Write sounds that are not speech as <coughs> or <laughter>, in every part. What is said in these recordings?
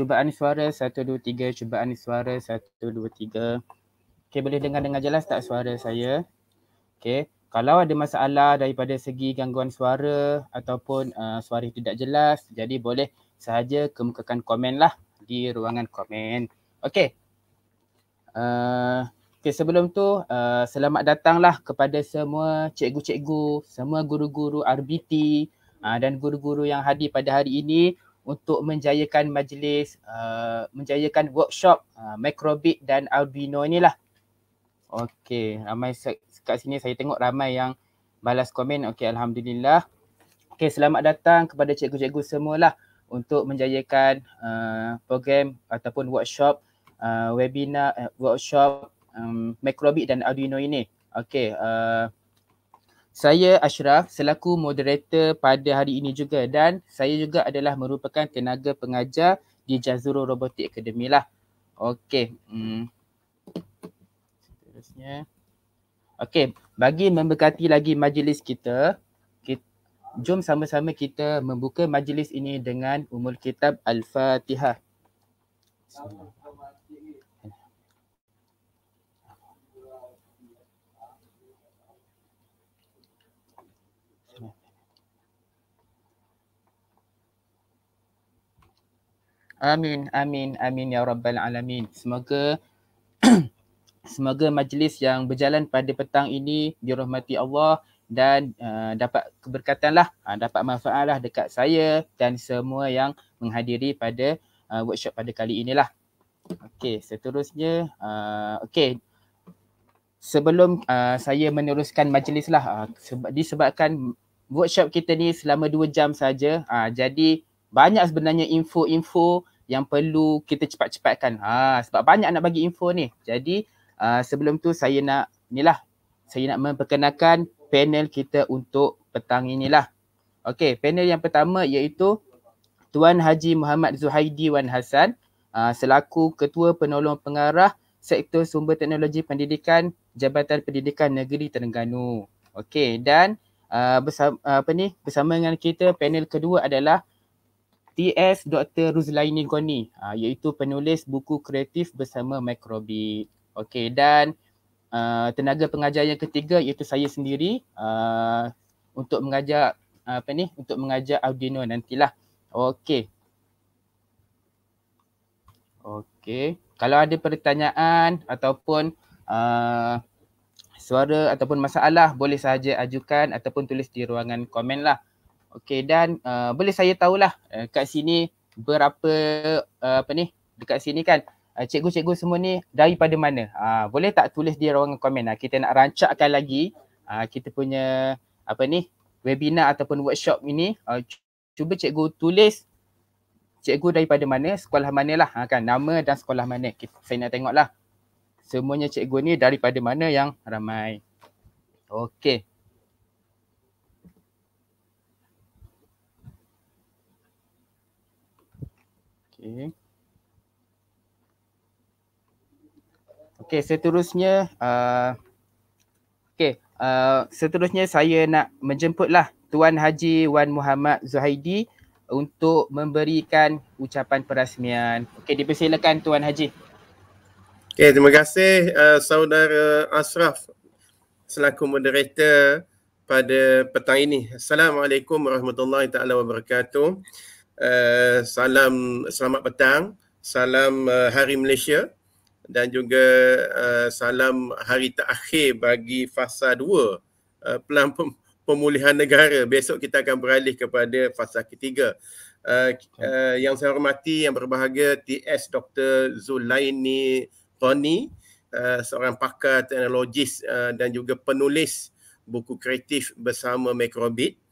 cubaan suara satu dua tiga. cubaan suara satu dua tiga. okey boleh dengar dengar jelas tak suara saya okey kalau ada masalah daripada segi gangguan suara ataupun uh, suara tidak jelas jadi boleh sahaja kemukakan komen lah di ruangan komen okey uh, okey sebelum tu uh, selamat datanglah kepada semua cikgu-cikgu semua guru-guru RBT uh, dan guru-guru yang hadir pada hari ini untuk menjayakan majlis, uh, menjayakan workshop uh, Microbit dan Albino lah. Okey, ramai se- kat sini saya tengok ramai yang balas komen. Okey, Alhamdulillah. Okey, selamat datang kepada cikgu-cikgu semualah untuk menjayakan uh, program ataupun workshop uh, webinar, uh, workshop um, Microbit dan Arduino ini. Okey, uh, saya Ashraf selaku moderator pada hari ini juga dan saya juga adalah merupakan tenaga pengajar di Jazuro Robotik Academy lah. Okey. Hmm. Seterusnya. Okey, bagi memberkati lagi majlis kita, kita, jom sama-sama kita membuka majlis ini dengan umul kitab Al-Fatihah. Sama. Amin, amin, amin ya rabbal alamin. Semoga <clears throat> semoga majlis yang berjalan pada petang ini dirahmati Allah dan uh, dapat keberkatanlah, uh, ha, dapat manfaatlah dekat saya dan semua yang menghadiri pada uh, workshop pada kali inilah. Okey, seterusnya uh, okey sebelum uh, saya meneruskan majlislah uh, sebab disebabkan workshop kita ni selama 2 jam saja, uh, jadi banyak sebenarnya info-info uh, yang perlu kita cepat-cepatkan. Ha, sebab banyak nak bagi info ni. Jadi uh, sebelum tu saya nak ni lah. saya nak memperkenalkan panel kita untuk petang ini lah. Okey, panel yang pertama iaitu Tuan Haji Muhammad Zuhaidi Wan Hasan uh, ha, selaku Ketua Penolong Pengarah Sektor Sumber Teknologi Pendidikan Jabatan Pendidikan Negeri Terengganu. Okey, dan uh, ha, bersama, apa ni? Bersama dengan kita panel kedua adalah TS Dr. Ruzlaini Goni uh, iaitu penulis buku kreatif bersama Microbit. Okey dan uh, tenaga pengajar yang ketiga iaitu saya sendiri uh, untuk mengajar apa ni untuk mengajar Arduino nantilah. Okey. Okey. Kalau ada pertanyaan ataupun uh, suara ataupun masalah boleh sahaja ajukan ataupun tulis di ruangan komen lah. Okey dan uh, boleh saya tahulah uh, kat sini berapa uh, apa ni dekat sini kan uh, cikgu-cikgu semua ni daripada mana? Uh, boleh tak tulis di ruangan komen? Uh, kita nak rancakkan lagi uh, kita punya apa ni webinar ataupun workshop ini uh, cuba cikgu tulis cikgu daripada mana, sekolah mana lah uh, kan nama dan sekolah mana. Kita, saya nak tengok lah Semuanya cikgu ni daripada mana yang ramai. Okey. Okay, Okey, seterusnya uh, okay, uh, seterusnya saya nak menjemputlah Tuan Haji Wan Muhammad Zuhaidi untuk memberikan ucapan perasmian. Okay, dipersilakan Tuan Haji. Okay, terima kasih uh, saudara Asraf, selaku moderator pada petang ini. Assalamualaikum warahmatullahi taala wabarakatuh. Eh, salam selamat petang, salam uh, Hari Malaysia dan juga uh, salam hari terakhir bagi fasa 2 uh, pelan pemulihan negara. Besok kita akan beralih kepada fasa ketiga. Uh, uh, yang saya hormati, yang berbahagia TS Dr. Zulaini Tony, uh, seorang pakar teknologis uh, dan juga penulis buku kreatif bersama Microbit. Uh,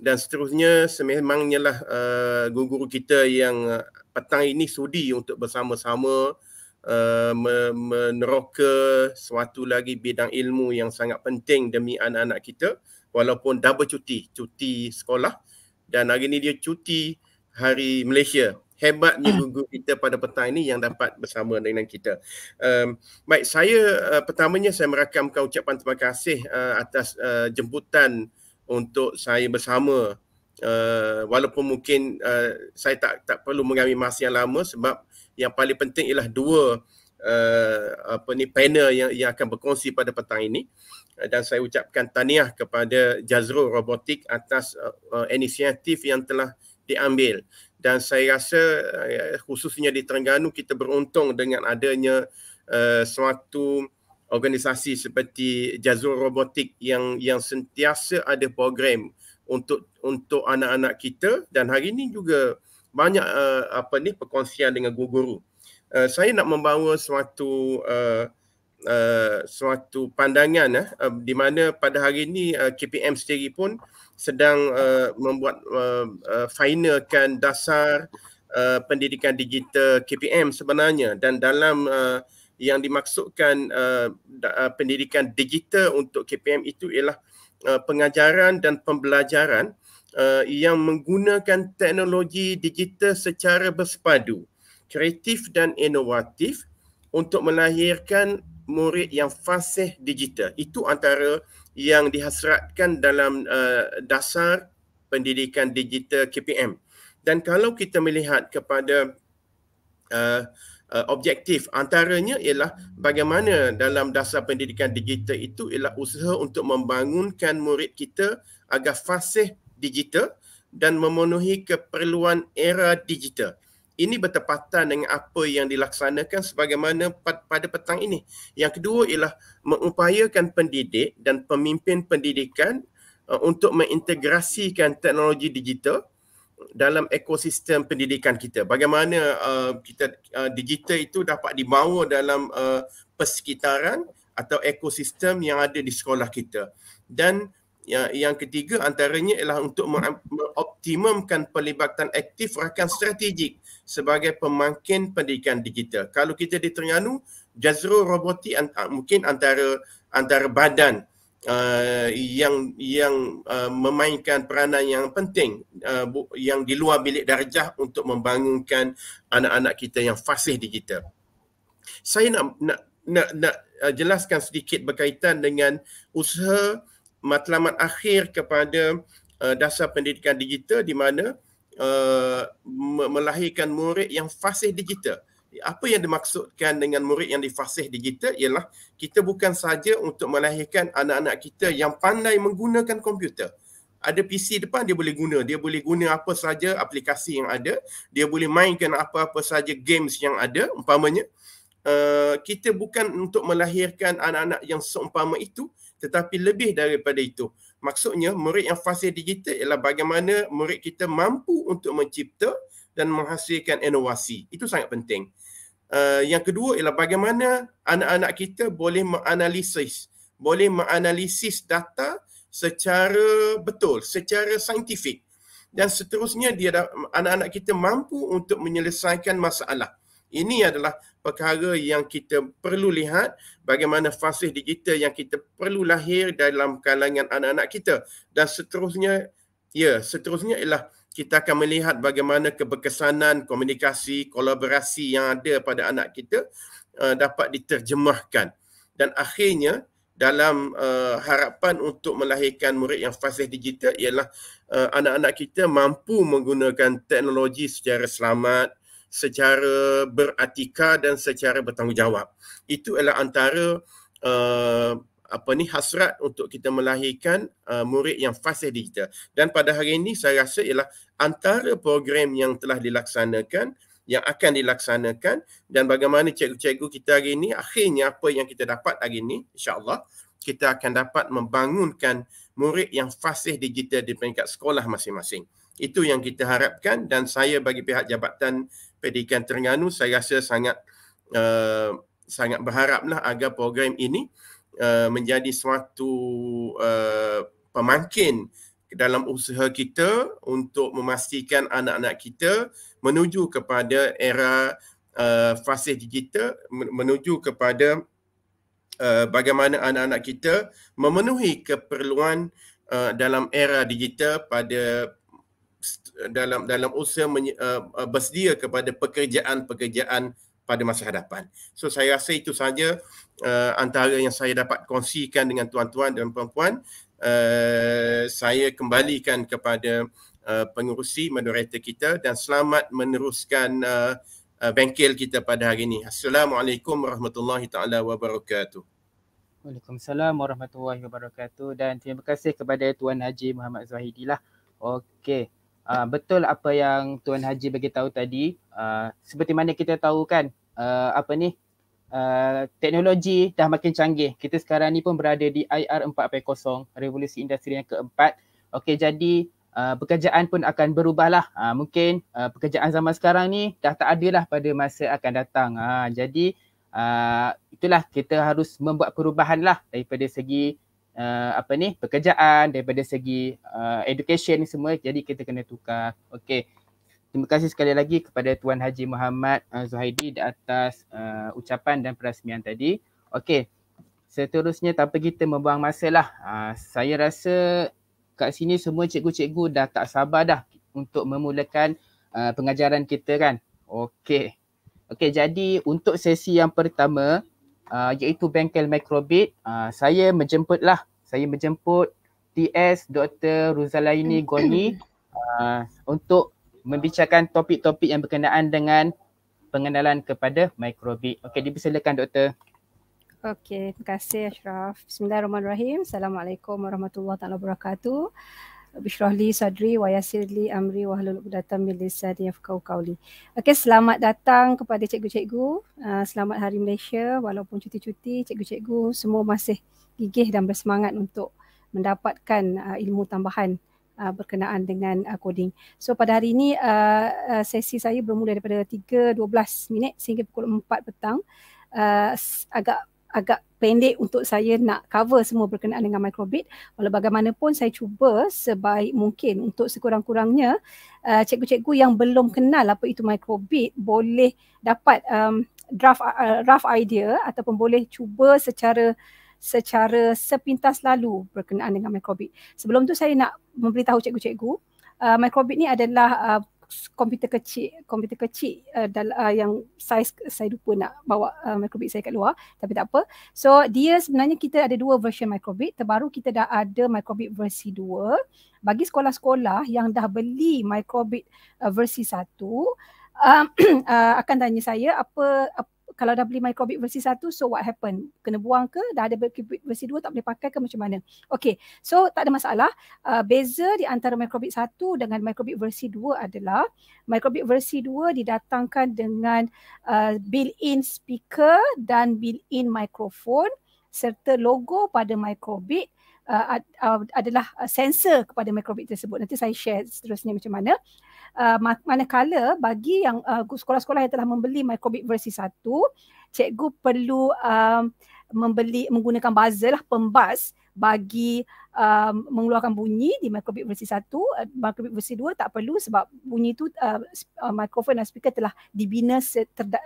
dan seterusnya sememangnya lah uh, eh, guru kita yang eh, petang ini sudi untuk bersama-sama uh, meneroka suatu lagi bidang ilmu yang sangat penting demi anak-anak kita walaupun dah cuti cuti sekolah dan hari ini dia cuti hari Malaysia. Hebatnya hmm. guru kita pada petang ini yang dapat bersama dengan kita. Um, baik, saya uh, pertamanya saya merakamkan ucapan terima kasih uh, atas uh, jemputan untuk saya bersama uh, walaupun mungkin uh, saya tak tak perlu mengambil masa yang lama sebab yang paling penting ialah dua uh, apa ni panel yang yang akan berkongsi pada petang ini dan saya ucapkan tahniah kepada Jazro Robotik atas uh, uh, inisiatif yang telah diambil dan saya rasa uh, khususnya di Terengganu kita beruntung dengan adanya uh, suatu organisasi seperti Jazur Robotik yang yang sentiasa ada program untuk untuk anak-anak kita dan hari ini juga banyak uh, apa ni perkongsian dengan guru-guru. Uh, saya nak membawa suatu uh, uh, suatu pandangan uh, di mana pada hari ini uh, KPM sendiri pun sedang uh, membuat uh, uh, finalkan dasar uh, pendidikan digital KPM sebenarnya dan dalam uh, yang dimaksudkan uh, uh, pendidikan digital untuk KPM itu ialah uh, pengajaran dan pembelajaran uh, yang menggunakan teknologi digital secara bersepadu, kreatif dan inovatif untuk melahirkan murid yang fasih digital. Itu antara yang dihasratkan dalam uh, dasar pendidikan digital KPM. Dan kalau kita melihat kepada uh, uh, objektif antaranya ialah bagaimana dalam dasar pendidikan digital itu ialah usaha untuk membangunkan murid kita agar fasih digital dan memenuhi keperluan era digital. Ini bertepatan dengan apa yang dilaksanakan sebagaimana pada petang ini. Yang kedua ialah mengupayakan pendidik dan pemimpin pendidikan uh, untuk mengintegrasikan teknologi digital dalam ekosistem pendidikan kita. Bagaimana uh, kita uh, digital itu dapat dibawa dalam uh, persekitaran atau ekosistem yang ada di sekolah kita. Dan yang yang ketiga antaranya ialah untuk mengoptimumkan pelibatan aktif rakan strategik sebagai pemangkin pendidikan digital. Kalau kita di Terengganu, Jazro Robotik mungkin antara antara badan Uh, yang yang uh, memainkan peranan yang penting uh, yang di luar bilik darjah untuk membangunkan anak-anak kita yang fasih digital. Saya nak nak nak, nak uh, jelaskan sedikit berkaitan dengan usaha matlamat akhir kepada uh, dasar pendidikan digital di mana uh, melahirkan murid yang fasih digital apa yang dimaksudkan dengan murid yang difasih digital ialah kita bukan saja untuk melahirkan anak-anak kita yang pandai menggunakan komputer. Ada PC depan dia boleh guna. Dia boleh guna apa sahaja aplikasi yang ada. Dia boleh mainkan apa-apa sahaja games yang ada umpamanya. Uh, kita bukan untuk melahirkan anak-anak yang seumpama itu tetapi lebih daripada itu. Maksudnya murid yang fasih digital ialah bagaimana murid kita mampu untuk mencipta dan menghasilkan inovasi. Itu sangat penting. Uh, yang kedua ialah bagaimana anak-anak kita boleh menganalisis, boleh menganalisis data secara betul, secara saintifik. Dan seterusnya dia anak-anak kita mampu untuk menyelesaikan masalah. Ini adalah perkara yang kita perlu lihat bagaimana fasih digital yang kita perlu lahir dalam kalangan anak-anak kita. Dan seterusnya, ya, seterusnya ialah kita akan melihat bagaimana keberkesanan komunikasi kolaborasi yang ada pada anak kita uh, dapat diterjemahkan dan akhirnya dalam uh, harapan untuk melahirkan murid yang fasih digital ialah uh, anak-anak kita mampu menggunakan teknologi secara selamat secara beratika dan secara bertanggungjawab itu adalah antara uh, apa ni hasrat untuk kita melahirkan uh, murid yang fasih digital dan pada hari ini saya rasa ialah antara program yang telah dilaksanakan yang akan dilaksanakan dan bagaimana cikgu-cikgu kita hari ini akhirnya apa yang kita dapat hari ini insyaallah kita akan dapat membangunkan murid yang fasih digital di peringkat sekolah masing-masing itu yang kita harapkan dan saya bagi pihak jabatan pendidikan Terengganu saya rasa sangat uh, sangat berharaplah agar program ini Uh, menjadi suatu uh, pemangkin dalam usaha kita untuk memastikan anak-anak kita menuju kepada era uh, fasih digital menuju kepada uh, bagaimana anak-anak kita memenuhi keperluan uh, dalam era digital pada dalam dalam usaha menye, uh, bersedia kepada pekerjaan-pekerjaan pada masa hadapan. So saya rasa itu saja uh, eh, antara yang saya dapat kongsikan dengan tuan-tuan dan puan-puan. Uh, saya kembalikan kepada uh, pengurusi moderator kita dan selamat meneruskan uh, uh, bengkel kita pada hari ini. Assalamualaikum warahmatullahi taala wabarakatuh. Waalaikumsalam warahmatullahi wabarakatuh dan terima kasih kepada Tuan Haji Muhammad Zahidi lah. Okey. Uh, betul apa yang Tuan Haji bagi tahu tadi. Uh, seperti mana kita tahu kan uh, apa ni uh, teknologi dah makin canggih. Kita sekarang ni pun berada di IR 4.0, revolusi industri yang keempat. Okey jadi uh, pekerjaan pun akan berubahlah. Uh, mungkin uh, pekerjaan zaman sekarang ni dah tak ada lah pada masa akan datang. Uh, jadi uh, itulah kita harus membuat perubahan lah daripada segi Uh, apa ni pekerjaan daripada segi uh, education ni semua jadi kita kena tukar okey Terima kasih sekali lagi kepada Tuan Haji Muhammad uh, Zuhaidi di atas uh, ucapan dan perasmian tadi. Okey. Seterusnya tanpa kita membuang masa lah. Uh, saya rasa kat sini semua cikgu-cikgu dah tak sabar dah untuk memulakan uh, pengajaran kita kan. Okey. Okey jadi untuk sesi yang pertama uh, iaitu bengkel mikrobit uh, saya menjemputlah. Saya menjemput lah. TS Dr. Ruzalaini Goni uh, <coughs> untuk membincangkan topik-topik yang berkenaan dengan pengenalan kepada mikrobik. Okey, dipersilakan doktor. Okey, terima kasih Ashraf. Bismillahirrahmanirrahim. Assalamualaikum warahmatullahi wabarakatuh. Bishrah sadri wa yasir amri wa halul udatam min lisani yafqahu qawli. Okey, selamat datang kepada cikgu-cikgu. Ah, selamat Hari Malaysia walaupun cuti-cuti cikgu-cikgu semua masih gigih dan bersemangat untuk mendapatkan ah, ilmu tambahan uh, berkenaan dengan uh, coding. So pada hari ini uh, uh sesi saya bermula daripada 3.12 minit sehingga pukul 4 petang. Uh, agak agak pendek untuk saya nak cover semua berkenaan dengan microbit. Walau bagaimanapun saya cuba sebaik mungkin untuk sekurang-kurangnya uh, cikgu-cikgu yang belum kenal apa itu microbit boleh dapat um, draft uh, rough idea ataupun boleh cuba secara secara sepintas lalu berkenaan dengan microbit. Sebelum tu saya nak memberitahu cikgu-cikgu, uh, microbit ni adalah uh, komputer kecil, komputer kecil uh, dal- uh, yang saiz saya lupa nak bawa uh, microbit saya kat luar, tapi tak apa. So dia sebenarnya kita ada dua versi microbit, terbaru kita dah ada microbit versi dua. bagi sekolah-sekolah yang dah beli microbit uh, versi satu, uh, <clears throat> uh, akan tanya saya apa, apa kalau dah beli microbit versi satu, so what happen kena buang ke dah ada microbit versi dua tak boleh pakai ke macam mana Okay, so tak ada masalah uh, beza di antara microbit satu dengan microbit versi dua adalah microbit versi dua didatangkan dengan uh, built-in speaker dan built-in microphone serta logo pada microbit uh, uh, adalah uh, sensor kepada mikrobit tersebut. Nanti saya share seterusnya macam mana. Uh, manakala bagi yang uh, sekolah-sekolah yang telah membeli mikrobit versi 1, cikgu perlu uh, membeli menggunakan buzzer lah pembas bagi um, mengeluarkan bunyi di microbit versi satu, uh, microbit versi 2 tak perlu sebab bunyi itu uh, uh, dan speaker telah dibina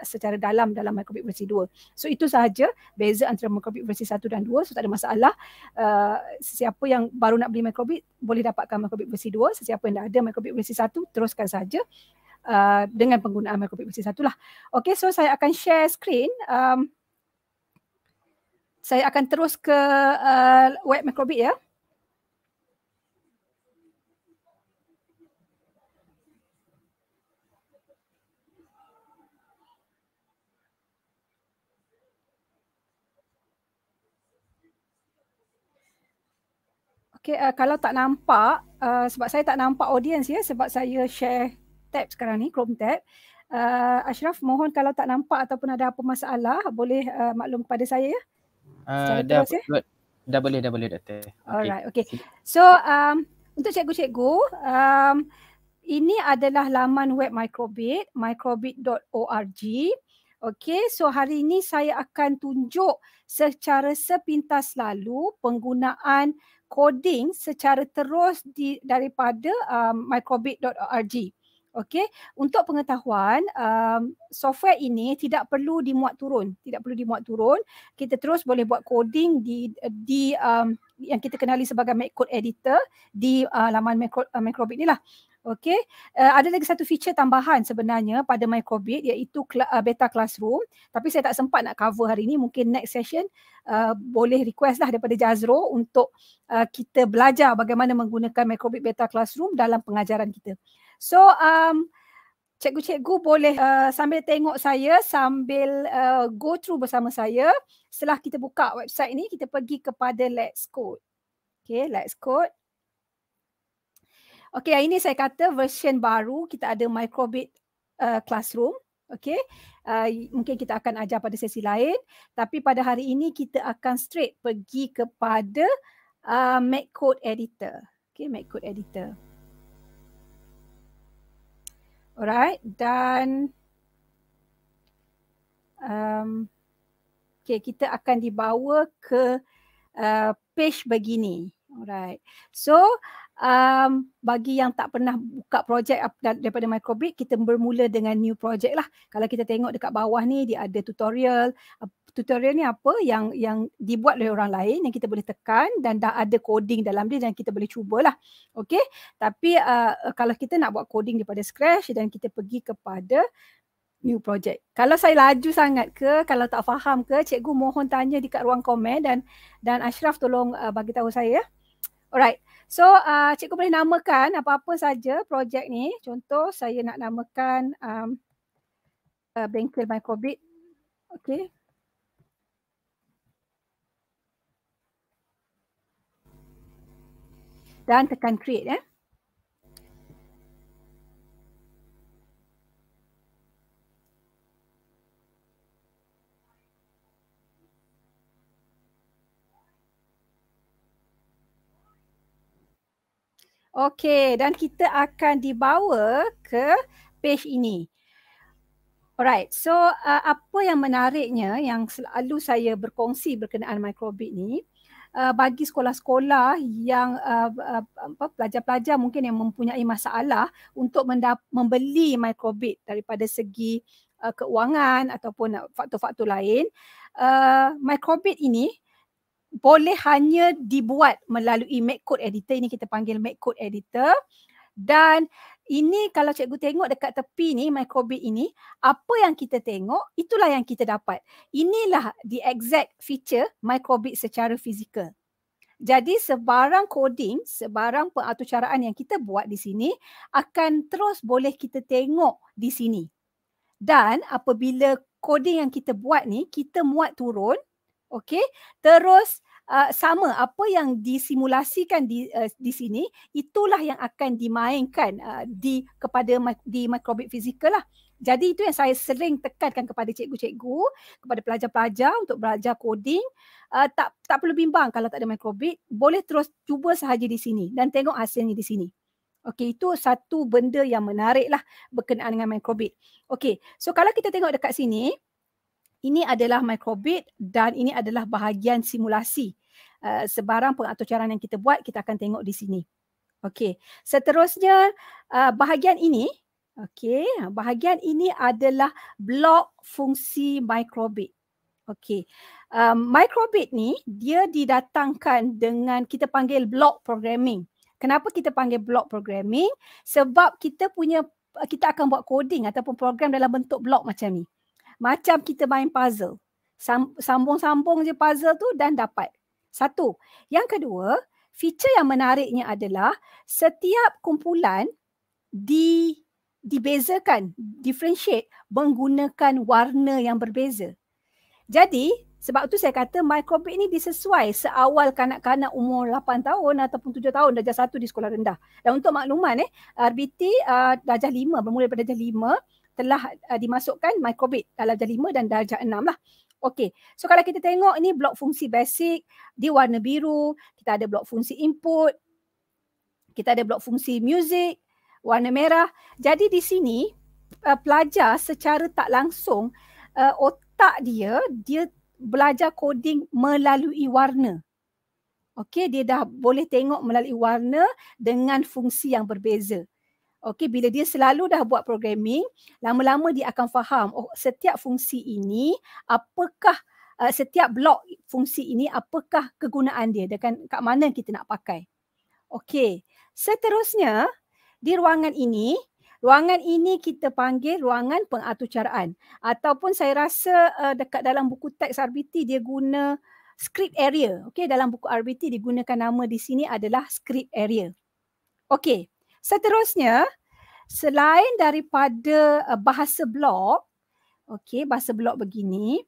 secara dalam dalam microbit versi dua. so itu sahaja beza antara microbit versi satu dan dua. so tak ada masalah uh, siapa yang baru nak beli microbit boleh dapatkan microbit versi dua. Siapa yang dah ada microbit versi satu teruskan sahaja uh, dengan penggunaan microbit versi satu lah Okay, so saya akan share screen um, saya akan terus ke uh, web microbit ya. Okay, uh, kalau tak nampak, uh, sebab saya tak nampak audience ya, sebab saya share tab sekarang ni, Chrome tab. Uh, Ashraf, mohon kalau tak nampak ataupun ada apa masalah, boleh uh, maklum kepada saya ya. Ah, dah, terus, ya? dah boleh dah boleh doktor. Alright, okay. okay. So um untuk cikgu-cikgu, um ini adalah laman web microbit, microbit.org. Okay. so hari ini saya akan tunjuk secara sepintas lalu penggunaan coding secara terus di daripada um, microbit.org. Okey, untuk pengetahuan, um, software ini tidak perlu dimuat turun, tidak perlu dimuat turun. Kita terus boleh buat coding di di um, yang kita kenali sebagai make code editor di uh, laman micro, uh, Microbit inilah. Okey, uh, ada lagi satu feature tambahan sebenarnya pada Microbit iaitu cl- uh, beta classroom, tapi saya tak sempat nak cover hari ini, mungkin next session uh, boleh request lah daripada Jazro untuk uh, kita belajar bagaimana menggunakan Microbit beta classroom dalam pengajaran kita. So um cikgu-cikgu boleh uh, sambil tengok saya sambil uh, go through bersama saya setelah kita buka website ini, kita pergi kepada let's code. Okay let's code. Okay ini saya kata version baru kita ada microbit uh, classroom. Okay uh, mungkin kita akan ajar pada sesi lain tapi pada hari ini kita akan straight pergi kepada uh, Mac code editor. Okay Mac code editor. Alright, dan um, okay, kita akan dibawa ke uh, page begini. Alright, so um, bagi yang tak pernah buka projek daripada microbit kita bermula dengan new project lah kalau kita tengok dekat bawah ni dia ada tutorial tutorial ni apa yang yang dibuat oleh orang lain yang kita boleh tekan dan dah ada coding dalam dia dan kita boleh cubalah Okay. tapi uh, kalau kita nak buat coding daripada scratch dan kita pergi kepada new project. Kalau saya laju sangat ke, kalau tak faham ke, cikgu mohon tanya dekat ruang komen dan dan Ashraf tolong uh, bagi tahu saya ya. Alright. So uh, cikgu boleh namakan apa-apa saja projek ni. Contoh saya nak namakan um, uh, bengkel microbit. Okay. Dan tekan create eh. Okey, dan kita akan dibawa ke page ini. Alright, so uh, apa yang menariknya yang selalu saya berkongsi berkenaan microbit ni, uh, bagi sekolah-sekolah yang uh, uh, pelajar-pelajar mungkin yang mempunyai masalah untuk membeli microbit daripada segi uh, keuangan ataupun uh, faktor-faktor lain, uh, microbit ini boleh hanya dibuat melalui make code Editor. Ini kita panggil make code Editor. Dan ini kalau cikgu tengok dekat tepi ni, microbit ini, apa yang kita tengok, itulah yang kita dapat. Inilah the exact feature microbit secara fizikal. Jadi sebarang coding, sebarang peraturan yang kita buat di sini akan terus boleh kita tengok di sini. Dan apabila coding yang kita buat ni, kita muat turun, okay, terus uh, sama apa yang disimulasikan di uh, di sini itulah yang akan dimainkan uh, di kepada di microbit fizikal lah jadi itu yang saya sering tekankan kepada cikgu-cikgu, kepada pelajar-pelajar untuk belajar coding, uh, tak tak perlu bimbang kalau tak ada microbit, boleh terus cuba sahaja di sini dan tengok hasilnya di sini. Okey, itu satu benda yang menariklah berkenaan dengan microbit. Okey, so kalau kita tengok dekat sini, ini adalah microbit dan ini adalah bahagian simulasi uh, sebarang pengaturcaraan yang kita buat kita akan tengok di sini. Okey. Seterusnya uh, bahagian ini okey bahagian ini adalah blok fungsi microbit. Okey. Um, microbit ni dia didatangkan dengan kita panggil block programming. Kenapa kita panggil block programming? Sebab kita punya kita akan buat coding ataupun program dalam bentuk block macam ni. Macam kita main puzzle. Sambung-sambung je puzzle tu dan dapat. Satu. Yang kedua, feature yang menariknya adalah setiap kumpulan di dibezakan, differentiate menggunakan warna yang berbeza. Jadi, sebab tu saya kata microbit ni disesuai seawal kanak-kanak umur 8 tahun ataupun 7 tahun darjah 1 di sekolah rendah. Dan untuk makluman eh, RBT uh, darjah 5, bermula pada darjah telah uh, dimasukkan mycobit dalam darjah lima dan darjah enam lah. Okey. So kalau kita tengok ini blok fungsi basic di warna biru, kita ada blok fungsi input, kita ada blok fungsi music warna merah. Jadi di sini uh, pelajar secara tak langsung uh, otak dia dia belajar coding melalui warna. Okey, dia dah boleh tengok melalui warna dengan fungsi yang berbeza. Okey, bila dia selalu dah buat programming, lama-lama dia akan faham oh setiap fungsi ini apakah uh, setiap blok fungsi ini apakah kegunaan dia dekat kat mana kita nak pakai. Okey. Seterusnya, di ruangan ini, ruangan ini kita panggil ruangan pengaturcaraan ataupun saya rasa uh, dekat dalam buku teks RBT dia guna script area. Okey, dalam buku RBT digunakan nama di sini adalah script area. Okey. Seterusnya, selain daripada uh, bahasa blok, okey, bahasa blok begini,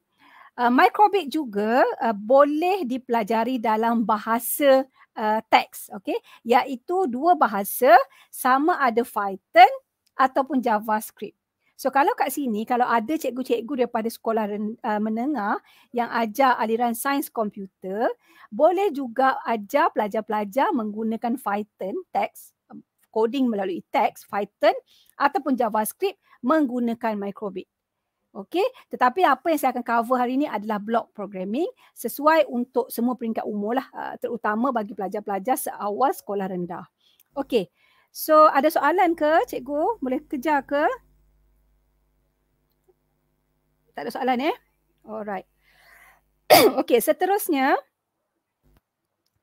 uh, microbit juga uh, boleh dipelajari dalam bahasa uh, teks, okey, iaitu dua bahasa sama ada Python ataupun JavaScript. So kalau kat sini kalau ada cikgu-cikgu daripada sekolah uh, menengah yang ajar aliran sains komputer, boleh juga ajar pelajar-pelajar menggunakan Python teks coding melalui text, Python ataupun JavaScript menggunakan microbit. Okey, tetapi apa yang saya akan cover hari ini adalah block programming sesuai untuk semua peringkat umur lah ah, terutama bagi pelajar-pelajar seawal sekolah rendah. Okey, so ada soalan ke cikgu? Boleh kejar ke? Tak ada soalan eh? Alright. <coughs> Okey, seterusnya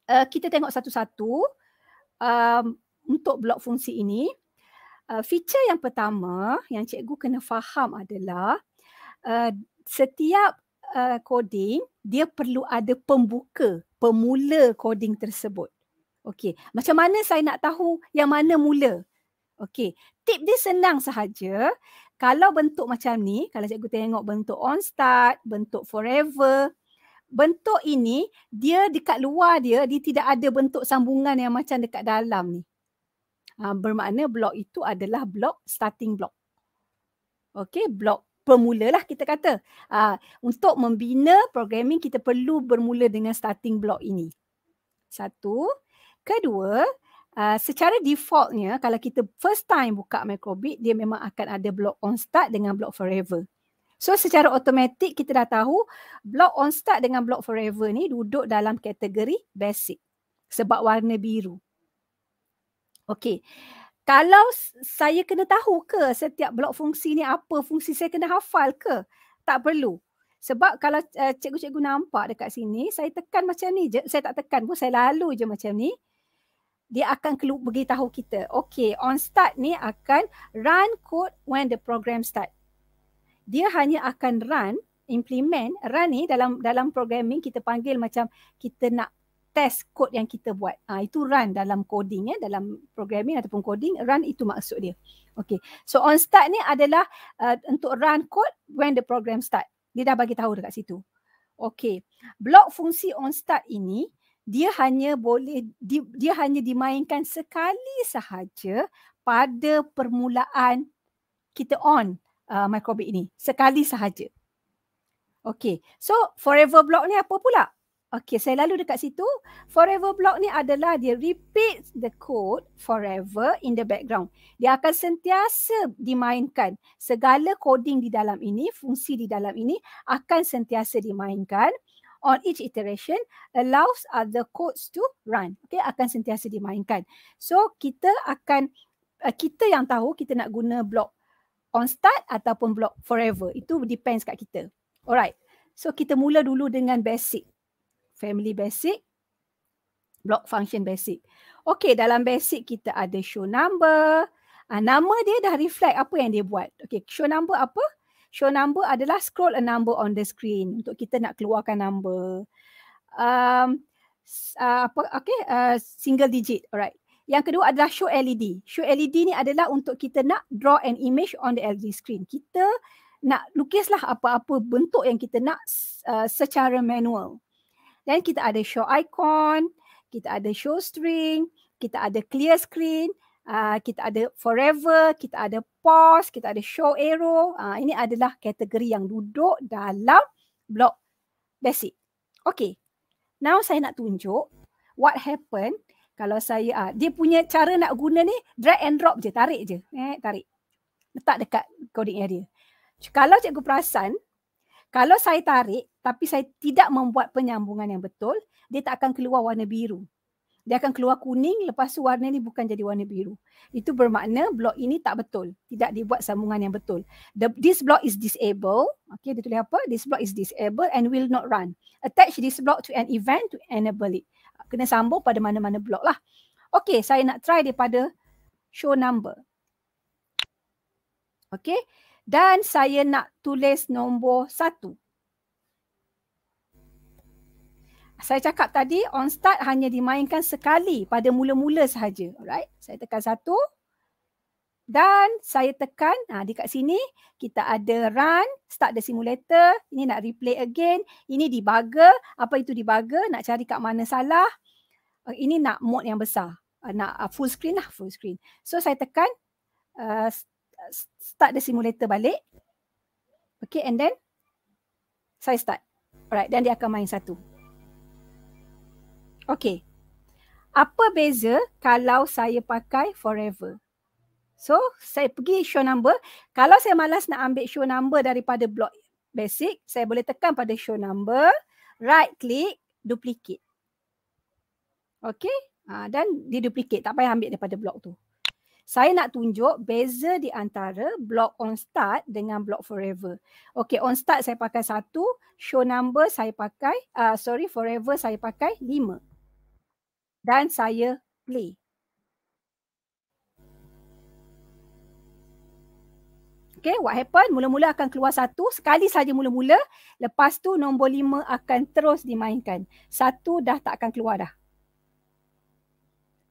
uh, kita tengok satu-satu. Um, untuk blok fungsi ini, uh, feature yang pertama yang cikgu kena faham adalah uh, setiap uh, coding dia perlu ada pembuka, pemula coding tersebut. Okey, macam mana saya nak tahu yang mana mula? Okey, tip dia senang sahaja. Kalau bentuk macam ni, kalau cikgu tengok bentuk on start, bentuk forever, bentuk ini dia dekat luar dia, dia tidak ada bentuk sambungan yang macam dekat dalam ni. Ah, bermakna blok itu adalah blok starting block. Okey, blok pemula lah kita kata. Uh, untuk membina programming kita perlu bermula dengan starting block ini. Satu. Kedua, uh, secara defaultnya kalau kita first time buka microbit dia memang akan ada blok on start dengan blok forever. So secara automatik kita dah tahu blok on start dengan blok forever ni duduk dalam kategori basic sebab warna biru. Okey. Kalau saya kena tahu ke setiap blok fungsi ni apa fungsi saya kena hafal ke? Tak perlu. Sebab kalau uh, cikgu-cikgu nampak dekat sini, saya tekan macam ni je. Saya tak tekan pun, saya lalu je macam ni. Dia akan keluar bagi tahu kita. Okay, on start ni akan run code when the program start. Dia hanya akan run, implement. Run ni dalam dalam programming kita panggil macam kita nak test code yang kita buat. Ha, itu run dalam coding, ya, dalam programming ataupun coding, run itu maksud dia. Okay. So on start ni adalah uh, untuk run code when the program start. Dia dah bagi tahu dekat situ. Okay. Block fungsi on start ini, dia hanya boleh di, dia hanya dimainkan sekali sahaja pada permulaan kita on uh, microbit ini. Sekali sahaja. Okay. So forever block ni apa pula? Okay, saya lalu dekat situ. Forever block ni adalah dia repeat the code forever in the background. Dia akan sentiasa dimainkan. Segala coding di dalam ini, fungsi di dalam ini akan sentiasa dimainkan. On each iteration, allows other codes to run. Okay, akan sentiasa dimainkan. So, kita akan, uh, kita yang tahu kita nak guna block on start ataupun block forever. Itu depends kat kita. Alright. So, kita mula dulu dengan basic family basic, block function basic. Okay, dalam basic kita ada show number. Ah, nama dia dah reflect apa yang dia buat. Okay, show number apa? Show number adalah scroll a number on the screen untuk kita nak keluarkan number. Um, uh, apa? Okay, uh, ah, single digit. Alright. Yang kedua adalah show LED. Show LED ni adalah untuk kita nak draw an image on the LED screen. Kita nak lukislah apa-apa bentuk yang kita nak uh, secara manual. Then kita ada show icon, kita ada show string, kita ada clear screen, uh, kita ada forever, kita ada pause, kita ada show arrow. Uh, ini adalah kategori yang duduk dalam blog basic. Okay. Now saya nak tunjuk what happen kalau saya, uh, dia punya cara nak guna ni drag and drop je, tarik je. Eh, tarik. Letak dekat coding area. Kalau cikgu perasan, kalau saya tarik, tapi saya tidak membuat penyambungan yang betul, dia tak akan keluar warna biru. Dia akan keluar kuning lepas tu warna ni bukan jadi warna biru. Itu bermakna blok ini tak betul. Tidak dibuat sambungan yang betul. The, this block is disabled. Okay, dia tulis apa? This block is disabled and will not run. Attach this block to an event to enable it. Kena sambung pada mana-mana blok lah. Okay, saya nak try daripada show number. Okay, dan saya nak tulis nombor satu. saya cakap tadi on start hanya dimainkan sekali pada mula-mula sahaja. Alright. Saya tekan satu. Dan saya tekan ha, dekat sini. Kita ada run. Start the simulator. Ini nak replay again. Ini debugger. Apa itu debugger? Nak cari kat mana salah. Eh, ini nak mode yang besar. Eh, nak eh, full screen lah. Full screen. So saya tekan. Uh, start the simulator balik. Okay and then. Saya start. Alright. Dan dia akan main satu. Okay. Apa beza kalau saya pakai forever? So, saya pergi show number. Kalau saya malas nak ambil show number daripada blog basic, saya boleh tekan pada show number, right click, duplicate. Okay. Ha, dan diduplicate. Tak payah ambil daripada blog tu. Saya nak tunjuk beza di antara blog on start dengan blog forever. Okay, on start saya pakai satu, show number saya pakai, uh, sorry forever saya pakai lima dan saya play. Okay, what happen? Mula-mula akan keluar satu. Sekali saja mula-mula. Lepas tu nombor lima akan terus dimainkan. Satu dah tak akan keluar dah.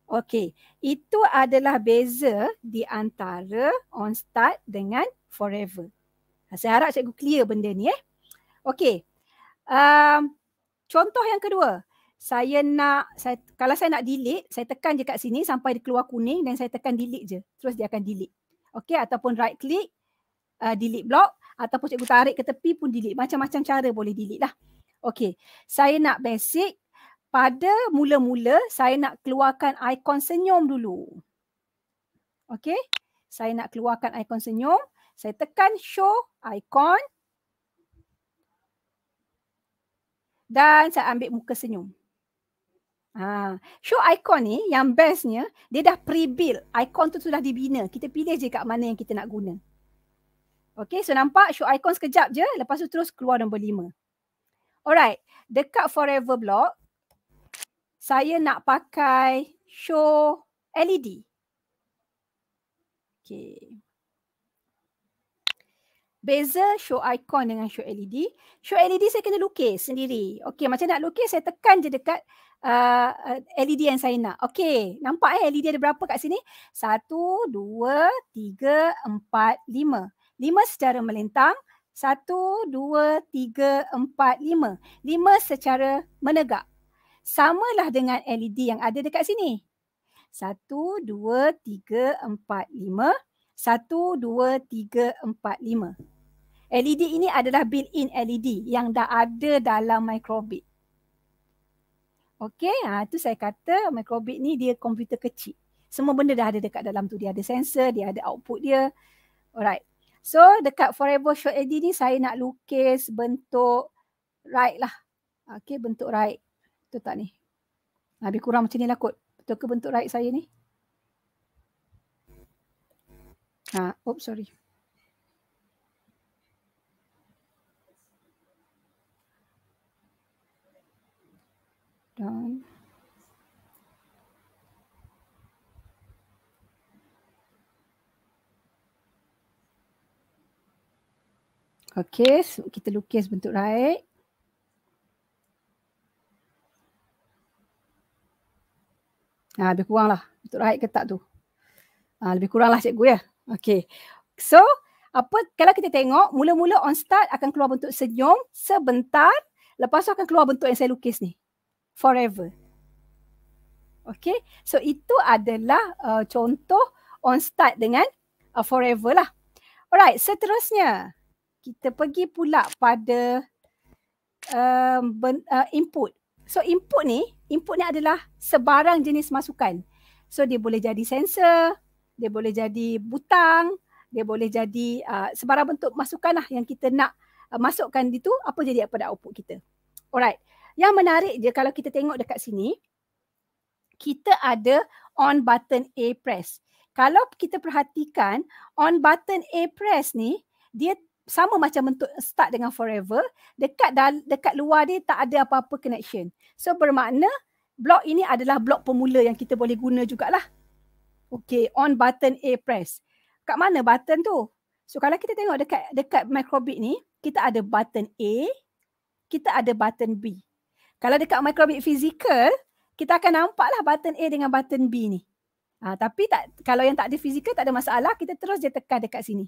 Okay, itu adalah beza di antara on start dengan forever. Saya harap cikgu clear benda ni eh. Okay, um, contoh yang kedua saya nak saya kalau saya nak delete saya tekan je kat sini sampai dia keluar kuning dan saya tekan delete je terus dia akan delete okey ataupun right click uh, delete block ataupun cikgu tarik ke tepi pun delete macam-macam cara boleh delete lah okey saya nak basic pada mula-mula saya nak keluarkan ikon senyum dulu okey saya nak keluarkan ikon senyum saya tekan show icon dan saya ambil muka senyum Ha, show icon ni yang bestnya ah, dia dah pre-built. Icon tu sudah dibina. Kita pilih je kat mana yang kita nak guna. Okay so nampak show icon sekejap je lepas tu terus keluar nombor lima. Alright dekat forever block saya nak pakai show LED. Okay. Beza show icon dengan show LED. Show LED saya kena lukis sendiri. Okay macam nak lukis saya tekan je dekat uh, ah, ah, LED yang saya nak. Okey, nampak eh LED ada berapa kat sini? Satu, dua, tiga, empat, lima. Lima secara melintang. Satu, dua, tiga, empat, lima. Lima secara menegak. Sama lah dengan LED yang ada dekat sini. Satu, dua, tiga, empat, lima. Satu, dua, tiga, empat, lima. LED ini adalah built-in LED yang dah ada dalam microbit. Okay, ha, ah, tu saya kata mikrobit ni dia komputer kecil. Semua benda dah ada dekat dalam tu. Dia ada sensor, dia ada output dia. Alright. So dekat Forever Show AD ni saya nak lukis bentuk right lah. Okay, bentuk right. Betul tak ni? Ah, lebih kurang macam ni lah kot. Betul ke bentuk right saya ni? Ha, oops, sorry. done. Okay, kita lukis bentuk raik. Ha, lebih kurang lah bentuk raik ke tak tu. Ha, lebih kurang lah cikgu ya. Okay. So, apa kalau kita tengok, mula-mula on start akan keluar bentuk senyum sebentar. Lepas tu akan keluar bentuk yang saya lukis ni forever. Okay, so itu adalah uh, contoh on start dengan uh, forever lah. Alright, seterusnya kita pergi pula pada um, ben, uh, input. So input ni, input ni adalah sebarang jenis masukan. So dia boleh jadi sensor, dia boleh jadi butang, dia boleh jadi uh, sebarang bentuk masukan lah yang kita nak uh, masukkan itu apa jadi pada output kita. Alright. Yang menarik je kalau kita tengok dekat sini, kita ada on button A press. Kalau kita perhatikan on button A press ni, dia sama macam bentuk start dengan forever, dekat dekat luar dia tak ada apa-apa connection. So bermakna blok ini adalah blok pemula yang kita boleh guna jugalah. Okey on button A press. Kat mana button tu? So kalau kita tengok dekat dekat microbit ni, kita ada button A, kita ada button B. Kalau dekat microbit fizikal, kita akan nampaklah button A dengan button B ni. Ha, tapi tak kalau yang tak ada fizikal tak ada masalah, kita terus je tekan dekat sini.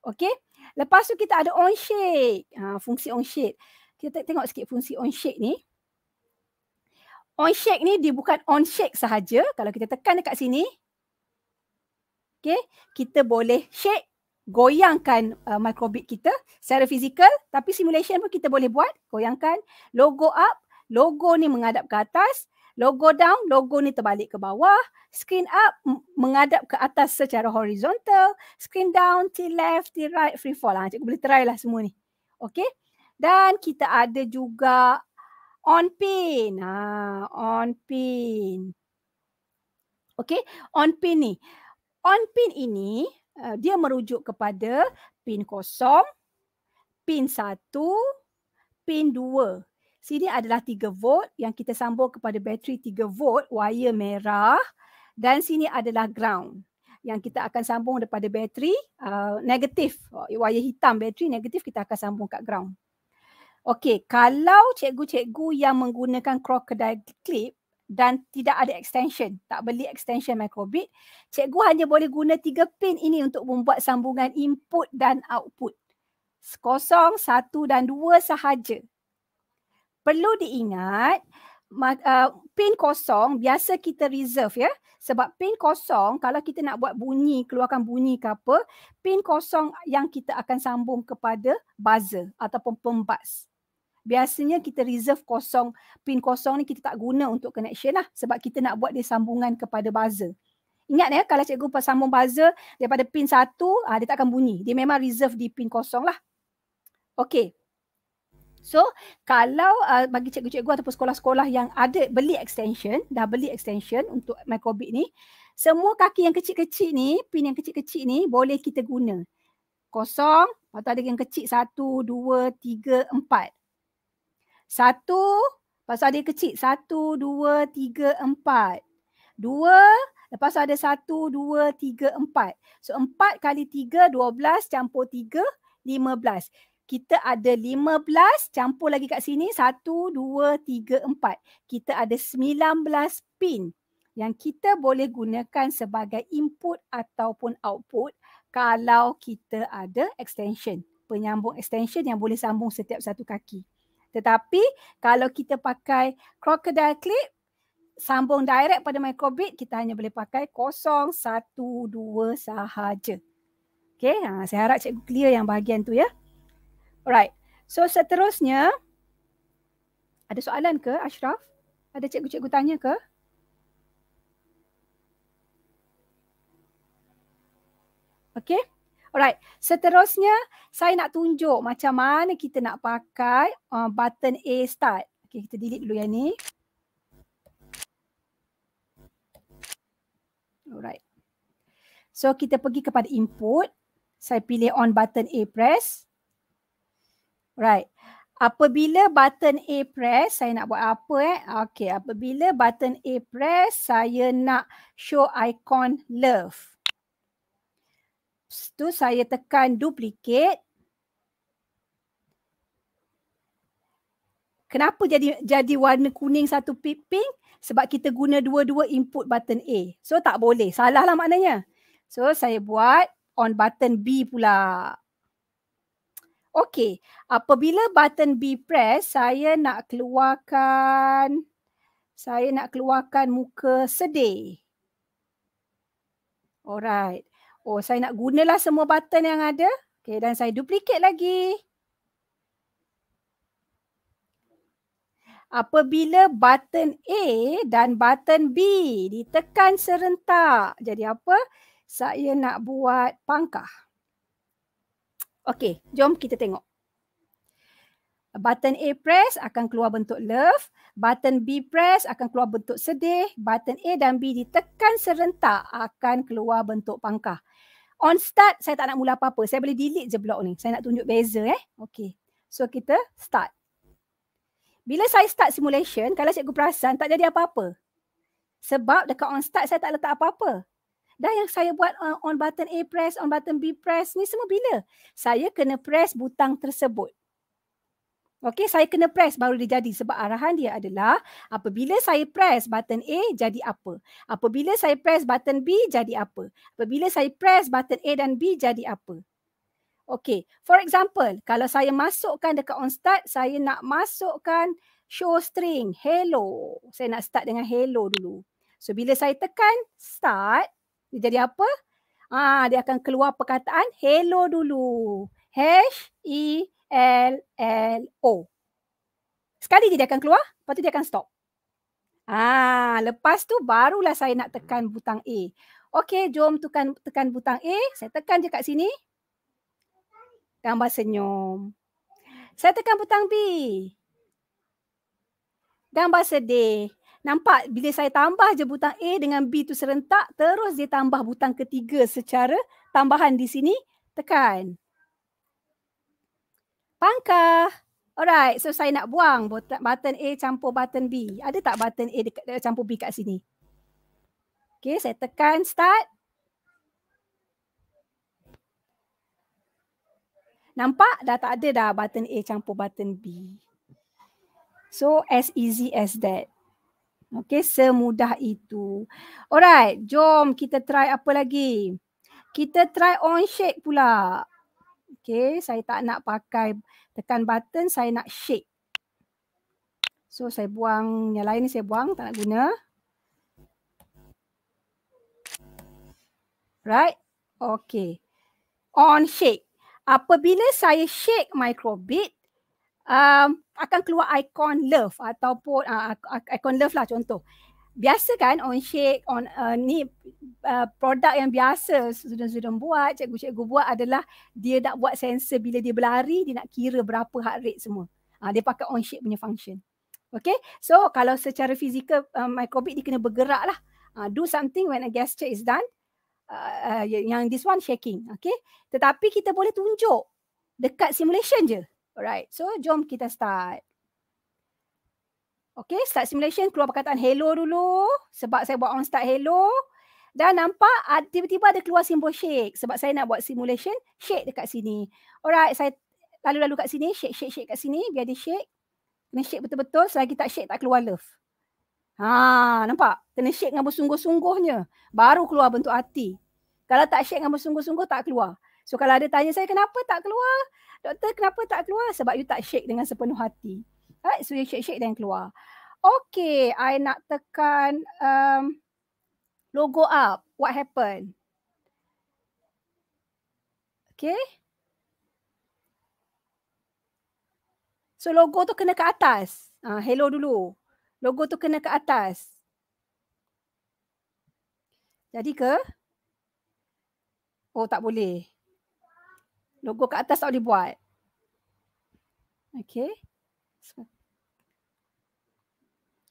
Okay? Lepas tu kita ada on shake. Ha, fungsi on shake. Kita tengok sikit fungsi on shake ni. On shake ni dia bukan on shake sahaja. Kalau kita tekan dekat sini. okay? Kita boleh shake goyangkan uh, microbit kita secara fizikal tapi simulation pun kita boleh buat goyangkan logo up logo ni menghadap ke atas logo down logo ni terbalik ke bawah screen up m- menghadap ke atas secara horizontal screen down to left to right free fall lah cikgu boleh try lah semua ni okey dan kita ada juga on pin ha on pin okey on pin ni on pin ini Eh, dia merujuk kepada pin kosong, pin satu, pin dua. Sini adalah 3 volt yang kita sambung kepada bateri 3 volt, wire merah dan sini adalah ground yang kita akan sambung daripada bateri uh, negatif, wire hitam bateri negatif kita akan sambung kat ground. Okey, kalau cikgu-cikgu yang menggunakan crocodile clip dan tidak ada extension. Tak beli extension microbit. Cikgu hanya boleh guna tiga pin ini untuk membuat sambungan input dan output. Kosong, satu dan dua sahaja. Perlu diingat, uh, pin kosong biasa kita reserve ya. Sebab pin kosong kalau kita nak buat bunyi, keluarkan bunyi ke apa, pin kosong yang kita akan sambung kepada buzzer ataupun pembas biasanya kita reserve kosong pin kosong ni kita tak guna untuk connection lah sebab kita nak buat dia sambungan kepada buzzer Ingat ya kalau cikgu sambung buzzer daripada pin satu ha, dia tak akan bunyi. Dia memang reserve di pin kosong lah. Okay. So kalau uh, bagi cikgu-cikgu ataupun sekolah-sekolah yang ada beli extension, dah beli extension untuk microbit ni, semua kaki yang kecil-kecil ni, pin yang kecil-kecil ni boleh kita guna. Kosong, atau ada yang kecil satu, dua, tiga, empat. Satu, lepas tu ada kecil. Satu, dua, tiga, empat. Dua, lepas tu ada satu, dua, tiga, empat. So empat kali tiga, dua belas, campur tiga, lima belas. Kita ada lima belas, campur lagi kat sini. Satu, dua, tiga, empat. Kita ada sembilan belas pin yang kita boleh gunakan sebagai input ataupun output kalau kita ada extension, penyambung extension yang boleh sambung setiap satu kaki. Tetapi kalau kita pakai crocodile clip sambung direct pada microbit kita hanya boleh pakai 0 1 2 sahaja. Okey, ha saya harap cikgu clear yang bahagian tu ya. Alright. So seterusnya ada soalan ke Ashraf? Ada cikgu-cikgu tanya ke? Okey. Alright, seterusnya saya nak tunjuk macam mana kita nak pakai uh, button A start. Okay, kita delete dulu yang ni. Alright. So kita pergi kepada input. Saya pilih on button A press. Alright. Apabila button A press, saya nak buat apa eh? Okay, apabila button A press, saya nak show icon love. Lepas tu saya tekan duplicate. Kenapa jadi jadi warna kuning satu pink? Sebab kita guna dua-dua input button A. So tak boleh. Salah lah maknanya. So saya buat on button B pula. Okay. Apabila button B press, saya nak keluarkan saya nak keluarkan muka sedih. Alright. Oh saya nak gunalah semua button yang ada. Okay dan saya duplicate lagi. Apabila button A dan button B ditekan serentak. Jadi apa? Saya nak buat pangkah. Okay jom kita tengok. Button A press akan keluar bentuk love. Button B press akan keluar bentuk sedih. Button A dan B ditekan serentak akan keluar bentuk pangkah. On start, saya tak nak mula apa-apa. Saya boleh delete je blog ni. Saya nak tunjuk beza eh. Okay. So kita start. Bila saya start simulation, kalau cikgu perasan tak jadi apa-apa. Sebab dekat on start saya tak letak apa-apa. Dah yang saya buat uh, on button A press, on button B press ni semua bila? Saya kena press butang tersebut. Okey, saya kena press baru dia jadi sebab arahan dia adalah apabila saya press button A jadi apa? Apabila saya press button B jadi apa? Apabila saya press button A dan B jadi apa? Okey, for example, kalau saya masukkan dekat on start, saya nak masukkan show string hello. Saya nak start dengan hello dulu. So bila saya tekan start, dia jadi apa? Ah, dia akan keluar perkataan hello dulu. H E L, L, O. Sekali dia akan keluar, lepas tu dia akan stop. Ah, lepas tu barulah saya nak tekan butang A. Okey, jom tekan tekan butang A. Saya tekan je kat sini. Gambar senyum. Saya tekan butang B. Gambar sedih. Nampak bila saya tambah je butang A dengan B tu serentak, terus dia tambah butang ketiga secara tambahan di sini. Tekan pangkah. Alright, so saya nak buang button A campur button B. Ada tak button A dekat, eh, campur B kat sini? Okay, saya tekan start. Nampak? Dah tak ada dah button A campur button B. So, as easy as that. Okay, semudah itu. Alright, jom kita try apa lagi? Kita try on shape pula. Okay, saya tak nak pakai tekan button, saya nak shake. So, saya buang yang lain ni saya buang, tak nak guna. Right? Okay. On shake. Apabila saya shake microbit, um, akan keluar icon love ataupun uh, icon love lah contoh biasa kan on shake on uh, ni uh, produk yang biasa student-student buat cikgu-cikgu buat adalah dia nak buat sensor bila dia berlari dia nak kira berapa heart rate semua uh, dia pakai on shake punya function okay so kalau secara fizikal uh, microbit dia kena bergerak lah uh, do something when a gesture is done uh, uh, yang this one shaking okay tetapi kita boleh tunjuk dekat simulation je alright so jom kita start Okay, start simulation. Keluar perkataan hello dulu. Sebab saya buat on start hello. Dan nampak tiba-tiba ada keluar simbol shake. Sebab saya nak buat simulation shake dekat sini. Alright, saya lalu-lalu kat sini. Shake, shake, shake kat sini. Biar dia shake. Kena shake betul-betul. Selagi tak shake, tak keluar love. Ha, nampak? Kena shake dengan bersungguh-sungguhnya. Baru keluar bentuk hati. Kalau tak shake dengan bersungguh-sungguh, tak keluar. So kalau ada tanya saya, kenapa tak keluar? Doktor, kenapa tak keluar? Sebab you tak shake dengan sepenuh hati. Right? So you shake-shake then keluar. Okay, I nak tekan um, logo up. What happened? Okay. So logo tu kena ke atas. Uh, hello dulu. Logo tu kena ke atas. Jadi ke? Oh tak boleh. Logo ke atas tak boleh buat. Okay.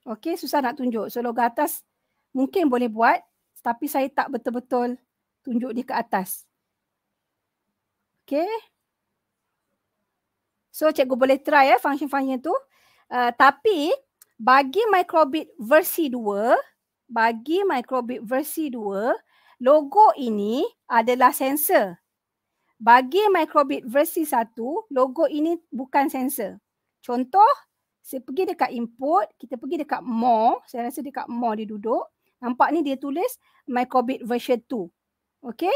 Okey, susah nak tunjuk. So logo atas mungkin boleh buat tapi saya tak betul-betul tunjuk dia ke atas. Okey. So cikgu boleh try eh function-function tu. Uh, tapi bagi Microbit versi 2, bagi Microbit versi 2, logo ini adalah sensor. Bagi Microbit versi 1, logo ini bukan sensor. Contoh, saya pergi dekat input, kita pergi dekat more, saya rasa dekat more dia duduk. Nampak ni dia tulis microbit version 2. Okay.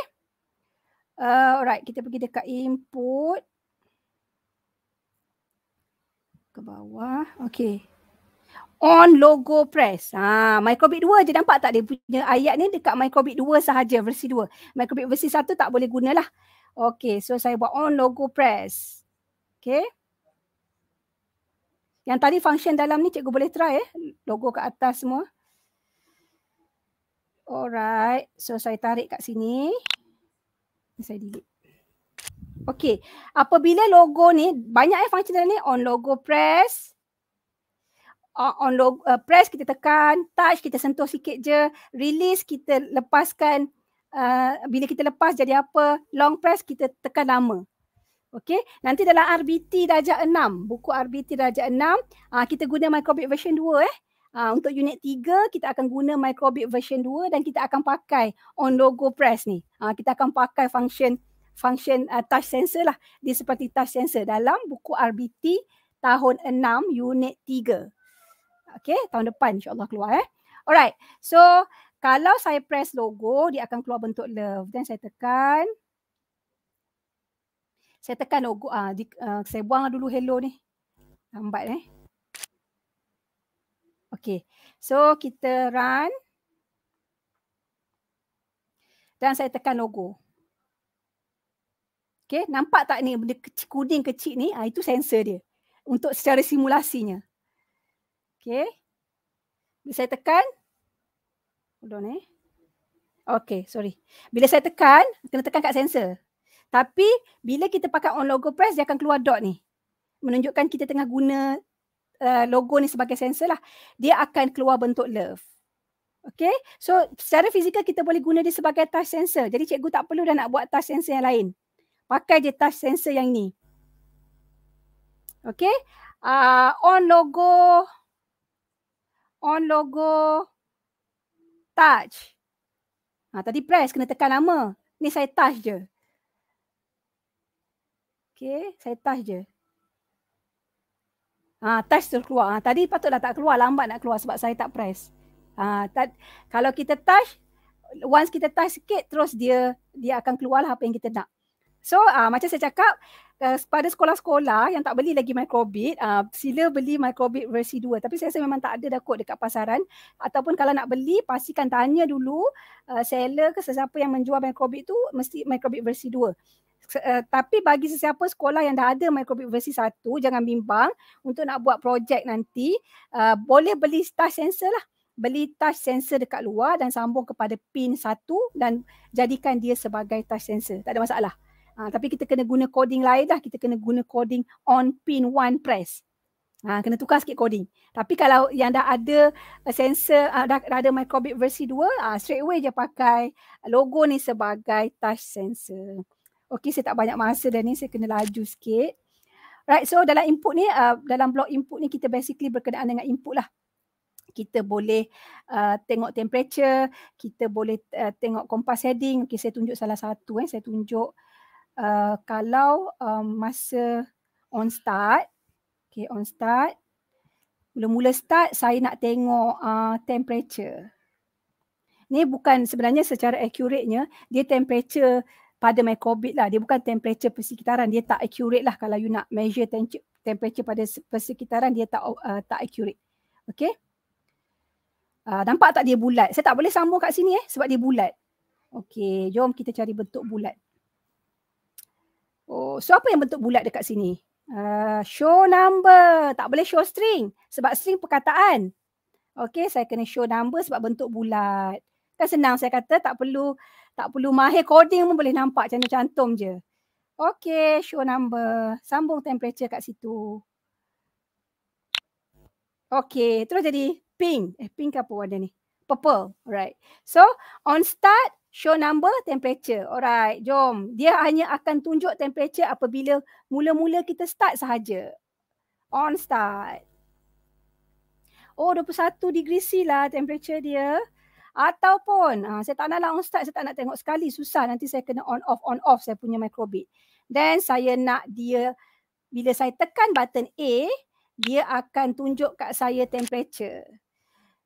Uh, alright, kita pergi dekat input. Ke bawah. Okay. On logo press. Ha, microbit 2 je nampak tak dia punya ayat ni dekat microbit 2 sahaja versi 2. Microbit versi 1 tak boleh gunalah. Okay, so saya buat on logo press. Okay. Yang tadi function dalam ni cikgu boleh try eh. Logo kat atas semua. Alright. So saya tarik kat sini. Saya delete. Okay. Apabila logo ni, banyak eh function dalam ni. On logo press. Uh, on logo, uh, eh, press kita tekan. Touch kita sentuh sikit je. Release kita lepaskan. Uh, bila kita lepas jadi apa. Long press kita tekan nama. Okey, nanti dalam RBT darjah 6, buku RBT darjah 6, uh, kita guna microbit version 2 eh. Uh, untuk unit 3, kita akan guna microbit version 2 dan kita akan pakai on logo press ni. Uh, kita akan pakai function function uh, touch sensor lah. Dia seperti touch sensor dalam buku RBT tahun 6 unit 3. Okey, tahun depan Allah keluar eh. Alright, so kalau saya press logo, dia akan keluar bentuk love. dan saya tekan. Saya tekan logo. Uh, uh, saya buang lah dulu hello ni. Lambat eh. Okay. So kita run. Dan saya tekan logo. Okay. Nampak tak ni benda kecil, kuning kecil ni. Uh, itu sensor dia. Untuk secara simulasinya. Okay. Bila saya tekan. Hold on eh. Okay, sorry. Bila saya tekan, kena tekan kat sensor. Tapi bila kita pakai on logo press dia akan keluar dot ni. Menunjukkan kita tengah guna uh, logo ni sebagai sensor lah. Dia akan keluar bentuk love. Okay. So secara fizikal kita boleh guna dia sebagai touch sensor. Jadi cikgu tak perlu dah nak buat touch sensor yang lain. Pakai je touch sensor yang ni. Okay. Uh, on logo. On logo. Touch. Ha, tadi press kena tekan nama. Ni saya touch je. Okey, saya touch je. Ha, touch terus keluar. Ha, tadi patutlah tak keluar, lambat nak keluar sebab saya tak press. Ha, tak, kalau kita touch, once kita touch sikit terus dia dia akan keluar lah apa yang kita nak. So uh, macam saya cakap, uh, pada sekolah-sekolah yang tak beli lagi microbit, uh, sila beli microbit versi 2. Tapi saya rasa memang tak ada dah kot dekat pasaran. Ataupun kalau nak beli, pastikan tanya dulu uh, seller ke sesiapa yang menjual microbit tu, mesti microbit versi Eh, tapi bagi sesiapa sekolah yang dah ada microbit versi satu, jangan bimbang untuk nak buat projek nanti uh, boleh beli touch sensor lah beli touch sensor dekat luar dan sambung kepada pin satu dan jadikan dia sebagai touch sensor tak ada masalah uh, tapi kita kena guna coding lain dah kita kena guna coding on pin one press Ha, kena tukar sikit coding. Tapi kalau yang dah ada eh, sensor, ah, dah, dah ada microbit versi dua, ha, straight away je pakai logo ni sebagai touch sensor. Okey, saya tak banyak masa dan ni saya kena laju sikit. Right, so dalam input ni, uh, dalam blok input ni kita basically berkenaan dengan input lah. Kita boleh uh, tengok temperature, kita boleh uh, tengok compass heading. Okay, saya tunjuk salah satu eh. Saya tunjuk uh, kalau um, masa on start. Okay, on start. Mula-mula start, saya nak tengok uh, temperature. Ni bukan sebenarnya secara accurate-nya, dia temperature pada my COVID lah. Dia bukan temperature persekitaran. Dia tak accurate lah kalau you nak measure temperature, pada persekitaran. Dia tak uh, tak accurate. Okay. Uh, nampak tak dia bulat? Saya tak boleh sambung kat sini eh sebab dia bulat. Okay, jom kita cari bentuk bulat. Oh, so apa yang bentuk bulat dekat sini? Uh, show number. Tak boleh show string. Sebab string perkataan. Okay, saya kena show number sebab bentuk bulat. Kan senang saya kata tak perlu tak perlu mahir coding pun boleh nampak cantum-cantum je. Okay, show number. Sambung temperature kat situ. Okay, terus jadi pink. Eh, pink apa warna ni? Purple. Alright. So, on start, show number, temperature. Alright, jom. Dia hanya akan tunjuk temperature apabila mula-mula kita start sahaja. On start. Oh, 21 degree C lah temperature dia ataupun ha, saya tak nak lah ustaz saya tak nak tengok sekali susah nanti saya kena on off on off saya punya microbit then saya nak dia bila saya tekan button A dia akan tunjuk kat saya temperature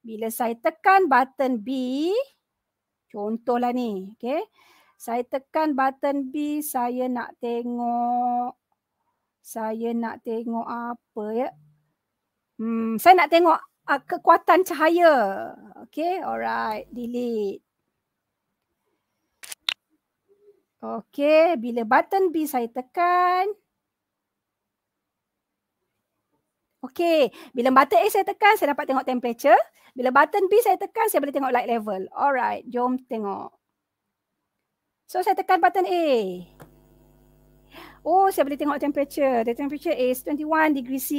bila saya tekan button B contohlah ni okay saya tekan button B saya nak tengok saya nak tengok apa ya hmm saya nak tengok uh, kekuatan cahaya. Okay, alright, delete. Okay, bila button B saya tekan. Okay, bila button A saya tekan, saya dapat tengok temperature. Bila button B saya tekan, saya boleh tengok light level. Alright, jom tengok. So, saya tekan button A. Oh, saya boleh tengok temperature. The temperature is 21 degree C.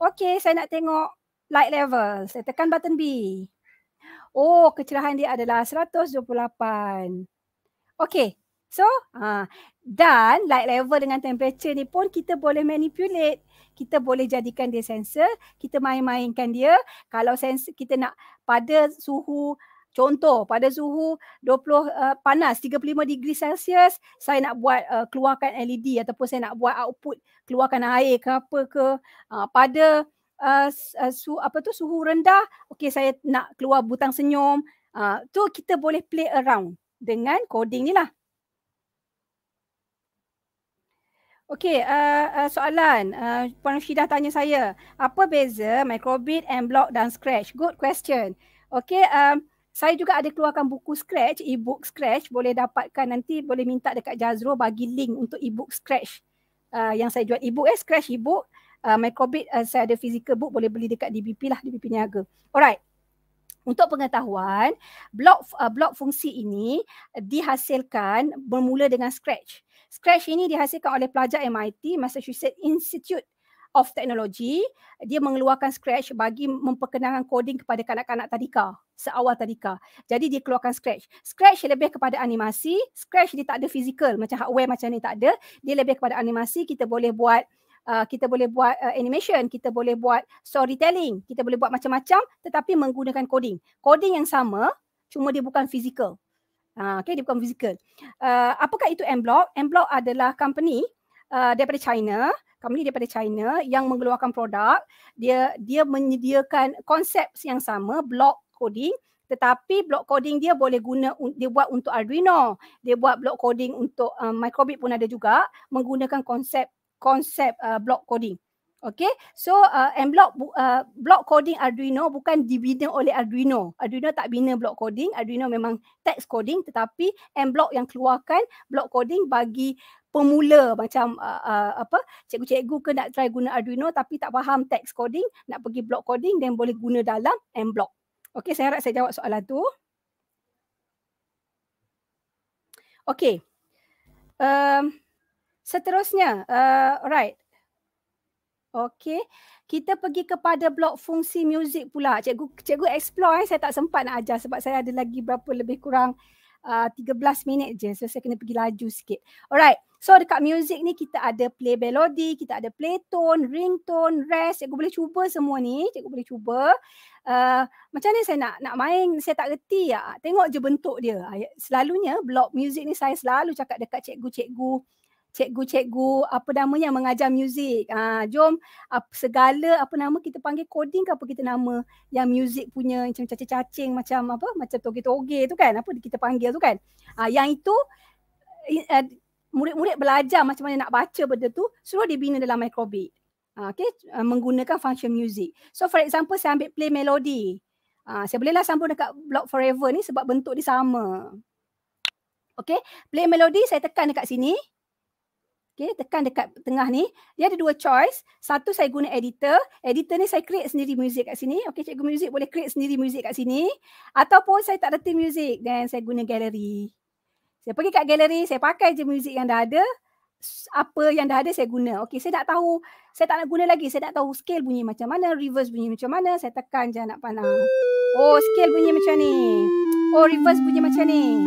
Okay, saya nak tengok light level. Saya tekan button B. Oh, kecerahan dia adalah 128. Okay. So, ha. dan light level dengan temperature ni pun kita boleh manipulate. Kita boleh jadikan dia sensor. Kita main-mainkan dia. Kalau sensor, kita nak pada suhu Contoh pada suhu 20 uh, eh, panas 35 degree Celsius saya nak buat uh, keluarkan LED ataupun saya nak buat output keluarkan air ke apa ke uh, pada uh, uh, su apa tu suhu rendah okey saya nak keluar butang senyum uh, tu kita boleh play around dengan coding ni lah Okay, uh, uh, soalan uh, Puan Syidah tanya saya, apa beza microbit, mblock dan scratch? Good question. Okay, um, saya juga ada keluarkan buku scratch, e-book scratch. Boleh dapatkan nanti, boleh minta dekat Jazro bagi link untuk e-book scratch uh, yang saya jual. E-book eh, scratch e-book uh, microbit uh, saya ada physical book boleh beli dekat DBP lah DBP niaga. Alright. Untuk pengetahuan, blok uh, blok fungsi ini dihasilkan bermula dengan scratch. Scratch ini dihasilkan oleh pelajar MIT Massachusetts Institute of Technology. Dia mengeluarkan scratch bagi memperkenalkan coding kepada kanak-kanak tadika seawal tadika. Jadi dia keluarkan scratch. Scratch lebih kepada animasi. Scratch dia tak ada fizikal macam hardware macam ni tak ada. Dia lebih kepada animasi. Kita boleh buat uh, kita boleh buat uh, animation, kita boleh buat storytelling, kita boleh buat macam-macam tetapi menggunakan coding. Coding yang sama cuma dia bukan fizikal. Uh, ah, okay, dia bukan fizikal. Uh, apakah itu M-Block? M-Block adalah company uh, daripada China company daripada China yang mengeluarkan produk dia dia menyediakan konsep yang sama block coding tetapi block coding dia boleh guna dia buat untuk Arduino dia buat block coding untuk um, Microbit pun ada juga menggunakan konsep konsep uh, block coding. Okay, so uh, and block uh, block coding Arduino bukan dibina oleh Arduino. Arduino tak bina block coding. Arduino memang text coding, tetapi and block yang keluarkan block coding bagi pemula macam uh, uh, apa cikgu-cikgu ke nak try guna Arduino tapi tak faham text coding nak pergi block coding dan boleh guna dalam and block. Okay, saya harap saya jawab soalan tu. Okay. Um, Seterusnya, uh, right. okay, kita pergi kepada blok fungsi muzik pula. Cikgu cikgu explore eh, saya tak sempat nak ajar sebab saya ada lagi berapa lebih kurang uh, 13 minit je. So saya kena pergi laju sikit. Alright, so dekat muzik ni kita ada play melody, kita ada play tone, ringtone, rest. Cikgu boleh cuba semua ni, cikgu boleh cuba. Uh, macam ni saya nak nak main, saya tak reti lah. Tengok je bentuk dia. Selalunya blok muzik ni saya selalu cakap dekat cikgu-cikgu cikgu-cikgu apa namanya mengajar muzik. Ha, jom apa, segala apa nama kita panggil coding ke apa kita nama yang muzik punya macam cacing-cacing macam apa macam toge-toge tu kan apa kita panggil tu kan. Ha, yang itu uh, murid-murid belajar macam mana nak baca benda tu suruh dibina dalam microbit. Ha, okay, eh, menggunakan function music. So for example saya ambil play melody. Ha, saya bolehlah sambung dekat block forever ni sebab bentuk dia sama. Okay, play melody saya tekan dekat sini. Okay, tekan dekat tengah ni. Dia ada dua choice. Satu saya guna editor. Editor ni saya create sendiri muzik kat sini. Okay, cikgu muzik boleh create sendiri muzik kat sini. Ataupun saya tak letih muzik dan saya guna gallery. Saya pergi kat gallery, saya pakai je muzik yang dah ada. Apa yang dah ada saya guna. Okay, saya tak tahu. Saya tak nak guna lagi. Saya tak tahu scale bunyi macam mana, reverse bunyi macam mana. Saya tekan je anak panah. Oh, scale bunyi macam ni. Oh, reverse bunyi macam ni.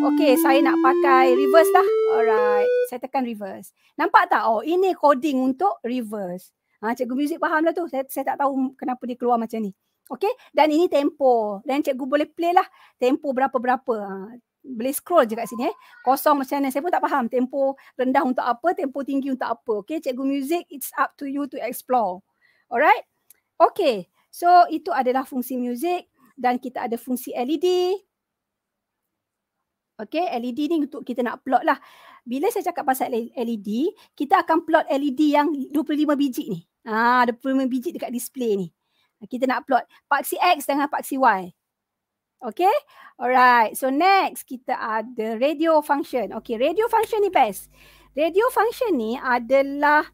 Okay, saya nak pakai reverse lah. Alright, saya tekan reverse. Nampak tak? Oh, ini coding untuk reverse. Ha, cikgu music faham lah tu. Saya, saya tak tahu kenapa dia keluar macam ni. Okay, dan ini tempo. Dan cikgu boleh play lah tempo berapa-berapa. Ha, boleh scroll je kat sini eh. Kosong macam mana. Saya pun tak faham tempo rendah untuk apa, tempo tinggi untuk apa. Okay, cikgu music, it's up to you to explore. Alright, okay. So, itu adalah fungsi music dan kita ada fungsi LED. Okay, LED ni untuk kita nak plot lah. Bila saya cakap pasal LED, e kita akan plot LED yang 25 biji ni. Ah, ha, 25 biji dekat display ni. Kita nak plot paksi X dengan paksi Y. Okay, alright. So next kita ada radio function. Okay, radio function ni best. Radio function ni adalah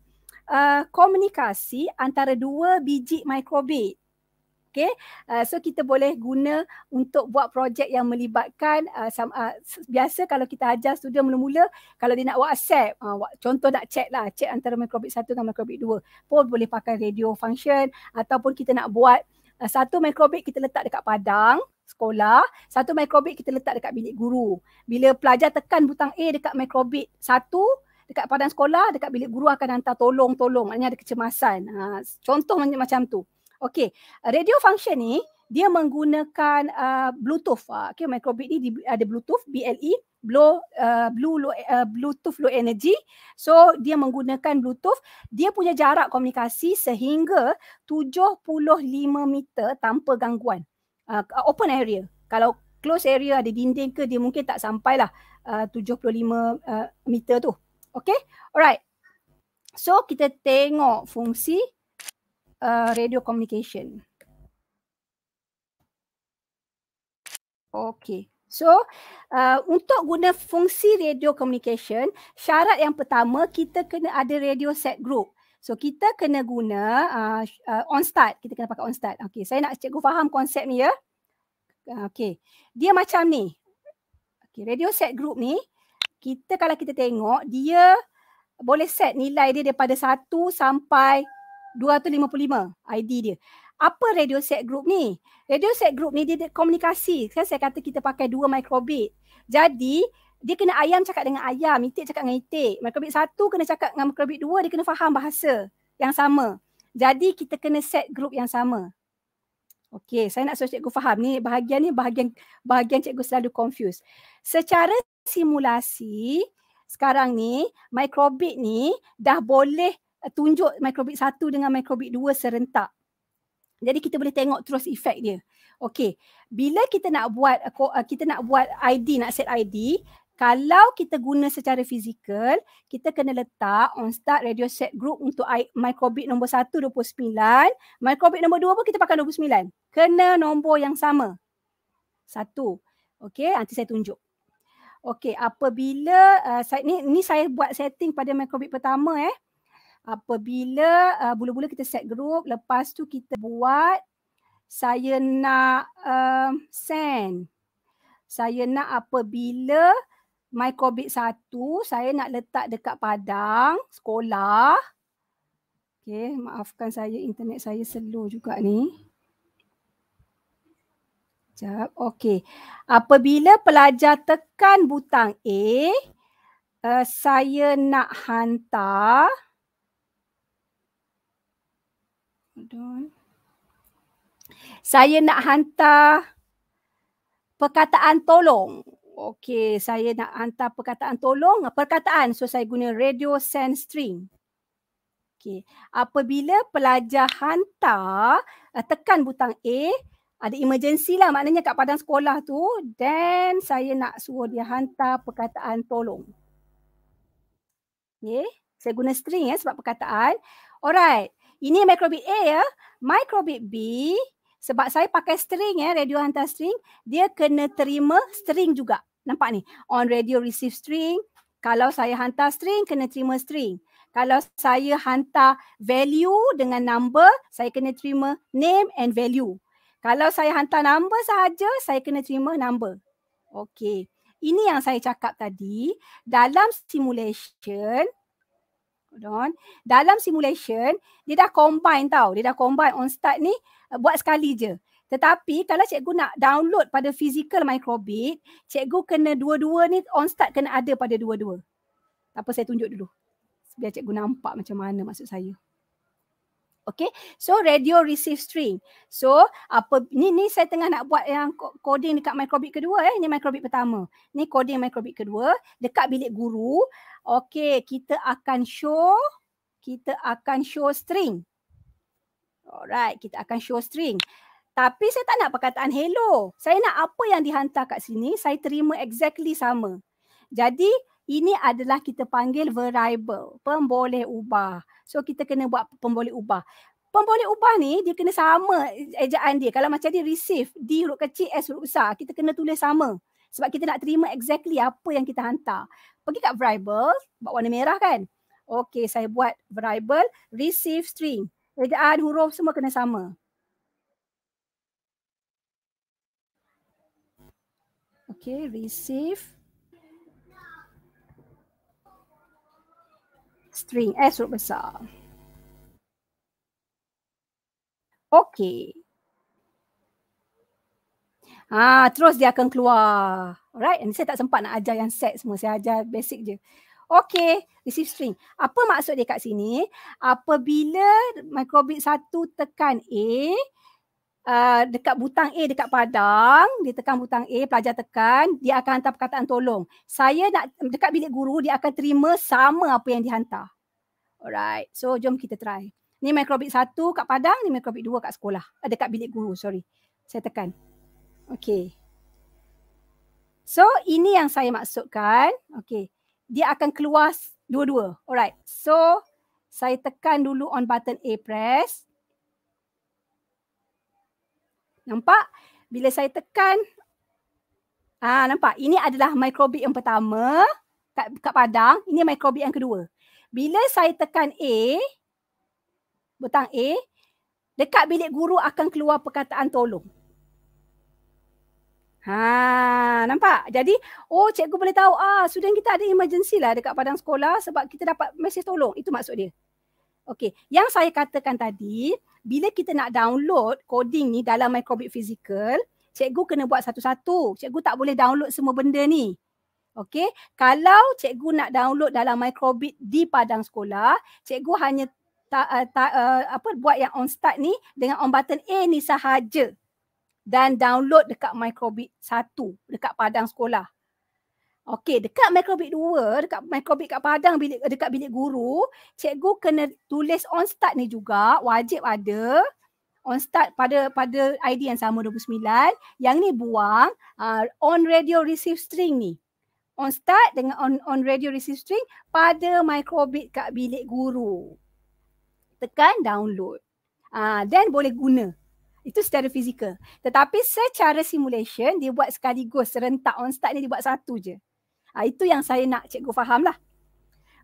uh, komunikasi antara dua biji microbit okay. Uh, ah, so kita boleh guna untuk buat projek yang melibatkan uh, ah, sama, uh, biasa kalau kita ajar student mula-mula kalau dia nak WhatsApp, uh, contoh nak chat lah, chat antara microbit satu dengan microbit dua pun boleh pakai radio function ataupun kita nak buat uh, satu microbit kita letak dekat padang sekolah, satu microbit kita letak dekat bilik guru. Bila pelajar tekan butang A dekat microbit satu dekat padang sekolah dekat bilik guru akan hantar tolong-tolong maknanya ada kecemasan. Ha contoh macam tu. Okey, radio function ni dia menggunakan uh, bluetooth. Uh, Okey, microbit ni di, ada bluetooth BLE, blue uh, blue low, uh, bluetooth low energy. So dia menggunakan bluetooth, dia punya jarak komunikasi sehingga 75 meter tanpa gangguan. Uh, open area. Kalau close area ada dinding ke dia mungkin tak sampai lah uh, 75 uh, meter tu. Okey. Alright. So kita tengok fungsi Uh, radio communication. Okay. So, uh, untuk guna fungsi radio communication, syarat yang pertama kita kena ada radio set group. So, kita kena guna uh, uh, on start. Kita kena pakai on start. Okay. Saya nak cikgu faham konsep ni ya. Okay. Dia macam ni. Okay. Radio set group ni, kita kalau kita tengok, dia boleh set nilai dia daripada 1 sampai 255 ID dia. Apa radio set group ni? Radio set group ni dia, dia komunikasi. Saya kan saya kata kita pakai dua microbit. Jadi dia kena ayam cakap dengan ayam, itik cakap dengan itik. Microbit satu kena cakap dengan microbit dua, dia kena faham bahasa yang sama. Jadi kita kena set group yang sama. Okey, saya nak suruh cikgu faham ni bahagian ni bahagian bahagian cikgu selalu confuse. Secara simulasi sekarang ni microbit ni dah boleh Uh, tunjuk microbit satu dengan microbit dua serentak. Jadi kita boleh tengok terus efek dia. Okey, bila kita nak buat uh, uh, kita nak buat ID nak set ID, kalau kita guna secara fizikal, kita kena letak on start radio set group untuk microbit nombor 1 29, microbit nombor 2 pun kita pakai 29. Kena nombor yang sama. Satu. Okey, nanti saya tunjuk. Okey, apabila uh, saya ni ni saya buat setting pada microbit pertama eh apabila uh, bula-bula kita set group lepas tu kita buat saya nak uh, send saya nak apabila microbit satu saya nak letak dekat padang sekolah Okay, maafkan saya internet saya slow juga ni. Sekejap. Okay. Apabila pelajar tekan butang A, uh, saya nak hantar Hold Saya nak hantar perkataan tolong. Okey, saya nak hantar perkataan tolong. Ah, perkataan, so saya guna radio send string. Okey, apabila pelajar hantar, ah, tekan butang A, ada emergency lah maknanya kat padang sekolah tu. Then saya nak suruh dia hantar perkataan tolong. Okey, saya guna string ya sebab perkataan. Alright, ini microbit A ya. Microbit B sebab saya pakai string ya, radio hantar string, dia kena terima string juga. Nampak ni? On radio receive string. Kalau saya hantar string, kena terima string. Kalau saya hantar value dengan number, saya kena terima name and value. Kalau saya hantar number sahaja, saya kena terima number. Okay, Ini yang saya cakap tadi. Dalam simulation, on. Dalam simulation, dia dah combine tau. Dia dah combine on start ni eh, buat sekali je. Tetapi kalau cikgu nak download pada physical microbit, cikgu kena dua-dua ni on start kena ada pada dua-dua. Tak apa saya tunjuk dulu. Biar cikgu nampak macam mana maksud saya. Okay, so radio receive string. So, apa ni ni saya tengah nak buat yang coding dekat microbit kedua eh. Ni microbit pertama. Ni coding microbit kedua dekat bilik guru. Okay, kita akan show kita akan show string. Alright, kita akan show string. Tapi saya tak nak perkataan hello. Saya nak apa yang dihantar kat sini, saya terima exactly sama. Jadi, ini adalah kita panggil variable, pemboleh ubah. So kita kena buat pemboleh ubah. Pemboleh ubah ni dia kena sama ejaan dia. Kalau macam dia receive D huruf kecil S huruf besar, kita kena tulis sama. Sebab kita nak terima exactly apa yang kita hantar. Pergi kat variable, buat warna merah kan. Okay, saya buat variable receive string. Ejaan huruf semua kena sama. Okay, receive string eh suruh besar. Okey. Ha, terus dia akan keluar. Alright, ni saya tak sempat nak ajar yang set semua. Saya ajar basic je. Okey, receive string. Apa maksud dia kat sini? Apabila microbit 1 tekan A, Ah, dekat butang A dekat Padang, dia tekan butang A, pelajar tekan, dia akan hantar perkataan tolong. Saya nak dekat bilik guru, dia akan terima sama apa yang dihantar. Alright, so jom kita try. Ni mikrobit satu kat Padang, ni mikrobit dua kat sekolah. Eh, dekat bilik guru, sorry. Saya tekan. Okay. So ini yang saya maksudkan. Okay. Dia akan keluar dua-dua. Alright. So saya tekan dulu on button A press. Nampak? Bila saya tekan Ah nampak ini adalah microbit yang pertama kat, kat padang ini microbit yang kedua. Bila saya tekan A butang A dekat bilik guru akan keluar perkataan tolong. Ha nampak? Jadi oh cikgu boleh tahu ah student kita ada emergency lah dekat padang sekolah sebab kita dapat mesej tolong itu maksud dia. Okey, yang saya katakan tadi bila kita nak download coding ni dalam microbit physical, cikgu kena buat satu-satu. Cikgu tak boleh download semua benda ni. okay? kalau cikgu nak download dalam microbit di padang sekolah, cikgu hanya ta, uh, ta, uh, apa buat yang on start ni dengan on button A ni sahaja dan download dekat microbit satu dekat padang sekolah. Okey, dekat mikrobit 2, dekat mikrobit kat padang bilik dekat bilik guru, cikgu kena tulis on start ni juga, wajib ada on start pada pada ID yang sama 29. Yang ni buang uh, on radio receive string ni. On start dengan on on radio receive string pada mikrobit kat bilik guru. Tekan download. Ah uh, then boleh guna. Itu secara fizikal. Tetapi secara simulation dia buat sekaligus serentak on start ni dia buat satu je. Ha, itu yang saya nak cikgu faham lah.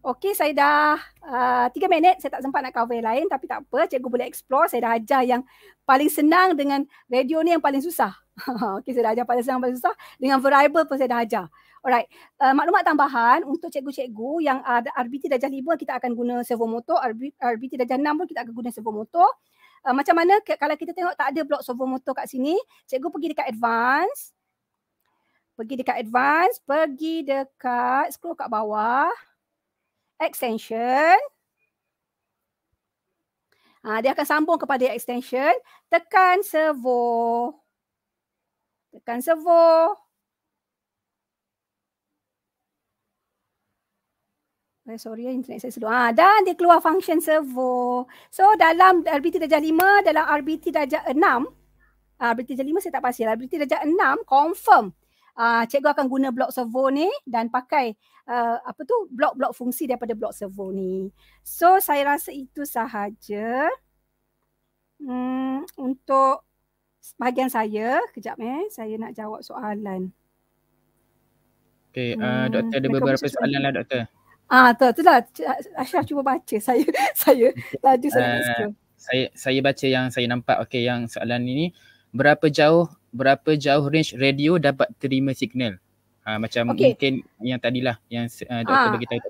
Okay, saya dah ah, tiga minit. Saya tak sempat nak cover yang lain tapi tak apa. Cikgu boleh explore. Saya dah ajar yang paling senang dengan radio ni yang paling susah. <laughs> Okay, saya dah ajar paling senang paling susah. Dengan variable pun saya dah ajar. Alright, uh, maklumat tambahan untuk cikgu-cikgu yang ada uh, RBT darjah 5 kita akan guna servo motor. RBT, RBT darjah 6 pun kita akan guna servo motor. Uh, macam mana ke, kalau kita tengok tak ada blok servo motor kat sini, cikgu pergi dekat advance pergi dekat advance, pergi dekat scroll kat bawah. Extension. Ha, dia akan sambung kepada extension. Tekan servo. Tekan servo. Eh, sorry, eh, internet saya slow. Ah ha, dan dia keluar function servo. So dalam RBT darjah 5, dalam RBT darjah 6, ha, RBT darjah 5 saya tak pasti, lah. RBT darjah 6 confirm uh, cikgu akan guna blok servo ni dan pakai uh, apa tu blok-blok fungsi daripada blok servo ni. So saya rasa itu sahaja hmm, untuk bahagian saya. Kejap eh, saya nak jawab soalan. Okay, uh, ah, hmm. doktor ada beberapa soalan lah doktor. Ah, tu, tu lah. Asyaf cuba baca. <laughs> Saya, saya <laughs> laju sangat uh, Saya, saya baca yang saya nampak. Okay, yang soalan ini. Berapa jauh berapa jauh range radio dapat terima signal. Ha, macam okay. mungkin yang tadilah yang uh, doktor ha. beritahu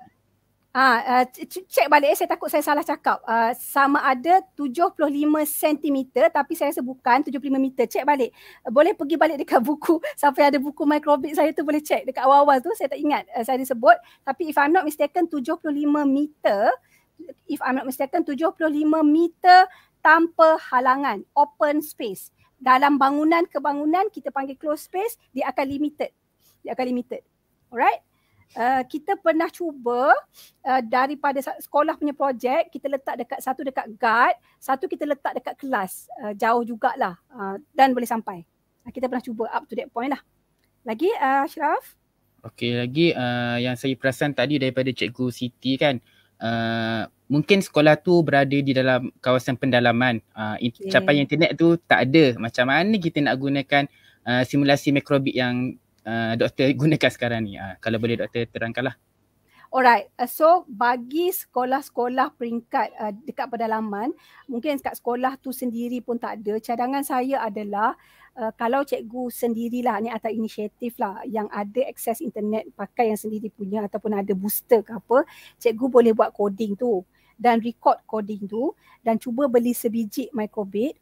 Ah, ha, uh, check balik eh. saya takut saya salah cakap. Uh, sama ada 75 cm tapi saya rasa bukan 75 meter. Cek balik. Uh, boleh pergi balik dekat <laughs> buku. Siapa yang ada buku microbit saya tu boleh cek dekat awal-awal tu saya tak ingat uh, saya disebut. tapi if I'm not mistaken 75 meter if I'm not mistaken 75 meter tanpa halangan open space dalam bangunan ke bangunan kita panggil close space dia akan limited dia akan limited alright Uh, kita pernah cuba uh, daripada sekolah punya projek kita letak dekat satu dekat guard satu kita letak dekat kelas uh, jauh jugalah uh, dan boleh sampai uh, kita pernah cuba up to that point lah lagi uh, Ashraf okey lagi uh, yang saya perasan tadi daripada cikgu Siti kan uh, Uh, mungkin sekolah tu berada di dalam kawasan pendalaman uh, okay. capaian internet tu tak ada macam mana kita nak gunakan uh, simulasi mikrobik yang uh, doktor <laughs> gunakan sekarang ni uh, kalau boleh doktor terangkanlah Alright, uh, so bagi sekolah-sekolah peringkat uh, dekat pedalaman, mungkin dekat sekolah tu sendiri pun tak ada. Cadangan saya adalah uh, kalau cikgu sendirilah ni atau inisiatif lah yang ada akses internet pakai yang sendiri punya ataupun ada booster ke apa, cikgu boleh buat coding tu dan record coding tu dan cuba beli sebiji microbit,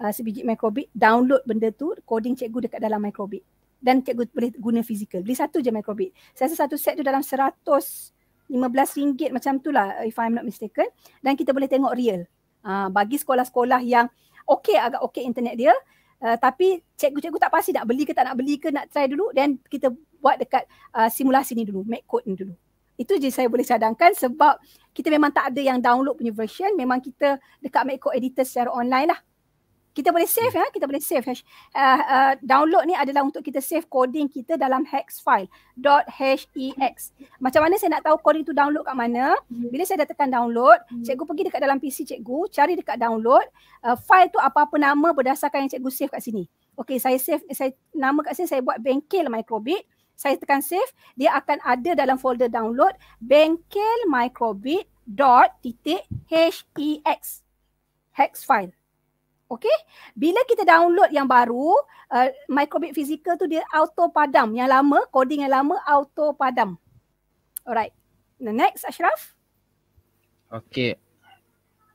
uh, sebiji microbit, download benda tu, coding cikgu dekat dalam microbit dan cikgu boleh guna fizikal. Beli satu je microbit. Saya rasa satu set tu dalam seratus lima belas ringgit macam tu lah if I'm not mistaken. Dan kita boleh tengok real. Uh, bagi sekolah-sekolah yang okey agak okey internet dia, uh, tapi cikgu-cikgu tak pasti nak beli ke tak nak beli ke nak try dulu dan kita buat dekat uh, simulasi ni dulu make code ni dulu itu je saya boleh cadangkan sebab kita memang tak ada yang download punya version memang kita dekat make code editor secara online lah kita boleh save ya kita boleh save uh, uh, download ni adalah untuk kita save coding kita dalam hex file .hex macam mana saya nak tahu coding tu download kat mana hmm. bila saya dah tekan download hmm. cikgu pergi dekat dalam PC cikgu cari dekat download uh, file tu apa-apa nama berdasarkan yang cikgu save kat sini okey saya save saya nama kat sini saya buat bengkel microbit saya tekan save dia akan ada dalam folder download bengkel microbit .hex hex file Okey, bila kita download yang baru, uh, microbit physical tu dia auto padam. Yang lama, coding yang lama auto padam. Alright. The next Ashraf. Okey.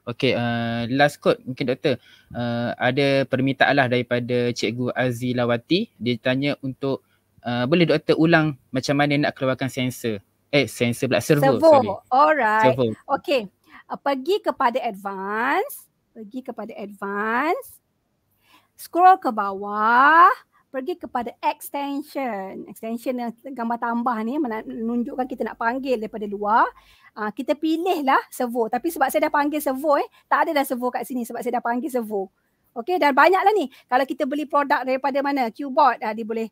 Okey, uh, last code mungkin doktor. Uh, ada permintaan lah daripada Cikgu Azilawati. Dia tanya untuk uh, boleh doktor ulang macam mana nak keluarkan sensor. Eh, sensor pula servo. Servo. Alright. Servo. Okey. Uh, pergi kepada advance pergi kepada advance scroll ke bawah pergi kepada extension extension yang gambar tambah ni menunjukkan kita nak panggil daripada luar uh, kita pilihlah servo tapi sebab saya dah panggil servo eh tak ada dah servo kat sini sebab saya dah panggil servo Okay, dan banyaklah ni. Kalau kita beli produk daripada mana? Cubot ah dia boleh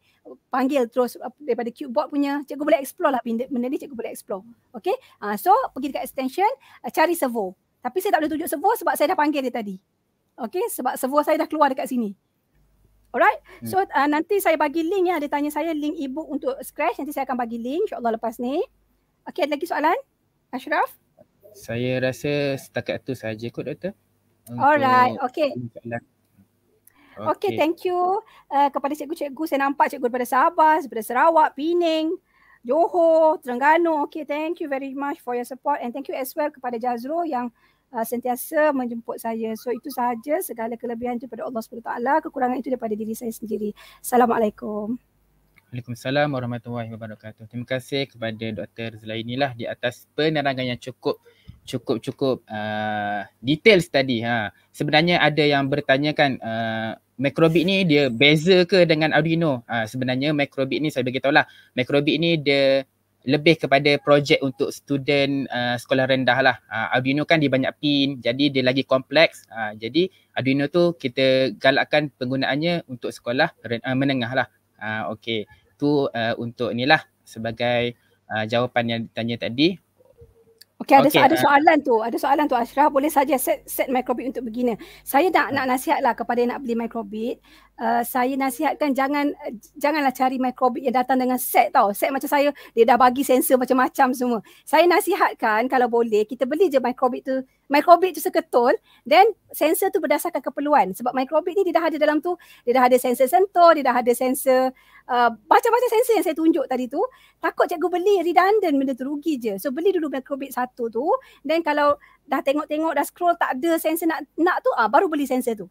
panggil terus ah, daripada Cubot punya. Cikgu boleh explore lah benda, benda ni cikgu boleh explore. Okay, Ah so pergi dekat extension, uh, cari servo. Tapi saya tak boleh tunjuk sebuah sebab saya dah panggil dia tadi. Okay, sebab sebuah saya dah keluar dekat sini. Alright, hmm. so uh, nanti saya bagi link ya. Dia tanya saya link ebook untuk Scratch. Nanti saya akan bagi link insyaAllah lepas ni. Okay, ada lagi soalan? Ashraf? Saya rasa setakat tu saja kot, Doktor. Alright, okay. okay. Okay, thank you uh, kepada cikgu-cikgu. Saya nampak cikgu daripada Sabah, daripada Sarawak, Penang, Johor, Terengganu. Okay, thank you very much for your support and thank you as well kepada Jazro yang uh, sentiasa menjemput saya. So itu sahaja segala kelebihan itu daripada Allah SWT, kekurangan itu daripada diri saya sendiri. Assalamualaikum. Waalaikumsalam warahmatullahi wabarakatuh. Terima kasih kepada Dr. Zulaini lah di atas penerangan yang cukup cukup cukup uh, detail tadi ha. Sebenarnya ada yang bertanyakan, kan uh, makrobit ni dia beza ke dengan Arduino? Uh, sebenarnya makrobit ni saya bagi tahu lah. Makrobit ni dia lebih kepada projek untuk student uh, sekolah rendah lah. Uh, Arduino kan dia banyak pin, jadi dia lagi kompleks. Uh, jadi Arduino tu kita galakkan penggunaannya untuk sekolah re- uh, menengah lah. Uh, okay, tu uh, untuk inilah sebagai uh, jawapan yang ditanya tadi. Okay ada okay. ada eh. soalan tu, ada soalan tu Ashraf boleh saja set set microbit untuk begini. Saya nak nak hmm. nasihatlah kepada yang nak beli microbit, uh, saya nasihatkan jangan janganlah cari microbit yang datang dengan set tau. Set macam saya dia dah bagi sensor macam-macam semua. Saya nasihatkan kalau boleh kita beli je microbit tu microbit tu seketul then sensor tu berdasarkan keperluan sebab microbit ni dia dah ada dalam tu dia dah ada sensor sentuh dia dah ada sensor uh, macam-macam uh, sensor yang saya tunjuk tadi tu takut cikgu beli redundant benda tu rugi je so beli dulu microbit satu tu then kalau dah tengok-tengok dah scroll tak ada sensor nak nak tu ah uh, baru beli sensor tu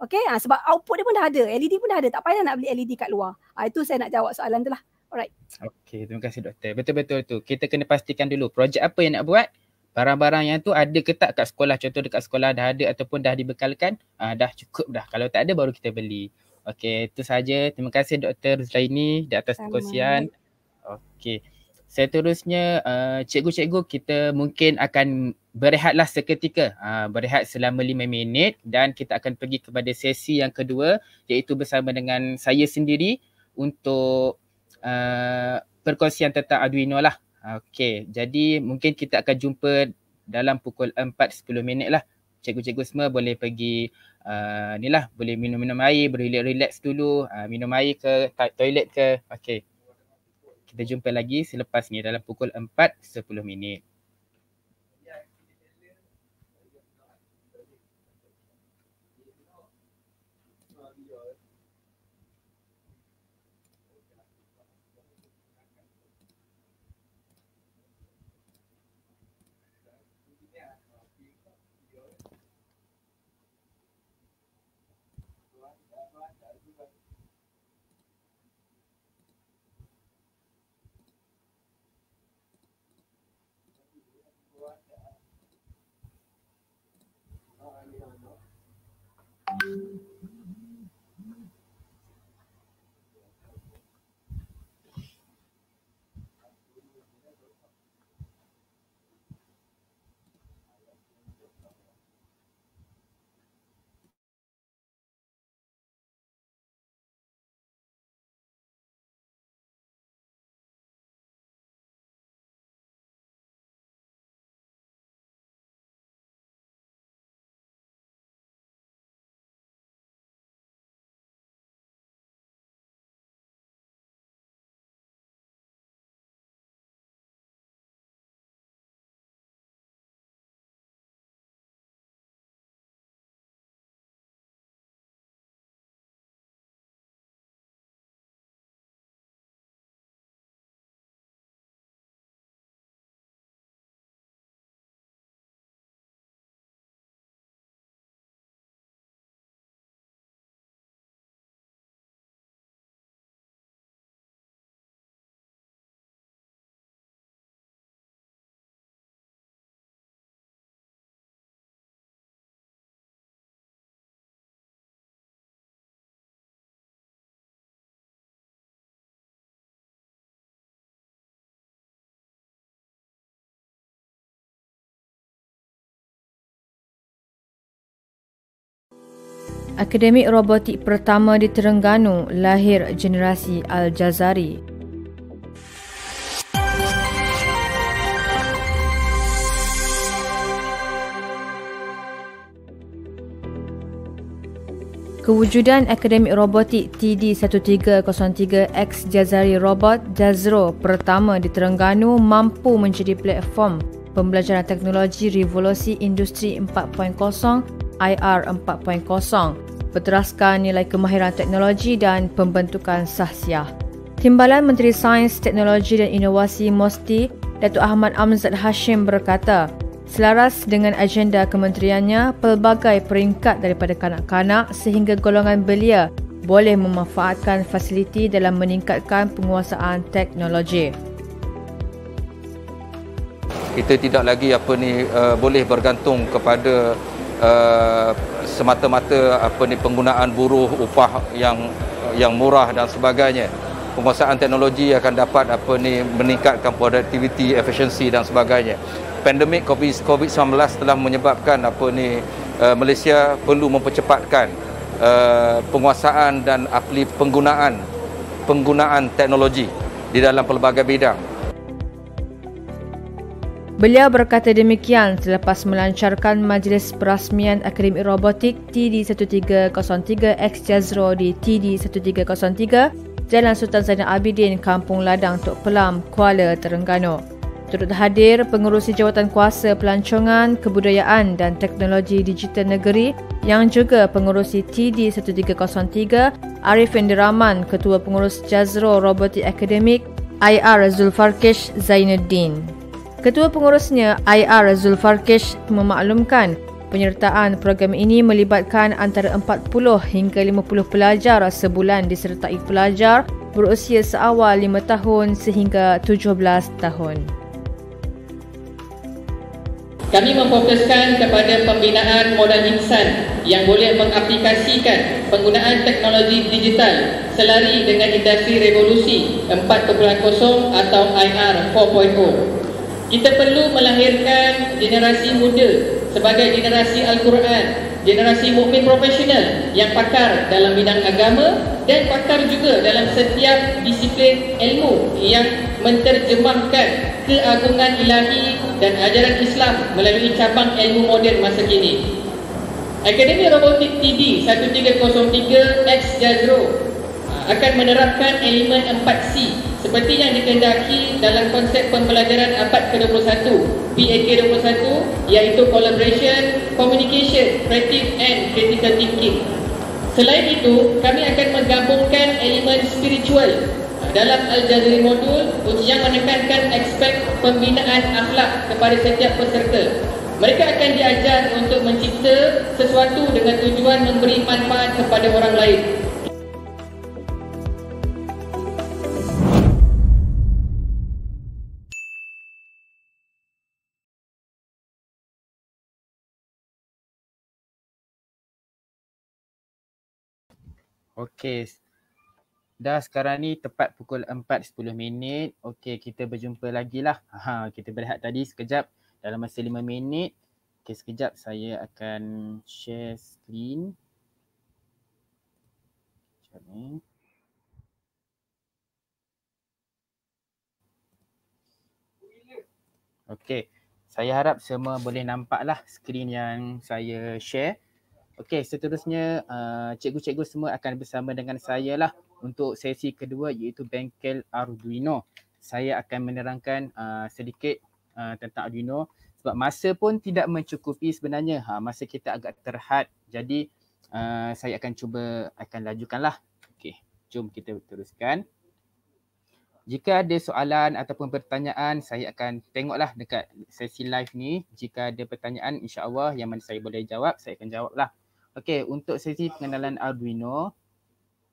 Okay? uh, sebab output dia pun dah ada LED pun dah ada tak payah nak beli LED kat luar uh, itu saya nak jawab soalan tu lah Alright. Okay, terima kasih doktor. Betul-betul tu. Kita kena pastikan dulu projek apa yang nak buat barang-barang yang tu ada ke tak kat sekolah contoh dekat sekolah dah ada ataupun dah dibekalkan uh, dah cukup dah kalau tak ada baru kita beli okey itu saja terima kasih doktor Zaini di atas perkongsian okey seterusnya uh, cikgu-cikgu kita mungkin akan berehatlah seketika uh, berehat selama lima minit dan kita akan pergi kepada sesi yang kedua iaitu bersama dengan saya sendiri untuk uh, perkongsian tentang Arduino lah Okey, jadi mungkin kita akan jumpa dalam pukul 4.10 minit lah. Cikgu-cikgu semua boleh pergi uh, ni lah, boleh minum-minum air, boleh relax dulu, uh, minum air ke toilet ke. Okey, kita jumpa lagi selepas ni dalam pukul 4.10 minit. Akademik robotik pertama di Terengganu lahir generasi Al-Jazari. Kewujudan Akademik Robotik TD1303X Jazari Robot Jazro pertama di Terengganu mampu menjadi platform pembelajaran teknologi revolusi industri 4.0 IR berteraskan nilai kemahiran teknologi dan pembentukan sahsiah. Timbalan Menteri Sains, Teknologi dan Inovasi Mosti, Datuk Ahmad Amzad Hashim berkata, selaras dengan agenda kementeriannya, pelbagai peringkat daripada kanak-kanak sehingga golongan belia boleh memanfaatkan fasiliti dalam meningkatkan penguasaan teknologi. Kita tidak lagi apa ni uh, boleh bergantung kepada Eh, semata-mata apa ni penggunaan buruh upah yang yang murah dan sebagainya penguasaan teknologi akan dapat apa ni meningkatkan productivity, efficiency dan sebagainya pandemik covid covid-19 telah menyebabkan apa ni uh, Malaysia perlu mempercepatkan uh, penguasaan dan apli penggunaan penggunaan teknologi di dalam pelbagai bidang Beliau berkata demikian selepas melancarkan majlis perasmian Akademi Robotik TD1303 X Jazro di TD1303 Jalan Sultan Zainal Abidin, Kampung Ladang, Tok Pelam, Kuala, Terengganu. Turut hadir pengurusi jawatan kuasa pelancongan, kebudayaan dan teknologi digital negeri yang juga pengurusi TD1303 Arifin Diraman, Ketua Pengurus Jazro Robotik Akademik IR Zulfarkish Zainuddin. Ketua pengurusnya IR Zulfarkish memaklumkan penyertaan program ini melibatkan antara 40 hingga 50 pelajar sebulan disertai pelajar berusia seawal 5 tahun sehingga 17 tahun. Kami memfokuskan kepada pembinaan modal insan yang boleh mengaplikasikan penggunaan teknologi digital selari dengan industri revolusi 4.0 atau IR 4.0. Kita perlu melahirkan generasi muda sebagai generasi Al-Quran, generasi mukmin profesional yang pakar dalam bidang agama dan pakar juga dalam setiap disiplin ilmu yang menterjemahkan keagungan ilahi dan ajaran Islam melalui cabang ilmu moden masa kini. Akademi Robotik TD 1303 X Jazro akan menerapkan elemen 4C seperti yang dikendaki dalam konsep pembelajaran abad ke-21 PAK 21 iaitu collaboration, communication, creative and critical thinking. Selain itu, kami akan menggabungkan elemen spiritual dalam Al-Jazri modul yang menekankan aspek pembinaan akhlak kepada setiap peserta. Mereka akan diajar untuk mencipta sesuatu dengan tujuan memberi manfaat kepada orang lain Okey. Dah sekarang ni tepat pukul 4.10 minit. Okey, kita berjumpa lagi lah. Ha, kita berehat tadi sekejap dalam masa 5 minit. Okey, sekejap saya akan share screen. Macam ni. Eh. Okey, saya harap semua boleh nampak lah screen yang saya share. Okey, seterusnya uh, cikgu-cikgu semua akan bersama dengan saya lah untuk sesi kedua iaitu bengkel Arduino. Saya akan menerangkan uh, sedikit uh, tentang Arduino sebab masa pun tidak mencukupi sebenarnya. Ha, masa kita agak terhad. Jadi uh, saya akan cuba akan lajukan lah. Okey, jom kita teruskan. Jika ada soalan ataupun pertanyaan, saya akan tengoklah dekat sesi live ni. Jika ada pertanyaan, insyaAllah yang mana saya boleh jawab, saya akan jawablah. Okay, untuk sesi pengenalan Arduino.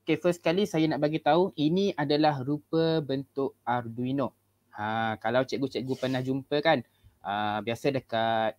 Okay, first kali saya nak bagi tahu ini adalah rupa bentuk Arduino. Ha, kalau cikgu-cikgu pernah jumpa kan, ha, biasa dekat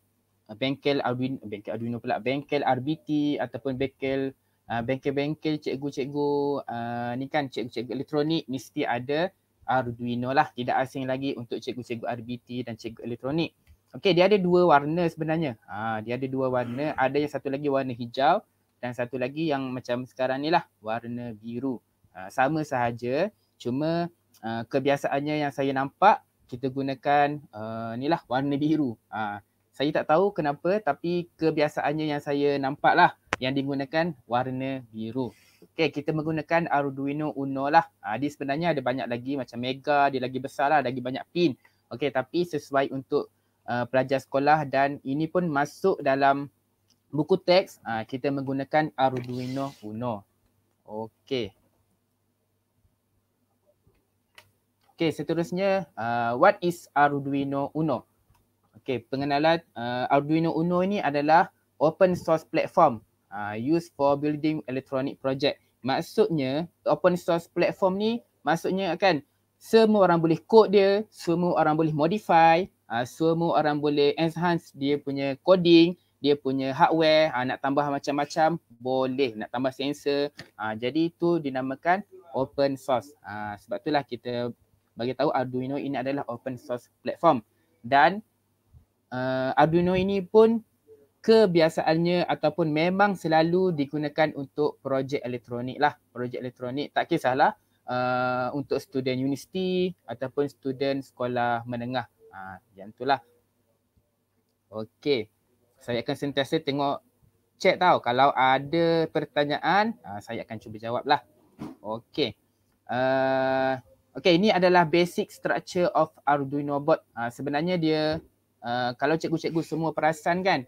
bengkel Arduino, bengkel Arduino pula, bengkel RBT ataupun bengkel uh, bengkel-bengkel cikgu-cikgu uh, ni kan cikgu-cikgu elektronik mesti ada Arduino lah. Tidak asing lagi untuk cikgu-cikgu RBT dan cikgu elektronik. Okey, dia ada dua warna sebenarnya. Ha, dia ada dua warna. Ada yang satu lagi warna hijau dan satu lagi yang macam sekarang ni lah warna biru. Ha, sama sahaja. Cuma uh, kebiasaannya yang saya nampak kita gunakan uh, ni lah warna biru. Ha, saya tak tahu kenapa tapi kebiasaannya yang saya nampak lah yang digunakan warna biru. Okey, kita menggunakan Arduino Uno lah. Ha, dia sebenarnya ada banyak lagi macam Mega, dia lagi besar lah, lagi banyak pin. Okey, tapi sesuai untuk uh, pelajar sekolah dan ini pun masuk dalam buku teks uh, kita menggunakan Arduino Uno. Okey. Okey, seterusnya uh, what is Arduino Uno? Okey, pengenalan uh, Arduino Uno ini adalah open source platform uh, used for building electronic project. Maksudnya open source platform ni maksudnya kan semua orang boleh code dia, semua orang boleh modify, Ah, semua orang boleh enhance dia punya coding, dia punya hardware, ha, nak tambah macam-macam boleh, nak tambah sensor. Ha, jadi itu dinamakan open source. Ha, sebab itulah kita bagi tahu Arduino ini adalah open source platform dan uh, Arduino ini pun kebiasaannya ataupun memang selalu digunakan untuk projek elektronik lah. Projek elektronik tak kisahlah uh, untuk student universiti ataupun student sekolah menengah. Ha, macam itulah. Okey. Saya akan sentiasa tengok chat tau. Kalau ada pertanyaan, ha, saya akan cuba jawablah. Okey. Uh, eh, Okay, ini adalah basic structure of Arduino board. Ha, sebenarnya dia, uh, kalau cikgu-cikgu semua perasan kan,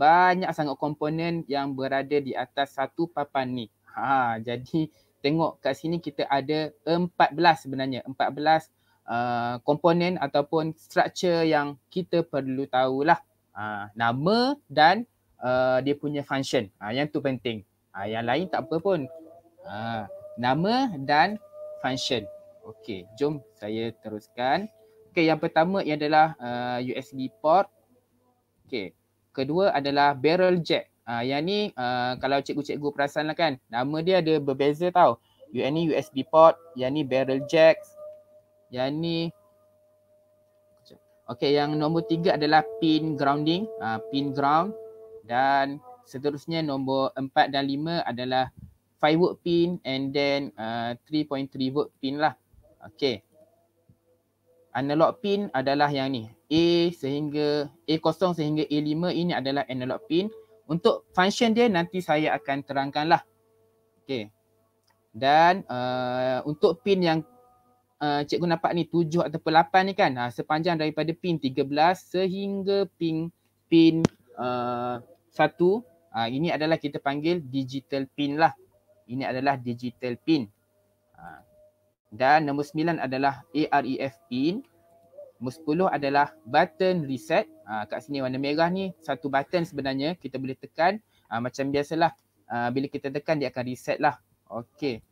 banyak sangat komponen yang berada di atas satu papan ni. Ha, jadi tengok kat sini kita ada 14 sebenarnya. 14 Uh, komponen ataupun structure yang kita perlu tahulah uh, nama dan uh, dia punya function uh, yang tu penting uh, yang lain tak apa pun uh, nama dan function okey jom saya teruskan okey yang pertama ia adalah uh, USB port okey kedua adalah barrel jack uh, yang ni uh, kalau cikgu-cikgu perasan perasanlah kan nama dia ada berbeza tau yang ni e USB port yang ni barrel jacks yang ni Okey yang nombor tiga adalah pin grounding uh, Pin ground Dan seterusnya nombor empat dan lima adalah five volt pin and then ah, three uh, three volt pin lah Okey Analog pin adalah yang ni A sehingga A kosong sehingga A lima ini adalah analog pin Untuk function dia nanti saya akan terangkan lah Okey dan uh, untuk pin yang uh, cikgu nampak ni tujuh ataupun 8 ni kan uh, sepanjang daripada pin tiga belas sehingga pin pin uh, uh, ini adalah kita panggil digital pin lah ini adalah digital pin uh, dan nombor sembilan adalah AREF pin nombor 10 adalah button reset uh, kat sini warna merah ni satu button sebenarnya kita boleh tekan uh, macam biasalah uh, bila kita tekan dia akan reset lah Okay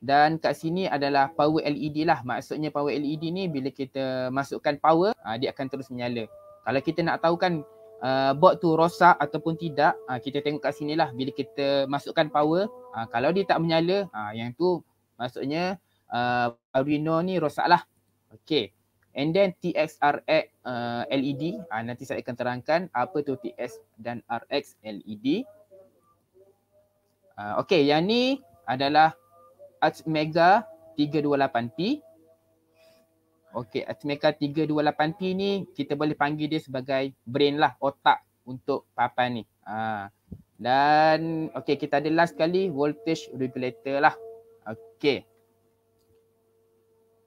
dan kat sini adalah power LED lah maksudnya power LED ni bila kita masukkan power uh, dia akan terus menyala kalau kita nak tahu kan uh, ah, board tu rosak ataupun tidak uh, kita tengok kat sini lah bila kita masukkan power uh, kalau dia tak menyala uh, yang tu maksudnya uh, Arduino ni rosak lah okay. And then TXRX uh, LED, uh, nanti saya akan terangkan apa tu TX dan RX LED. Uh, okay, yang ni adalah Atmega 328P. Okey, Atmega 328P ni kita boleh panggil dia sebagai brain lah, otak untuk papan ni. Ha. Dan okey kita ada last sekali voltage regulator lah. Okey.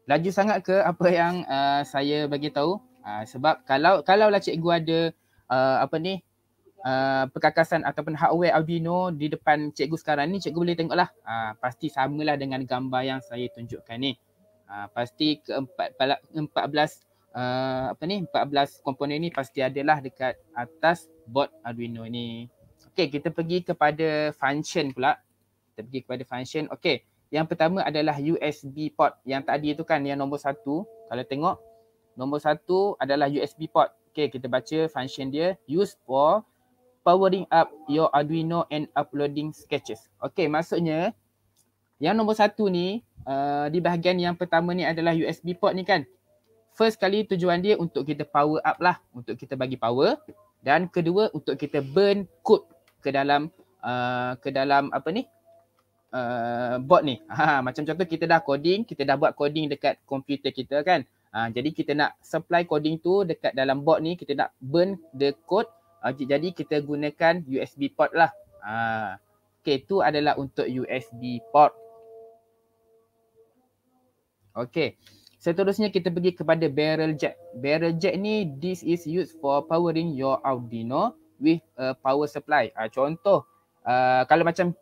Laju sangat ke apa yang uh, saya bagi tahu? Uh, sebab kalau kalaulah cikgu ada uh, apa ni uh, perkakasan ataupun hardware Arduino di depan cikgu sekarang ni cikgu boleh tengoklah uh, pasti samalah dengan gambar yang saya tunjukkan ni uh, pasti keempat empat belas uh, apa ni empat belas komponen ni pasti adalah dekat atas board Arduino ni Okey, kita pergi kepada function pula kita pergi kepada function Okey, yang pertama adalah USB port yang tadi tu kan yang nombor satu kalau tengok nombor satu adalah USB port Okey, kita baca function dia use for powering up your Arduino and uploading sketches. Okay, maksudnya yang nombor satu ni uh, di bahagian yang pertama ni adalah USB port ni kan. First kali tujuan dia untuk kita power up lah, untuk kita bagi power dan kedua untuk kita burn code ke dalam uh, ke dalam apa ni? Uh, board ni. <laughs> Ha, macam contoh kita dah coding, kita dah buat coding dekat komputer kita kan. Ha, jadi kita nak supply coding tu dekat dalam board ni, kita nak burn the code uh, jadi kita gunakan USB port lah. Uh, okay, tu adalah untuk USB port. Okay, seterusnya kita pergi kepada barrel jack. Barrel jack ni, this is used for powering your Arduino with a uh, power supply. Uh, contoh, uh, kalau macam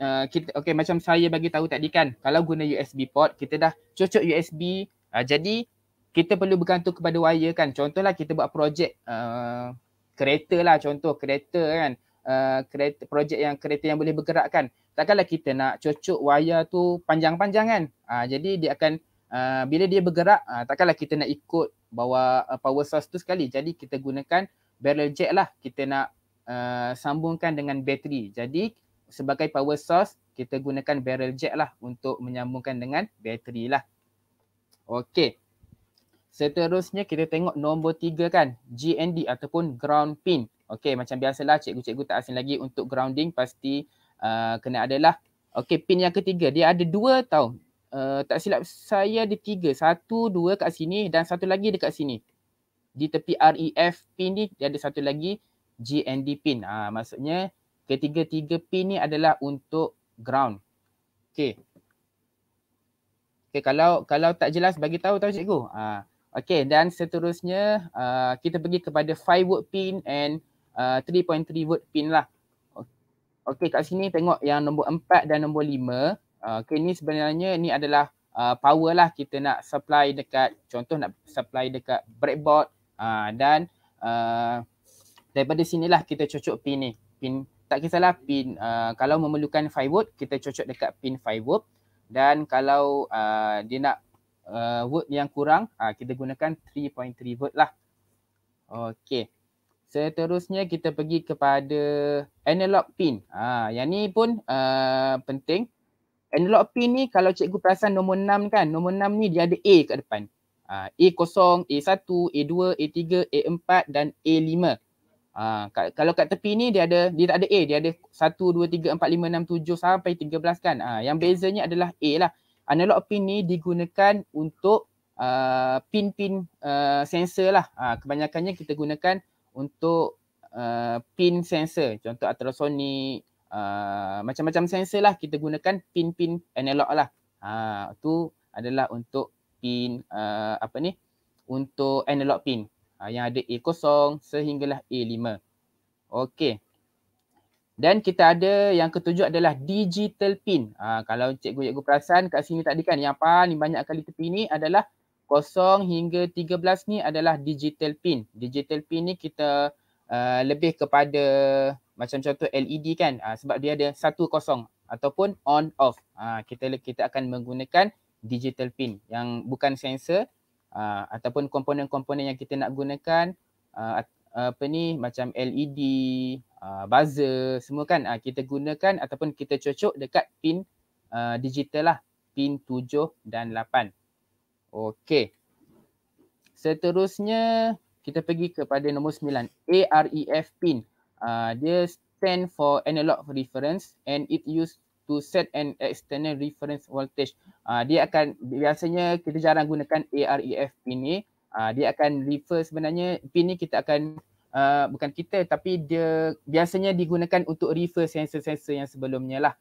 Uh, kita, okay macam saya bagi tahu tadi kan kalau guna USB port kita dah cocok USB uh, jadi kita perlu bergantung kepada wire kan contohlah kita buat projek uh, kereta lah contoh kereta kan uh, kereta projek yang kereta yang boleh bergerak kan takkanlah kita nak cocok waya tu panjang-panjang kan uh, jadi dia akan uh, bila dia bergerak uh, takkanlah kita nak ikut bawa uh, power source tu sekali jadi kita gunakan barrel jack lah kita nak uh, sambungkan dengan bateri jadi sebagai power source kita gunakan barrel jack lah untuk menyambungkan dengan bateri lah okey Seterusnya kita tengok nombor tiga kan GND ataupun ground pin. Okey macam biasalah cikgu-cikgu tak asing lagi untuk grounding pasti uh, kena adalah. Okey pin yang ketiga dia ada dua tau. Uh, tak silap saya ada tiga. Satu, dua kat sini dan satu lagi dekat sini. Di tepi REF pin ni dia ada satu lagi GND pin. Ha, maksudnya ketiga-tiga pin ni adalah untuk ground. Okey. Okey kalau kalau tak jelas bagi tahu tahu cikgu. Ah ha. Okay dan seterusnya uh, kita pergi kepada 5 volt pin and uh, 3.3 volt pin lah. Okay kat sini tengok yang nombor 4 dan nombor 5. Uh, okay ni sebenarnya ni adalah uh, power lah kita nak supply dekat contoh nak supply dekat breadboard uh, dan uh, daripada lah kita cocok pin ni. Pin tak kisahlah pin uh, kalau memerlukan 5 volt kita cocok dekat pin 5 volt dan kalau uh, dia nak uh, word yang kurang, uh, kita gunakan 3.3 word lah. Okey. Seterusnya kita pergi kepada analog pin. Ah, yang ni pun uh, penting. Analog pin ni kalau cikgu perasan nombor 6 kan, nombor 6 ni dia ada A kat depan. Uh, A0, A1, A2, A3, A4 dan A5. Uh, ah, kat, kalau kat tepi ni dia ada dia tak ada A, dia ada 1 2 3 4 5 6 7 sampai 13 kan. Uh, yang bezanya adalah A lah analog pin ni digunakan untuk uh, pin-pin uh, sensor lah. Uh, kebanyakannya kita gunakan untuk uh, pin sensor. Contoh ultrasonic, uh, macam-macam sensor lah kita gunakan pin-pin analog lah. Uh, tu adalah untuk pin uh, apa ni? Untuk analog pin uh, yang ada A0 sehinggalah A5. Okey. Dan kita ada yang ketujuh adalah digital pin. Ha, kalau cikgu-cikgu perasan kat sini tadi kan yang paling banyak kali tepi ni adalah kosong hingga 13 ni adalah digital pin. Digital pin ni kita uh, lebih kepada macam contoh LED kan uh, sebab dia ada satu kosong ataupun on off. Uh, kita kita akan menggunakan digital pin yang bukan sensor uh, ataupun komponen-komponen yang kita nak gunakan uh, apa ni macam LED Uh, buzzer semua kan uh, kita gunakan ataupun kita cocok dekat pin uh, digital lah pin 7 dan 8 okey seterusnya kita pergi kepada nombor 9 AREF pin uh, dia stand for analog reference and it used to set an external reference voltage uh, dia akan biasanya kita jarang gunakan AREF pin ni uh, dia akan refer sebenarnya pin ni kita akan uh, bukan kita tapi dia biasanya digunakan untuk refer sensor-sensor yang sebelumnya lah.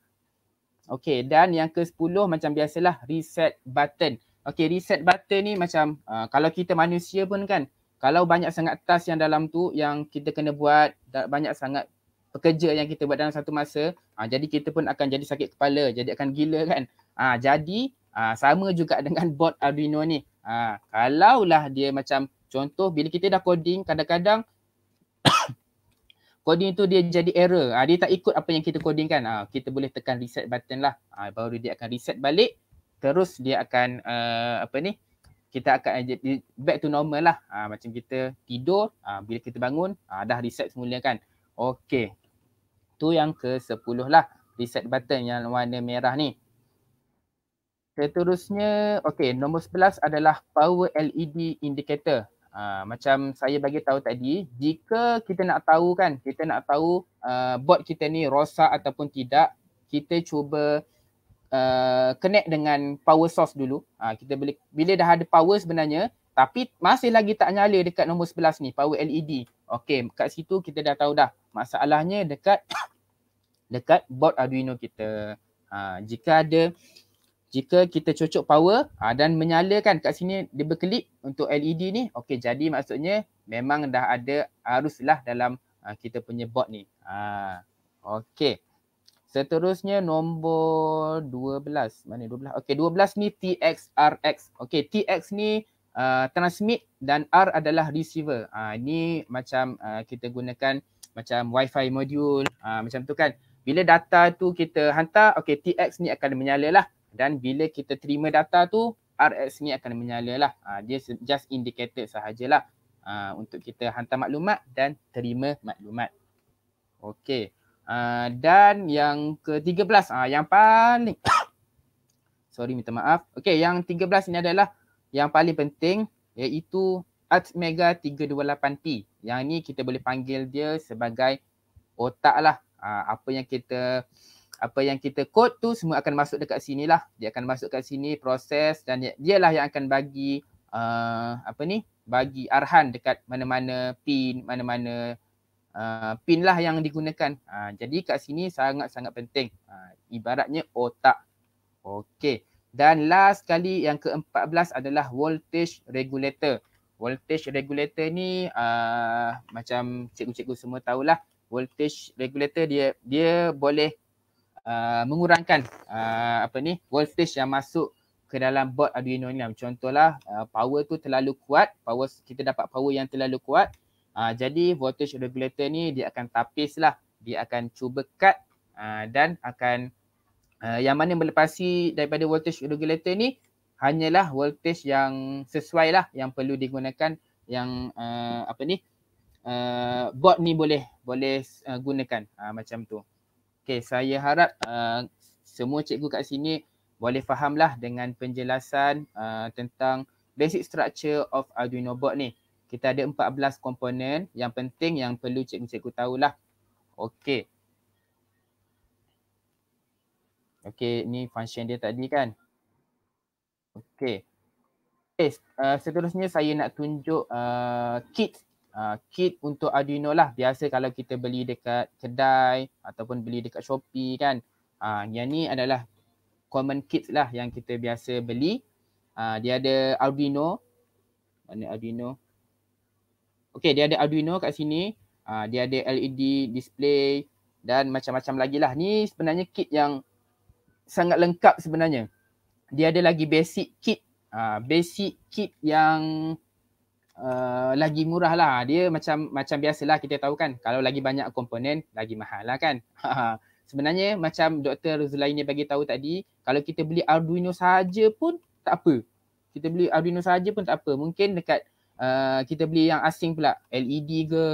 Okay dan yang ke sepuluh macam biasalah reset button. Okay reset button ni macam uh, kalau kita manusia pun kan kalau banyak sangat task yang dalam tu yang kita kena buat banyak sangat pekerja yang kita buat dalam satu masa uh, jadi kita pun akan jadi sakit kepala jadi akan gila kan. Uh, jadi uh, sama juga <laughs> dengan bot Arduino ni. Uh, kalaulah dia macam contoh bila kita dah coding kadang-kadang <coughs> coding tu dia jadi error. Ha, dia tak ikut apa yang kita coding kan. Ha, kita boleh tekan reset button lah. Ha, baru dia akan reset balik. Terus dia akan uh, apa ni. Kita akan back to normal lah. Ha, macam kita tidur. Ha, bila kita bangun ha, dah reset semula kan. Okay. Tu yang ke sepuluh lah. Reset button yang warna merah ni. Seterusnya, okay, nombor sebelas adalah power LED indicator. Uh, macam saya bagi tahu tadi, jika kita nak tahu kan, kita nak tahu uh, bot kita ni rosak ataupun tidak, kita cuba uh, connect dengan power source dulu. Uh, kita beli, bila dah ada power sebenarnya, tapi masih lagi tak nyala dekat nombor 11 ni, power LED. Okay, kat situ kita dah tahu dah. Masalahnya dekat <coughs> dekat bot Arduino kita. Uh, jika ada jika kita cucuk power uh, dan menyalakan kat sini dia berkelip untuk LED ni okey jadi maksudnya memang dah ada arus lah dalam uh, kita punya board ni ha uh, okey seterusnya nombor 12 mana 12 okey 12 ni TXRX okey TX ni uh, transmit dan R adalah receiver uh, ni macam uh, kita gunakan macam wifi modul, uh, macam tu kan bila data tu kita hantar okay. TX ni akan menyalalah lah dan bila kita terima data tu RX ni akan menyala lah. Ha, dia just indicator sahajalah ha, untuk kita hantar maklumat dan terima maklumat. Okey. Ha, dan yang ke-13 ha, yang paling <coughs> sorry minta maaf. Okey yang 13 ini adalah yang paling penting iaitu Atmega 328P. Yang ni kita boleh panggil dia sebagai otak lah. Ha, apa yang kita apa yang kita code tu semua akan masuk dekat sini lah. Dia akan masuk kat sini proses dan dia, dia lah yang akan bagi uh, apa ni bagi arahan dekat mana-mana pin, mana-mana uh, pin lah yang digunakan. Uh, jadi kat sini sangat-sangat penting. Uh, ibaratnya otak. Okey. Dan last kali yang ke-14 adalah voltage regulator. Voltage regulator ni uh, macam cikgu-cikgu semua tahulah voltage regulator dia dia boleh Uh, mengurangkan uh, apa ni voltage yang masuk ke dalam board Arduino ni lah. Contohlah uh, power tu terlalu kuat, power kita dapat power yang terlalu kuat. Uh, jadi voltage regulator ni dia akan tapis lah. Dia akan cuba cut uh, dan akan uh, yang mana melepasi daripada voltage regulator ni hanyalah voltage yang sesuai lah yang perlu digunakan yang uh, apa ni uh, board ni boleh boleh uh, gunakan uh, macam tu. Okay, saya harap uh, semua cikgu kat sini boleh fahamlah dengan penjelasan uh, tentang basic structure of Arduino board ni. Kita ada 14 komponen yang penting yang perlu cikgu-cikgu tahulah. Okay. Okay, ni function dia tadi kan. Okay. Okay, eh, uh, seterusnya saya nak tunjuk uh, kit uh, kit untuk Arduino lah. Biasa kalau kita beli dekat kedai ataupun beli dekat Shopee kan. Uh, yang ni adalah common kit lah yang kita biasa beli. Uh, dia ada Arduino. Mana Arduino? Okay, dia ada Arduino kat sini. Uh, dia ada LED display dan macam-macam lagi lah. Ni sebenarnya kit yang sangat lengkap sebenarnya. Dia ada lagi basic kit. Uh, basic kit yang Uh, lagi murah lah. Dia macam macam biasalah kita tahu kan kalau lagi banyak komponen lagi mahal lah kan. <laughs> Sebenarnya macam Dr. Zulaini bagi tahu tadi kalau kita beli Arduino saja pun tak apa. Kita beli Arduino saja pun tak apa. Mungkin dekat uh, kita beli yang asing pula LED ke,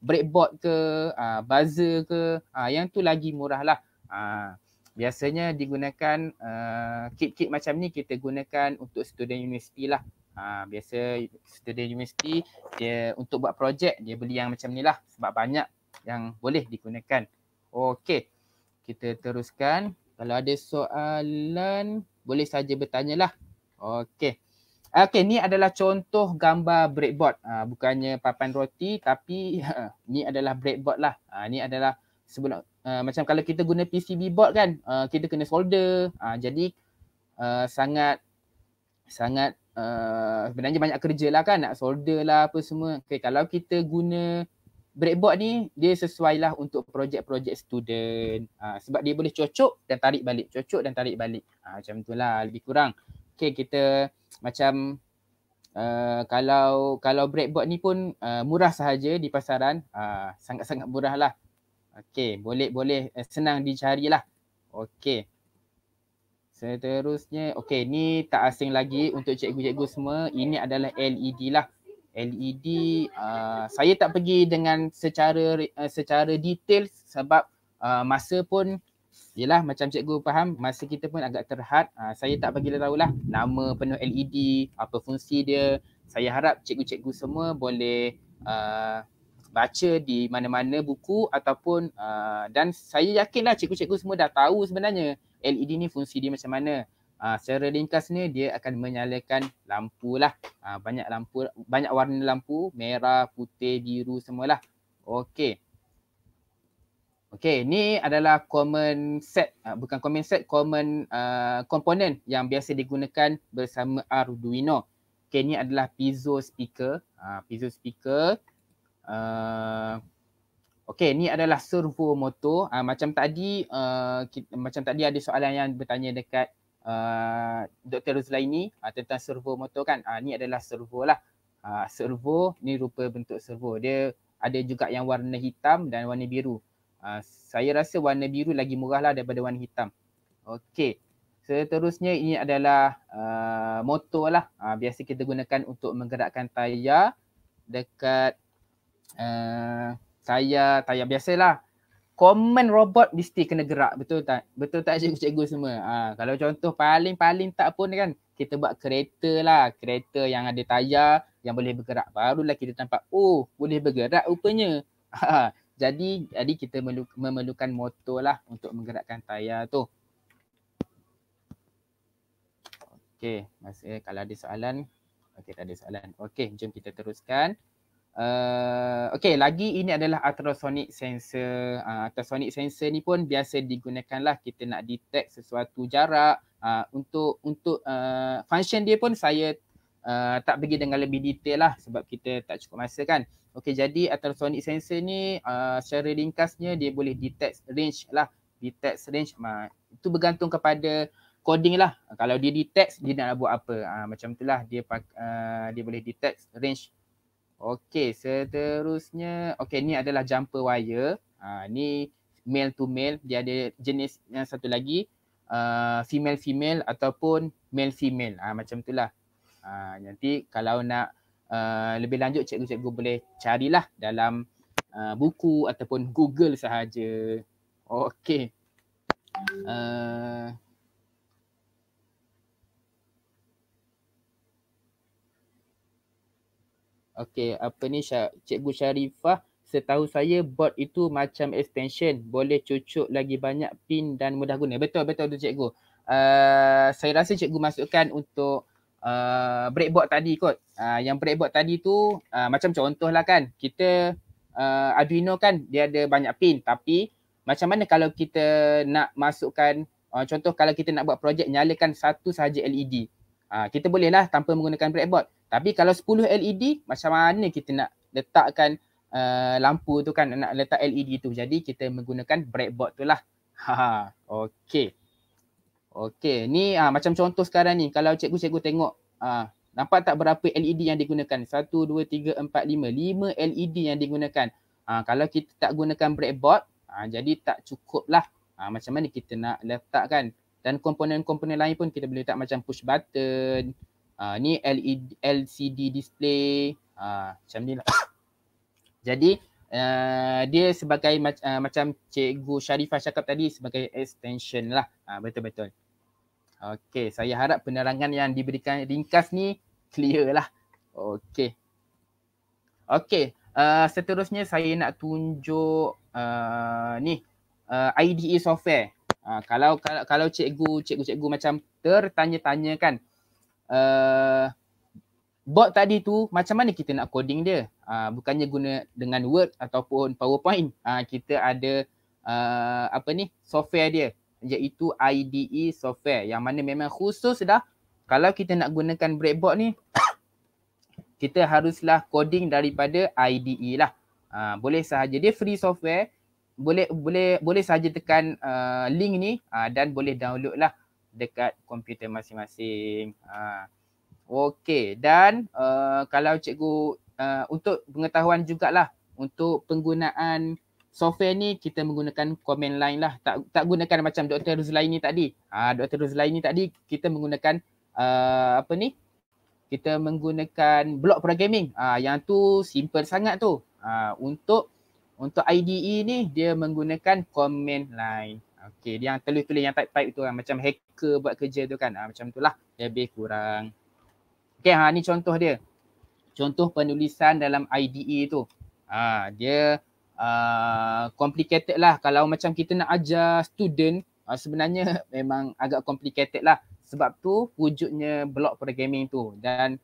breadboard ke, uh, buzzer ke, uh, yang tu lagi murah lah. Uh, biasanya digunakan uh, kit-kit macam ni kita gunakan untuk student universiti lah. Ha, biasa student universiti dia untuk buat projek dia beli yang macam ni lah sebab banyak yang boleh digunakan. Okey. Kita teruskan. Kalau ada soalan boleh saja bertanya lah. Okey. Okey ni adalah contoh gambar breadboard. Ha, bukannya papan roti tapi ha, <laughs> ni adalah breadboard lah. Ha, ni adalah sebelum ha, macam kalau kita guna PCB board kan ha, kita kena solder. Ha, jadi ha, sangat sangat uh, sebenarnya banyak kerja lah kan nak solder lah apa semua. Okay, kalau kita guna breadboard ni dia sesuai lah untuk projek-projek student uh, sebab dia boleh cocok dan tarik balik, cocok dan tarik balik. Uh, macam tu lah lebih kurang. Okay kita macam uh, kalau kalau breadboard ni pun uh, murah sahaja di pasaran uh, sangat-sangat murah lah. Okay boleh-boleh uh, eh, senang dicari lah. Okay. Seterusnya, okey ni tak asing lagi untuk cikgu-cikgu semua. Ini adalah LED lah. LED uh, saya tak pergi dengan secara uh, secara detail sebab uh, masa pun yalah macam cikgu faham masa kita pun agak terhad. Uh, saya tak bagi tahu lah nama penuh LED, apa fungsi dia. Saya harap cikgu-cikgu semua boleh uh, baca di mana-mana buku ataupun uh, dan saya yakinlah cikgu-cikgu semua dah tahu sebenarnya LED ni fungsi dia macam mana. Uh, secara ni dia akan menyalakan lampu lah. Uh, banyak lampu, banyak warna lampu, merah, putih, biru semualah. Okay, okay ni adalah common set, uh, bukan common set, common uh, component yang biasa digunakan bersama Arduino. Okey, ni adalah piezo speaker. Uh, piezo speaker. Uh, okay, ni adalah servo motor. Uh, ah, macam tadi, uh, kita, macam tadi ada soalan yang bertanya dekat uh, Dr. Ruzlaini uh, ah, tentang servo motor kan. Uh, ni adalah servo lah. Uh, servo, ni rupa bentuk servo. Dia ada juga yang warna hitam dan warna biru. Uh, saya rasa warna biru lagi murah lah daripada warna hitam. Okay. Seterusnya ini adalah uh, motor lah. Uh, biasa kita gunakan untuk menggerakkan tayar dekat Eh, saya tayar biasalah Comment robot mesti kena gerak betul tak betul tak cikgu-cikgu semua ha, kalau contoh paling-paling tak pun kan kita buat kereta lah kereta yang ada tayar yang boleh bergerak baru barulah kita tampak. oh boleh bergerak rupanya <laughs> ha, jadi jadi kita memerlukan motor lah untuk menggerakkan tayar tu Okey, masih kalau ada soalan. Okey, tak ada soalan. Okey, jom kita teruskan. Eh, okay, lagi ini adalah ultrasonic sensor. Uh, ultrasonic sensor ni pun biasa digunakanlah kita nak detect sesuatu jarak uh, untuk untuk uh, function dia pun saya uh, tak pergi dengan lebih detail lah sebab kita tak cukup masa kan. Okay jadi ultrasonic sensor ni uh, secara ringkasnya dia boleh detect range lah. Detect range uh, itu bergantung kepada coding lah. Kalau dia detect, dia nak buat apa. Uh, macam lah dia uh, dia boleh detect range Okey, seterusnya. Okey, ni adalah jumper wire. Ha, ni mail to mail. Dia ada jenis yang satu lagi. Uh, female female ataupun male female. Ha, macam itulah. Ha, nanti kalau nak uh, lebih lanjut cikgu-cikgu boleh carilah dalam uh, buku ataupun Google sahaja. Okey. Uh, Okay, apa ni Syar- Cikgu Sharifah setahu saya bot itu macam extension boleh cucuk lagi banyak pin dan mudah guna. Betul betul tu cikgu. Uh, saya rasa cikgu masukkan untuk uh, ah, breakbot tadi kot. Uh, yang breakbot tadi tu uh, macam lah kan. Kita uh, Arduino kan dia ada banyak pin tapi macam mana kalau kita nak masukkan uh, contoh kalau kita nak buat projek nyalakan satu sahaja LED. Ha, kita bolehlah tanpa menggunakan breadboard. Tapi kalau 10 LED, macam mana kita nak letakkan uh, lampu tu kan, nak letak LED tu. Jadi kita menggunakan breadboard tu lah. Ha, ha. okay. Okay, ni ha, macam contoh sekarang ni. Kalau cikgu-cikgu tengok, ha, nampak tak berapa LED yang digunakan? 1, 2, 3, 4, 5. 5 LED yang digunakan. Ha, kalau kita tak gunakan breadboard, ha, jadi tak cukup lah. Ha, macam mana kita nak letakkan dan komponen-komponen lain pun kita boleh letak macam push button uh, ni LED LCD display uh, macam ni lah jadi uh, dia sebagai uh, macam cikgu Sharifah cakap tadi sebagai extension lah uh, betul-betul Okey, saya harap penerangan yang diberikan ringkas ni clear lah. Okey. Okey, uh, seterusnya saya nak tunjuk uh, ni uh, IDE software. Uh, kalau kalau kalau cikgu cikgu cikgu macam tertanya-tanya kan uh, bot tadi tu macam mana kita nak coding dia? Uh, bukannya guna dengan Word ataupun PowerPoint. Uh, kita ada uh, apa ni? software dia iaitu IDE software yang mana memang khusus dah kalau kita nak gunakan breakbot ni <coughs> kita haruslah coding daripada IDE lah. Uh, boleh sahaja dia free software boleh boleh boleh saja tekan uh, link ni uh, dan boleh download lah dekat komputer masing-masing. Uh, Okey dan uh, kalau cikgu uh, untuk pengetahuan jugalah untuk penggunaan software ni kita menggunakan command line lah tak tak gunakan macam Dr. Ruzlaini tadi. Ah uh, Dr. Ruzlaini tadi kita menggunakan uh, apa ni? Kita menggunakan block programming. uh, yang tu simple sangat tu. uh, untuk untuk IDE ni dia menggunakan command line. Okey, dia yang tulis-tulis yang type-type itu kan macam hacker buat kerja tu kan. Ha, macam itulah. Lebih kurang. Okey, ha ni contoh dia. Contoh penulisan dalam IDE tu. Ha, dia uh, complicated lah. Kalau macam kita nak ajar student uh, sebenarnya <laughs> memang agak complicated lah. Sebab tu wujudnya block programming tu. Dan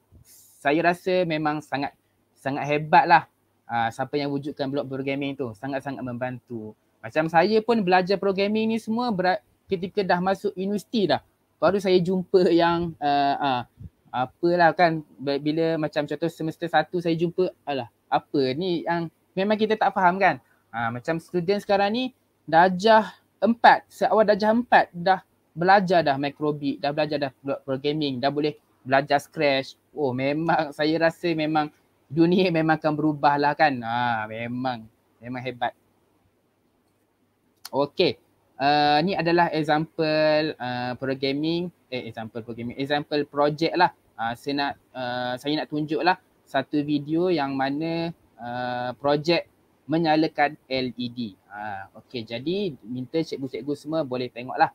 saya rasa memang sangat sangat hebat lah uh, siapa yang wujudkan blog programming tu sangat-sangat membantu. Macam saya pun belajar programming ni semua ber- ketika dah masuk universiti dah. Baru saya jumpa yang uh, uh, apalah kan bila macam contoh semester satu saya jumpa alah apa ni yang memang kita tak faham kan. Ha, macam student sekarang ni dajah empat, seawal dajah empat dah belajar dah microbit, dah belajar dah programming, dah boleh belajar scratch. Oh memang saya rasa memang dunia memang akan berubah lah kan. Ha, memang. Memang hebat. Okay. Uh, ni adalah example uh, programming. Eh, example programming. Example project lah. Uh, saya nak, uh, saya nak tunjuk lah satu video yang mana uh, projek menyalakan LED. Uh, ah, okay, jadi minta cikgu-cikgu semua boleh tengok lah.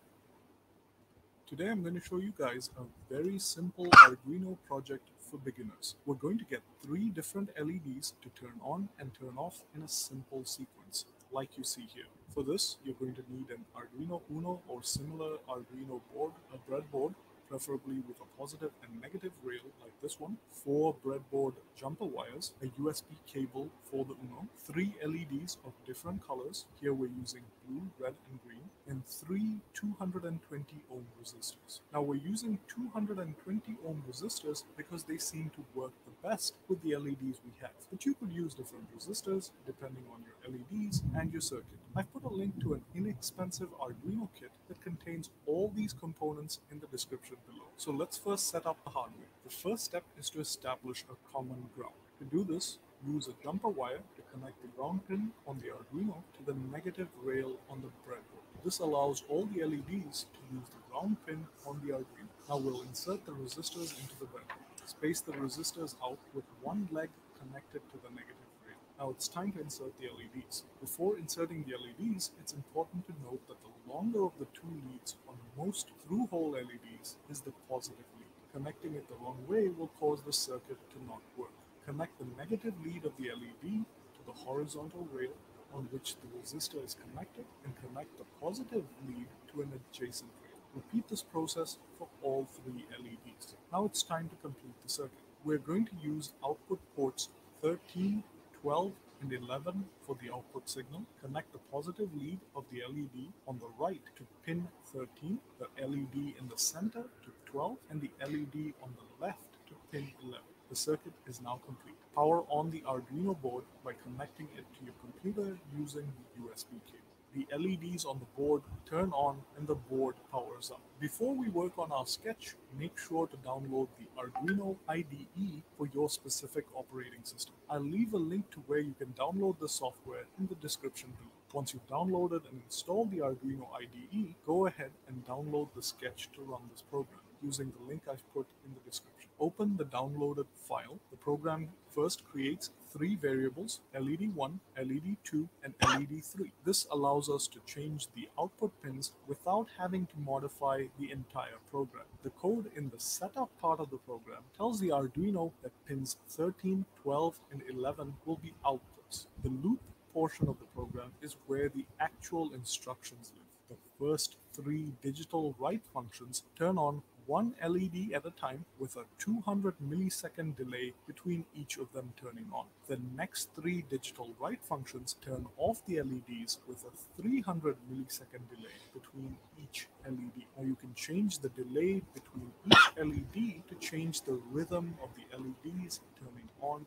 Today I'm going to show you guys a very simple Arduino project for beginners. We're going to get three different LEDs to turn on and turn off in a simple sequence, like you see here. For this, you're going to need an Arduino Uno or similar Arduino board, a breadboard, preferably with a positive and negative rail like this one, four breadboard jumper wires, a USB cable for the Uno, three LEDs of different colors. Here we're using blue, red, and green, and three 220 ohm resistors. Now we're using 220 ohm resistors because they seem to work the best with the LEDs we have, but you could use different resistors depending on your LEDs and your circuit. I've put a link to an inexpensive Arduino kit that contains all these components in the description below. So let's first set up the hardware. The first step is to establish a common ground. To do this, use a jumper wire to connect the ground pin on the Arduino to the negative rail on the breadboard. This allows all the LEDs to use the ground pin on the Arduino. Now we'll insert the resistors into the breadboard. Space the resistors out with one leg connected to the negative rail. Now it's time to insert the LEDs. Before inserting the LEDs, it's important to note that the longer of the two leads on most through-hole LEDs is the positive lead. Connecting it the wrong way will cause the circuit to not work. Connect the negative lead of the LED to the horizontal rail on which the resistor is connected and connect the positive lead to an adjacent rail. Repeat this process for all three LEDs. Now it's time to complete the circuit. We're going to use output ports 13, 12, and 11 for the output signal. Connect the positive lead of the LED on the right to pin 13, the LED in the center to 12, and the LED on the left to pin 11. The circuit is now complete. Power on the Arduino board by connecting it to your computer using the USB cable. The LEDs on the board turn on and the board powers up. Before we work on our sketch, make sure to download the Arduino IDE for your specific operating system. I'll leave a link to where you can download the software in the description below. Once you've downloaded and installed the Arduino IDE, go ahead and download the sketch to run this program using the link I've put in the description. Open the downloaded file. The program first creates three variables, LED1, LED2, and LED3. This allows us to change the output pins without having to modify the entire program. The code in the setup part of the program tells the Arduino that pins 13, 12, and 11 will be outputs. The loop portion of the program is where the actual instructions live. The first three digital write functions turn on one LED at a time with a 200 millisecond delay between each of them turning on. The next three digital write functions turn off the LEDs with a 300 millisecond delay between each LED. Now you can change the delay between each LED to change the rhythm of the LEDs turning on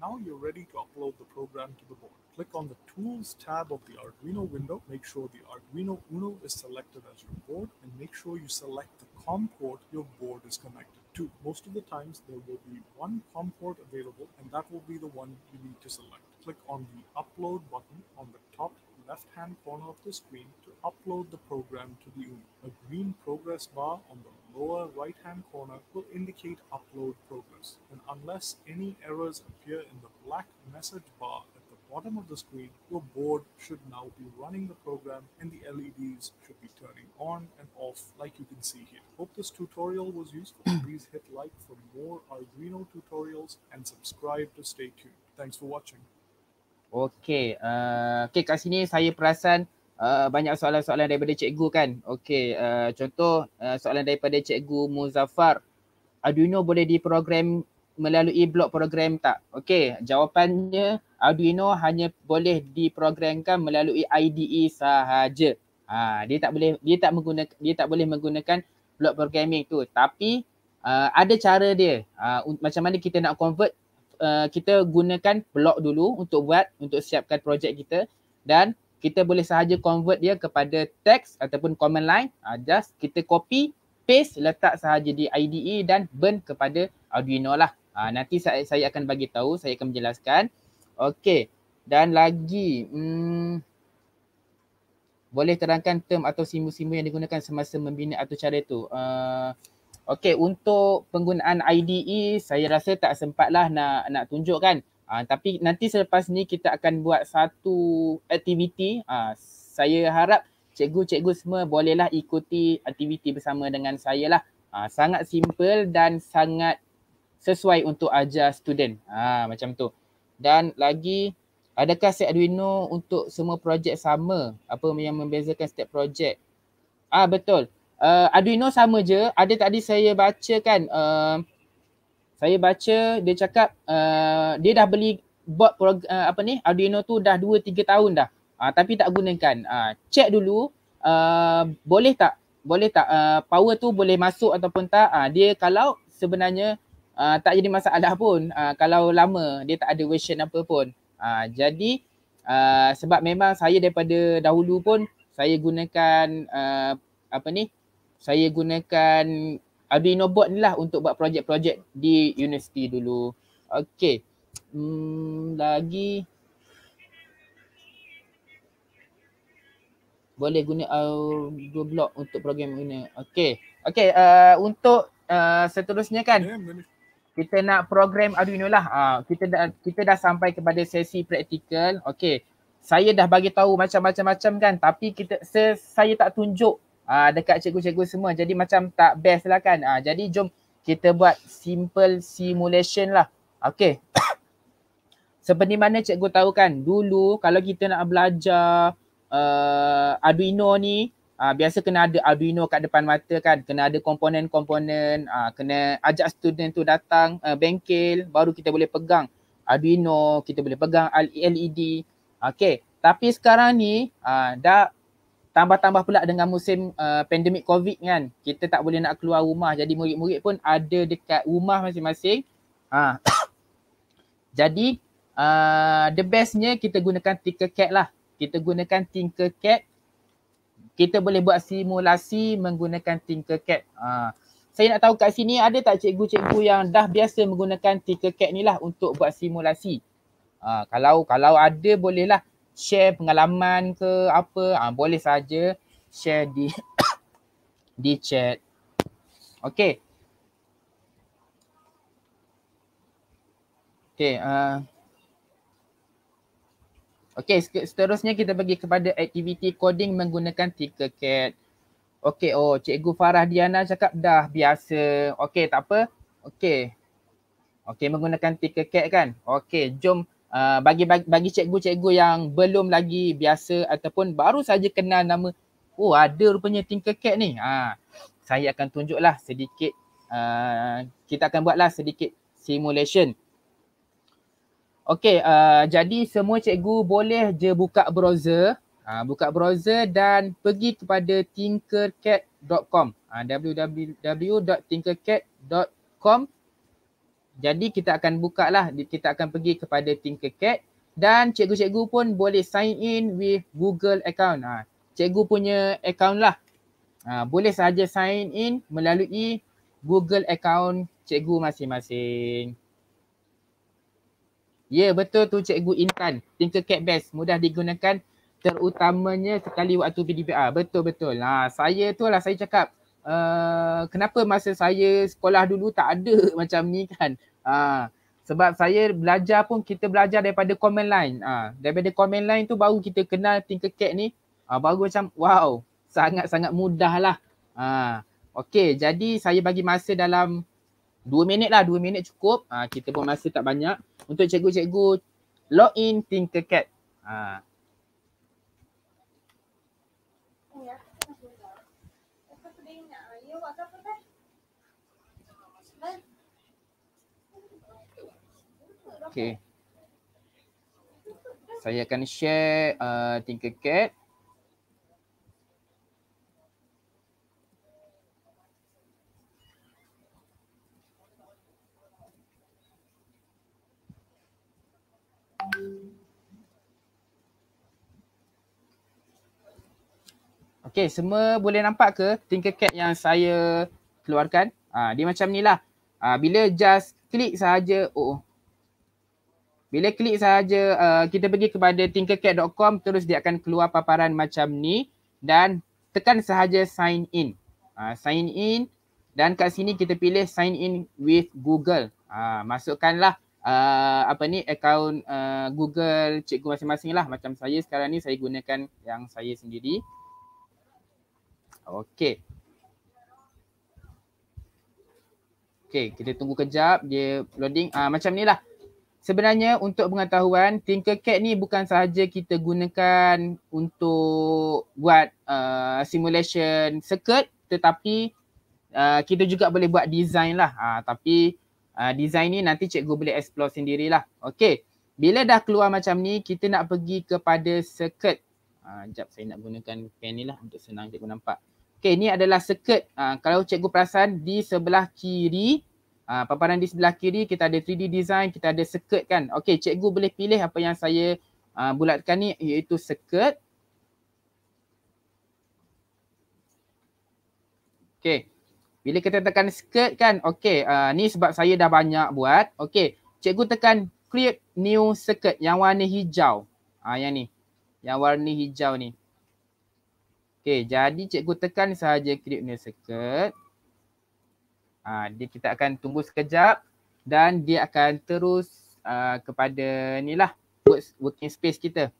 now you're ready to upload the program to the board. Click on the Tools tab of the Arduino window. Make sure the Arduino Uno is selected as your board and make sure you select the COM port your board is connected to. Most of the times there will be one COM port available and that will be the one you need to select. Click on the Upload button on the top left-hand corner of the screen to upload the program to the UNI. A green progress bar on the lower right-hand corner will indicate upload progress, and unless any errors appear in the black message bar at the bottom of the screen, your board should now be running the program and the LEDs should be turning on and off like you can see here. Hope this tutorial was useful. <clears throat> Please hit like for more Arduino tutorials and subscribe to stay tuned. Thanks for watching. Okey, uh, eh, okay, kat sini saya perasan uh, banyak soalan-soalan daripada cikgu kan. Okey, uh, contoh uh, soalan daripada cikgu Muzaffar. Arduino ah, boleh diprogram melalui blok program tak? Okey, jawapannya Arduino ah, hanya boleh diprogramkan melalui IDE sahaja. Ha, dia tak boleh dia tak menggunakan dia tak boleh menggunakan blok programming tu. Tapi uh, ada cara dia. Uh, macam mana kita nak convert uh, kita gunakan blog dulu untuk buat untuk siapkan projek kita dan kita boleh sahaja convert dia kepada text ataupun command line uh, just kita copy paste letak sahaja di IDE dan burn kepada Arduino lah uh, nanti saya saya akan bagi tahu saya akan menjelaskan Okay. dan lagi hmm, boleh terangkan term atau simbol-simbol yang digunakan semasa membina atau cara itu uh, Okey, untuk penggunaan IDE saya rasa tak sempatlah nak nak tunjukkan. Uh, ah, tapi nanti selepas ni kita akan buat satu aktiviti. Uh, saya harap cikgu-cikgu semua bolehlah ikuti aktiviti bersama dengan saya lah. Uh, sangat simple dan sangat sesuai untuk ajar student. Uh, macam tu. Dan lagi, adakah set Arduino untuk semua projek sama? Apa yang membezakan setiap projek? Ah uh, betul uh, Arduino sama je. Ada tadi saya baca kan uh, saya baca dia cakap uh, dia dah beli bot uh, apa ni Arduino tu dah 2 3 tahun dah. Uh, tapi tak gunakan. Uh, check dulu uh, boleh tak boleh tak uh, power tu boleh masuk ataupun tak. Uh, dia kalau sebenarnya uh, tak jadi masalah pun uh, kalau lama dia tak ada version apa pun. Uh, jadi uh, sebab memang saya daripada dahulu pun saya gunakan uh, apa ni saya gunakan Arduino board ni lah untuk buat projek-projek di universiti dulu. Okay. Hmm, lagi. Boleh guna Arduino uh, block untuk program guna. Okay. Okay. Uh, untuk uh, seterusnya kan. Ya, kita nak program Arduino lah. Uh, kita dah, kita dah sampai kepada sesi praktikal. Okay. Saya dah bagi tahu macam-macam-macam kan tapi kita saya tak tunjuk uh, dekat cikgu-cikgu semua jadi macam tak best lah kan uh, jadi jom kita buat simple simulation lah okey <coughs> seperti mana cikgu tahu kan dulu kalau kita nak belajar uh, Arduino ni uh, biasa kena ada Arduino kat depan mata kan kena ada komponen-komponen uh, kena ajak student tu datang uh, bengkel baru kita boleh pegang Arduino kita boleh pegang LED okey tapi sekarang ni uh, dah tambah-tambah pula dengan musim uh, pandemik covid kan kita tak boleh nak keluar rumah jadi murid-murid pun ada dekat rumah masing-masing ha. <coughs> jadi uh, the bestnya kita gunakan Tinkercad lah kita gunakan Tinkercad kita boleh buat simulasi menggunakan Tinkercad ha. saya nak tahu kat sini ada tak cikgu-cikgu yang dah biasa menggunakan Tinkercad ni lah untuk buat simulasi ha. kalau kalau ada bolehlah share pengalaman ke apa ah boleh saja share di <coughs> di chat. Okay. Okay. Uh. Ah. Okay seterusnya kita bagi kepada aktiviti coding menggunakan Tinkercad. Okay oh Cikgu Farah Diana cakap dah biasa. Okay tak apa. Okay. Okay menggunakan Tinkercad kan. Okay jom uh, bagi bagi cikgu-cikgu yang belum lagi biasa ataupun baru saja kenal nama oh ada rupanya Cat ni ha saya akan tunjuklah sedikit uh, kita akan buatlah sedikit simulation Okay, uh, jadi semua cikgu boleh je buka browser. Uh, buka browser dan pergi kepada tinkercat.com. Uh, www.tinkercat.com. Jadi kita akan buka lah, kita akan pergi kepada Tinkercad dan cikgu-cikgu pun boleh sign in with Google account. Ha, cikgu punya account lah. Ha, boleh saja sign in melalui Google account cikgu masing-masing. Ya yeah, betul tu cikgu Intan. Tinkercad best. Mudah digunakan terutamanya sekali waktu PDPR. Betul-betul. Ha, saya tu lah saya cakap uh, kenapa masa saya sekolah dulu tak ada <laughs> macam ni kan uh, sebab saya belajar pun kita belajar daripada comment line uh, daripada comment line tu baru kita kenal Tinkercad ni uh, baru macam wow sangat-sangat mudah lah uh, okay jadi saya bagi masa dalam 2 minit lah 2 minit cukup uh, kita pun masa tak banyak untuk cikgu-cikgu log in Tinkercad uh, Okay. Saya akan share uh, Tinkercad. Okay, semua boleh nampak ke Tinkercad yang saya keluarkan? Uh, dia macam ni lah. Uh, bila just klik sahaja, oh, bila klik sahaja uh, kita pergi kepada tinkercat.com terus dia akan keluar paparan macam ni dan tekan sahaja sign in. Uh, sign in dan kat sini kita pilih sign in with Google. Uh, masukkanlah uh, apa ni akaun uh, Google cikgu masing-masing lah macam saya sekarang ni saya gunakan yang saya sendiri. Okay, okay kita tunggu kejap dia loading. Ah uh, macam nilah. Sebenarnya untuk pengetahuan Tinkercad ni bukan sahaja kita gunakan untuk buat uh, simulation circuit tetapi uh, kita juga boleh buat design lah uh, tapi uh, design ni nanti cikgu boleh explore sendirilah. Okay bila dah keluar macam ni kita nak pergi kepada circuit. Uh, ah, sekejap saya nak gunakan pen ni lah untuk senang cikgu nampak. Okay ni adalah circuit uh, kalau cikgu perasan di sebelah kiri Uh, paparan di sebelah kiri kita ada 3D design, kita ada circuit kan. Okey, cikgu boleh pilih apa yang saya uh, bulatkan ni iaitu circuit. Okey. Bila kita tekan circuit kan, okey, uh, ni sebab saya dah banyak buat. Okey, cikgu tekan create new circuit yang warna hijau. Ah yang ni. Yang warna hijau ni. Okey, jadi cikgu tekan saja create new circuit. Ha, dia kita akan tunggu sekejap dan dia akan terus uh, kepada ni lah working space kita.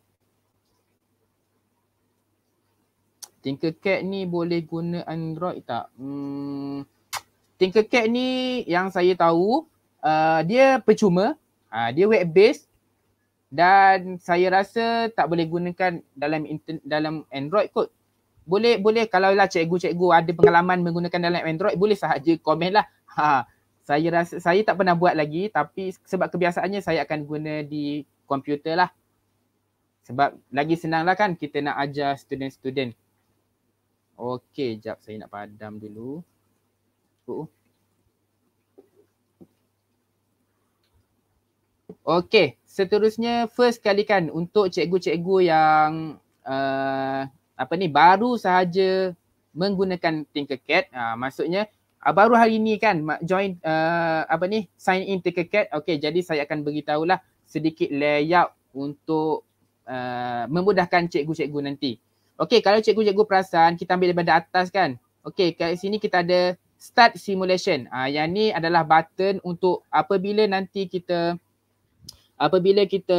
Tinkercad ni boleh guna Android tak? Hmm, Tinkercad ni yang saya tahu uh, dia percuma, uh, dia web based dan saya rasa tak boleh gunakan dalam dalam Android kot boleh boleh kalau lah cikgu-cikgu ada pengalaman menggunakan dalam Android boleh sahaja komen lah. Ha, saya rasa saya tak pernah buat lagi tapi sebab kebiasaannya saya akan guna di komputer lah. Sebab lagi senang lah kan kita nak ajar student-student. Okey, jap saya nak padam dulu. Oh. Okey, seterusnya first kali kan untuk cikgu-cikgu yang uh, apa ni baru sahaja menggunakan Tinkercad uh, ha, maksudnya uh, baru hari ini kan join uh, apa ni sign in Tinkercad okey jadi saya akan beritahulah sedikit layout untuk uh, memudahkan cikgu-cikgu nanti okey kalau cikgu-cikgu perasan kita ambil daripada atas kan okey kat sini kita ada start simulation uh, yang ni adalah button untuk apabila nanti kita apabila kita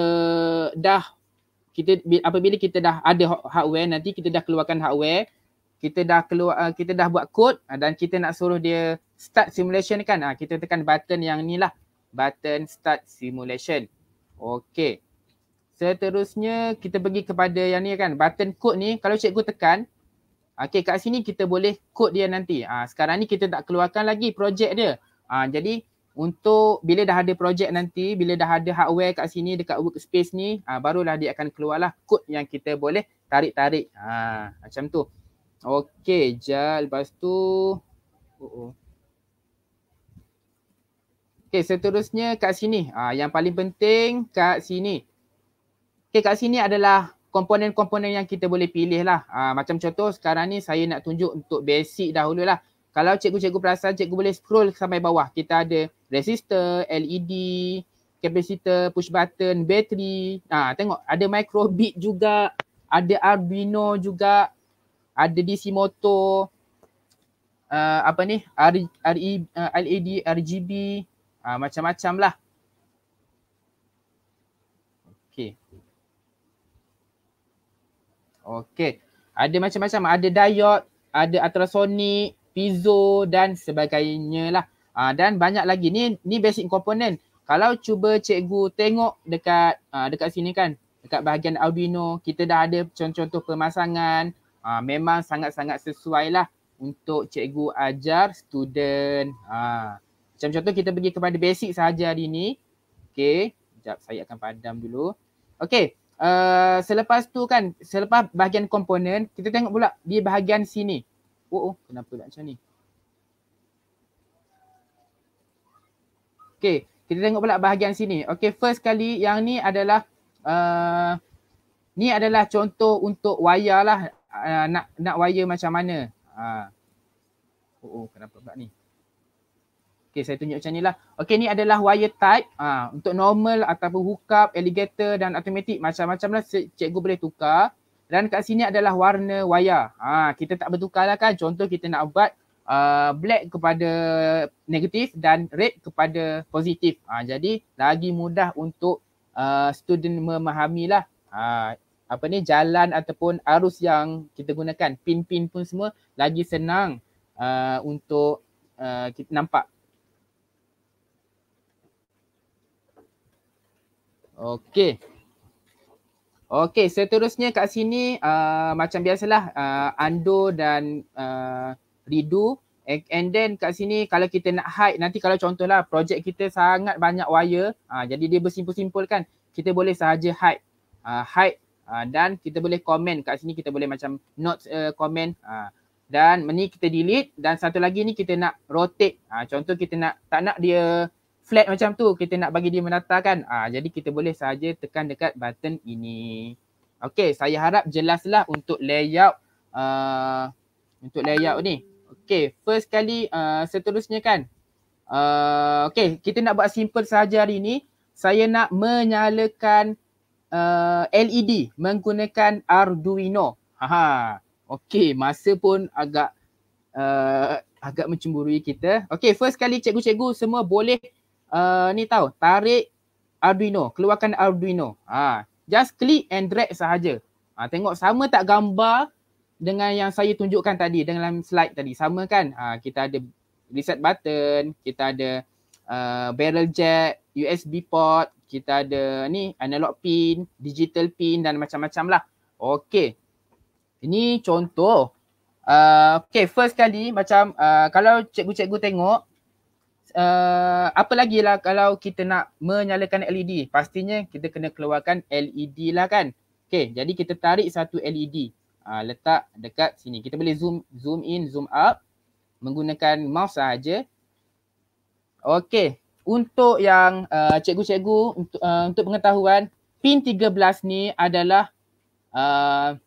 dah kita apabila kita dah ada ha- hardware nanti kita dah keluarkan hardware kita dah keluar uh, kita dah buat kod uh, dan kita nak suruh dia start simulation kan uh, kita tekan button yang ni lah button start simulation okey seterusnya kita pergi kepada yang ni kan button code ni kalau cikgu tekan okey kat sini kita boleh code dia nanti uh, sekarang ni kita tak keluarkan lagi projek dia uh, jadi untuk bila dah ada projek nanti, bila dah ada hardware kat sini dekat workspace ni, ha, barulah dia akan keluarlah kod yang kita boleh tarik-tarik. Ha, macam tu. Okey, jal lepas tu oh, oh. Okey, seterusnya kat sini. Ha, yang paling penting kat sini. Okey, kat sini adalah komponen-komponen yang kita boleh pilih lah. Ha, macam contoh sekarang ni saya nak tunjuk untuk basic dahulu lah. Kalau cikgu-cikgu perasan, cikgu boleh scroll sampai bawah. Kita ada resistor, LED, kapasitor, push button, bateri. Ah ha, tengok ada micro bit juga, ada Arduino juga, ada DC motor, uh, apa ni? R, R, e uh, LED RGB, ha, uh, macam-macam lah. Okay. Okay. Ada macam-macam. Ada diode, ada ultrasonic, piezo dan sebagainya lah. Uh, dan banyak lagi ni ni basic component. Kalau cuba cikgu tengok dekat uh, dekat sini kan, dekat bahagian albino kita dah ada contoh-contoh pemasangan. Uh, memang sangat-sangat sesuai lah untuk cikgu ajar student. Uh, macam contoh kita pergi kepada basic sahaja hari ni. Okay. Sekejap saya akan padam dulu. Okay. Uh, selepas tu kan, selepas bahagian komponen, kita tengok pula di bahagian sini. Oh, oh kenapa tak macam ni? Okay, kita tengok pula bahagian sini. Okay, first kali yang ni adalah uh, ni adalah contoh untuk wire lah. Uh, nak nak wire macam mana. Uh. Oh, oh, kenapa pula ni? Okay, saya tunjuk macam ni lah. Okay, ni adalah wire type uh, untuk normal ataupun hookup, alligator dan automatic. Macam-macam lah cikgu boleh tukar. Dan kat sini adalah warna wayar. Ha, kita tak bertukar lah kan. Contoh kita nak buat Uh, black kepada negatif dan red kepada positif. Ha, jadi lagi mudah untuk uh, student memahamilah ha, apa ni jalan ataupun arus yang kita gunakan pin-pin pun semua lagi senang uh, untuk uh, kita nampak. Okay, okay. seterusnya kat sini uh, macam biasalah uh, Ando dan uh, redo and, and then kat sini kalau kita nak hide nanti kalau contohlah projek kita sangat banyak wire ha, jadi dia bersimpul-simpul kan kita boleh sahaja hide uh, hide uh, dan kita boleh komen kat sini kita boleh macam notes uh, comment uh, dan ni kita delete dan satu lagi ni kita nak rotate uh, contoh kita nak tak nak dia flat macam tu kita nak bagi dia menata kan uh, jadi kita boleh sahaja tekan dekat button ini Okay, saya harap jelaslah untuk layout uh, untuk layout ni. Okay, first kali uh, seterusnya kan. Uh, okay, kita nak buat simple sahaja hari ni. Saya nak menyalakan uh, LED menggunakan Arduino. Haha. Okay, masa pun agak uh, agak mencemburui kita. Okay, first kali cikgu-cikgu semua boleh uh, ni tahu tarik Arduino, keluarkan Arduino. Ha, just click and drag sahaja. Ha, tengok sama tak gambar dengan yang saya tunjukkan tadi dalam slide tadi sama kan ha, kita ada reset button kita ada uh, barrel jack USB port kita ada ni analog pin digital pin dan macam-macam lah okey ini contoh uh, okey first kali macam uh, kalau cikgu-cikgu tengok Uh, apa lagi lah kalau kita nak menyalakan LED? Pastinya kita kena keluarkan LED lah kan? Okay, jadi kita tarik satu LED uh, letak dekat sini. Kita boleh zoom zoom in, zoom up menggunakan mouse saja. Okey, untuk yang uh, cikgu-cikgu untuk, uh, untuk pengetahuan pin 13 ni adalah uh,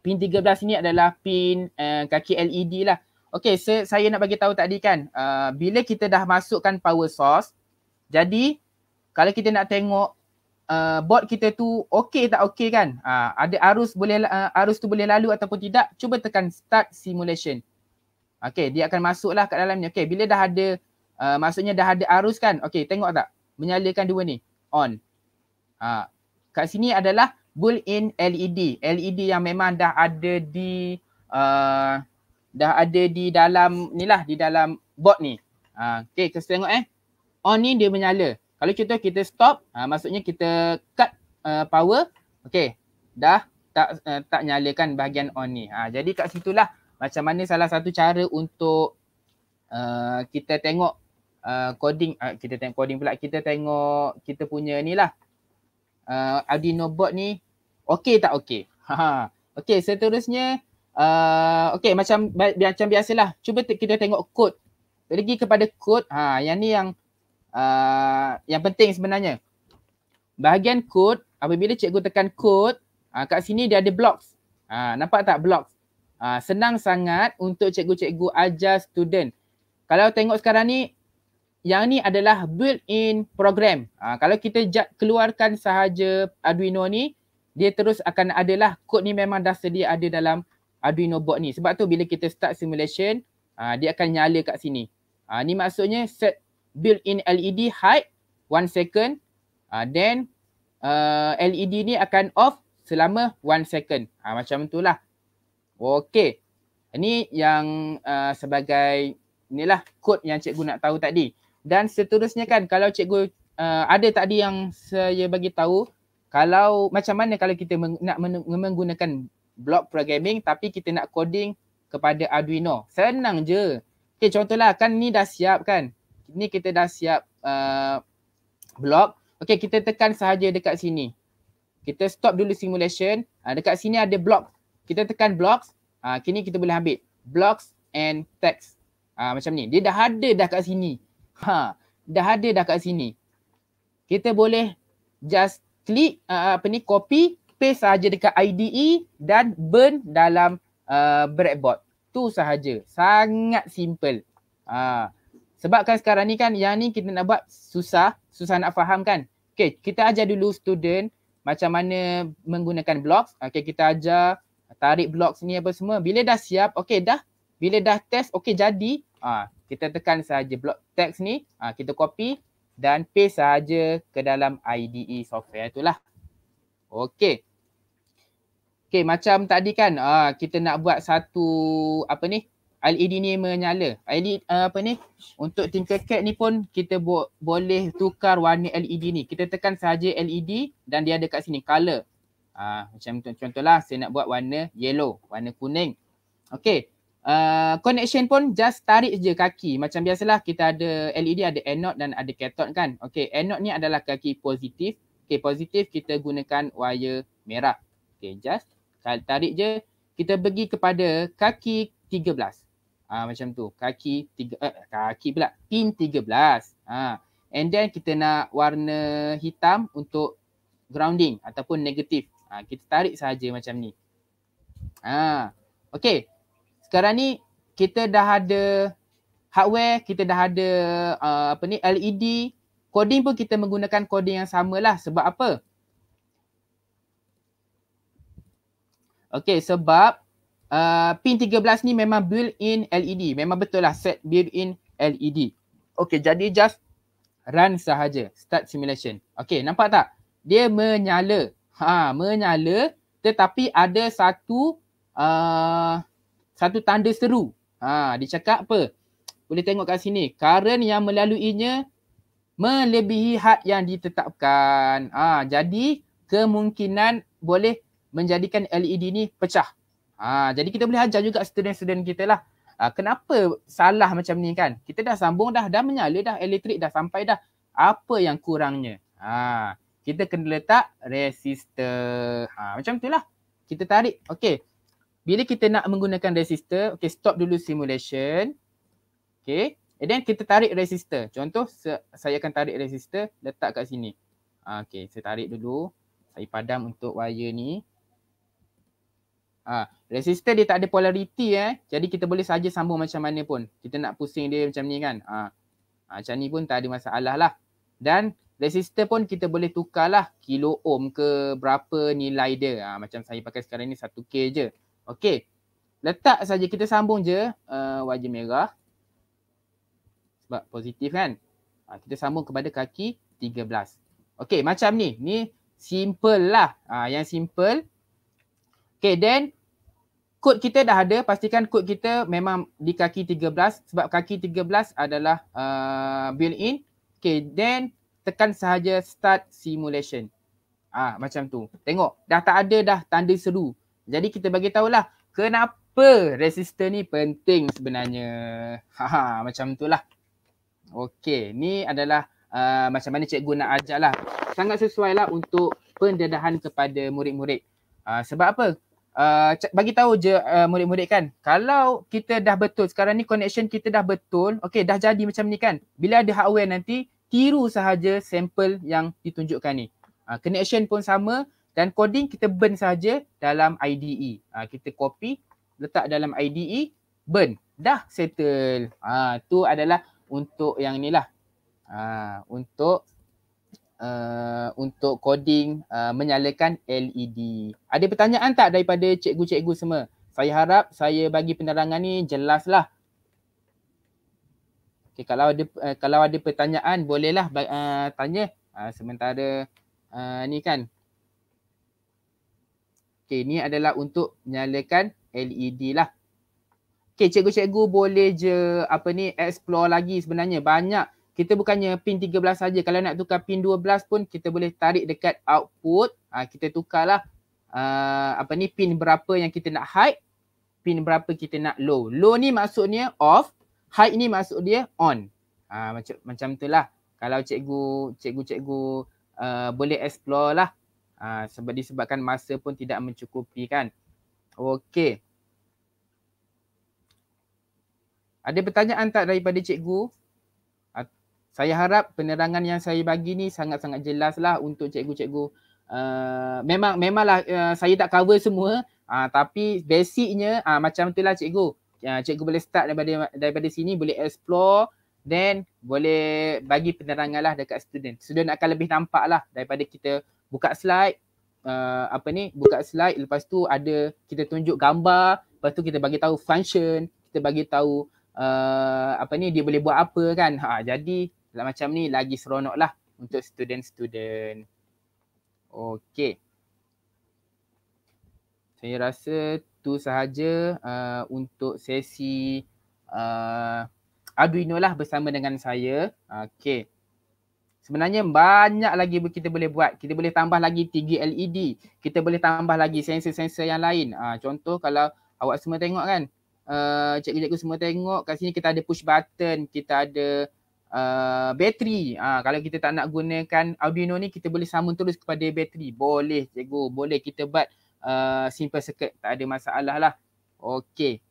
pin 13 ni adalah pin uh, kaki LED lah. Okey, so saya nak bagi tahu tadi kan uh, bila kita dah masukkan power source jadi kalau kita nak tengok uh, bot kita tu okey tak okey kan uh, ada arus boleh uh, arus tu boleh lalu ataupun tidak cuba tekan start simulation okey dia akan masuklah kat dalam ni okey bila dah ada uh, maksudnya dah ada arus kan okey tengok tak menyalakan dua ni on uh, kat sini adalah built in LED LED yang memang dah ada di uh, dah ada di dalam ni lah di dalam bot ni uh, okey kita tengok eh on ni dia menyala kalau kita kita stop, ha, maksudnya kita cut uh, power, okey, dah tak uh, tak nyalakan bahagian on ni. Ha, jadi kat situlah macam mana salah satu cara untuk uh, kita tengok uh, coding, uh, kita tengok coding pula, kita tengok kita punya ni lah. Uh, Arduino board ni okey tak okey? <laughs> Ha, ha, okey seterusnya, uh, okey macam, bi- macam biasalah. Cuba kita tengok code. Pergi kepada code, ha, yang ni yang Ah, yang penting sebenarnya bahagian kod apabila cikgu tekan kod uh, ah, kat sini dia ada blocks uh, ah, nampak tak blocks uh, senang sangat untuk cikgu-cikgu ajar student kalau tengok sekarang ni yang ni adalah built-in program uh, kalau kita jat, keluarkan sahaja Arduino ni dia terus akan adalah kod ni memang dah sedia ada dalam Arduino board ni sebab tu bila kita start simulation uh, dia akan nyala kat sini uh, ni maksudnya set built-in LED hide one second uh, then uh, ah, LED ni akan off selama one second. Ha, macam lah. Okay. Ini yang uh, sebagai inilah kod yang cikgu nak tahu tadi. Dan seterusnya kan kalau cikgu uh, ada tadi yang saya bagi tahu kalau macam mana kalau kita meng- nak men- menggunakan block programming tapi kita nak coding kepada Arduino. Senang je. Okay contohlah kan ni dah siap kan ni kita dah siap uh, block. Okey, kita tekan sahaja dekat sini. Kita stop dulu simulation. Uh, dekat sini ada block. Kita tekan blocks. Uh, kini kita boleh ambil blocks and text. Uh, macam ni. Dia dah ada dah kat sini. Ha, dah ada dah kat sini. Kita boleh just klik uh, apa ni copy paste sahaja dekat IDE dan burn dalam uh, breadboard. Tu sahaja. Sangat simple. Ah. Sebab kan sekarang ni kan yang ni kita nak buat susah, susah nak faham kan. Okay, kita ajar dulu student macam mana menggunakan blocks. Okay, kita ajar tarik blocks ni apa semua. Bila dah siap, okay dah. Bila dah test, okay jadi. Ah, kita tekan saja block text ni, ah, kita copy dan paste saja ke dalam IDE software itulah. Okay. Okay, macam tadi kan ah, kita nak buat satu apa ni, LED ni menyala. LED uh, apa ni? Untuk Tinkercad ni pun kita bo- boleh tukar warna LED ni. Kita tekan saja LED dan dia ada kat sini color. Ah uh, macam tu, contohlah saya nak buat warna yellow, warna kuning. Okay. Uh, ah, connection pun just tarik je kaki. Macam biasalah kita ada LED ada anode dan ada cathode kan. Okay. anode ni adalah kaki positif. Okey, positif kita gunakan wire merah. Okay. just tarik je. Kita pergi kepada kaki 13. Ah uh, macam tu. Kaki tiga uh, kaki pula pin 13. Ah uh, and then kita nak warna hitam untuk grounding ataupun negatif. Ah uh, kita tarik saja macam ni. Ah uh, okey. Sekarang ni kita dah ada hardware, kita dah ada uh, apa ni LED coding pun kita menggunakan coding yang samalah sebab apa? Okey sebab uh, pin 13 ni memang built in LED. Memang betul lah set built in LED. Okay, jadi just run sahaja. Start simulation. Okay, nampak tak? Dia menyala. Ha, menyala tetapi ada satu uh, satu tanda seru. Ha, dia cakap apa? Boleh tengok kat sini. Current yang melaluinya melebihi had yang ditetapkan. Ha, jadi kemungkinan boleh menjadikan LED ni pecah. Ha, jadi kita boleh ajar juga student-student kita lah. Ha, kenapa salah macam ni kan? Kita dah sambung dah, dah menyala dah, elektrik dah sampai dah. Apa yang kurangnya? Ha, kita kena letak resistor. Ha, macam lah. Kita tarik. Okey. Bila kita nak menggunakan resistor, okey stop dulu simulation. Okey. And then kita tarik resistor. Contoh saya akan tarik resistor letak kat sini. Ha, okey, saya tarik dulu. Saya padam untuk wire ni ha, resistor dia tak ada polariti eh. Jadi kita boleh saja sambung macam mana pun. Kita nak pusing dia macam ni kan. Ah. Ha. macam ni pun tak ada masalah lah. Dan resistor pun kita boleh tukarlah kilo ohm ke berapa nilai dia. ha, macam saya pakai sekarang ni 1K je. Okey. Letak saja kita sambung je uh, ha, wajah merah. Sebab positif kan. Ha, kita sambung kepada kaki 13. Okey, macam ni. Ni simple lah. Ah ha, yang simple Okay, then kod kita dah ada pastikan kod kita memang di kaki 13 sebab kaki 13 adalah uh, built in okay then tekan sahaja start simulation ah ha, macam tu tengok dah tak ada dah tanda seru jadi kita bagi tahulah kenapa resistor ni penting sebenarnya ha <laughs> macam itulah okey ni adalah uh, macam mana cikgu nak ajar lah sangat sesuai lah untuk pendedahan kepada murid-murid uh, sebab apa uh, bagi tahu je uh, murid-murid kan kalau kita dah betul sekarang ni connection kita dah betul okey dah jadi macam ni kan bila ada hardware nanti tiru sahaja sampel yang ditunjukkan ni uh, connection pun sama dan coding kita burn sahaja dalam IDE uh, kita copy letak dalam IDE burn dah settle ah uh, tu adalah untuk yang ni lah. uh, untuk Uh, untuk coding uh, menyalakan LED. Ada pertanyaan tak daripada cikgu-cikgu semua? Saya harap saya bagi penerangan ni jelaslah. Okay, kalau ada uh, kalau ada pertanyaan bolehlah uh, tanya uh, sementara uh, ni kan. Okay, ni adalah untuk menyalakan LED lah. Okay, cikgu-cikgu boleh je apa ni explore lagi sebenarnya banyak kita bukannya pin 13 saja kalau nak tukar pin 12 pun kita boleh tarik dekat output ha, kita tukarlah uh, apa ni pin berapa yang kita nak high pin berapa kita nak low low ni maksudnya off high ni maksud dia on ha, macam macam itulah kalau cikgu cikgu cikgu uh, boleh explore lah ha, sebab disebabkan masa pun tidak mencukupi kan okey ada pertanyaan tak daripada cikgu? saya harap penerangan yang saya bagi ni sangat-sangat jelas lah untuk cikgu-cikgu. Uh, memang memanglah uh, saya tak cover semua uh, tapi basicnya uh, macam lah cikgu. Uh, cikgu boleh start daripada daripada sini boleh explore then boleh bagi penerangan lah dekat student. Student akan lebih nampak lah daripada kita buka slide uh, apa ni buka slide lepas tu ada kita tunjuk gambar lepas tu kita bagi tahu function kita bagi tahu Uh, apa ni dia boleh buat apa kan ha, jadi kalau macam ni lagi seronok lah untuk student-student. Okay. Saya rasa tu sahaja uh, untuk sesi uh, Arduino lah bersama dengan saya. Okay. Sebenarnya banyak lagi kita boleh buat. Kita boleh tambah lagi 3 LED. Kita boleh tambah lagi sensor-sensor yang lain. Ha, contoh kalau awak semua tengok kan. Uh, cikgu-cikgu semua tengok kat sini kita ada push button. Kita ada uh, bateri. Ha, kalau kita tak nak gunakan Arduino ni, kita boleh sambung terus kepada bateri. Boleh cikgu, boleh kita buat uh, simple circuit. Tak ada masalah lah. Okay.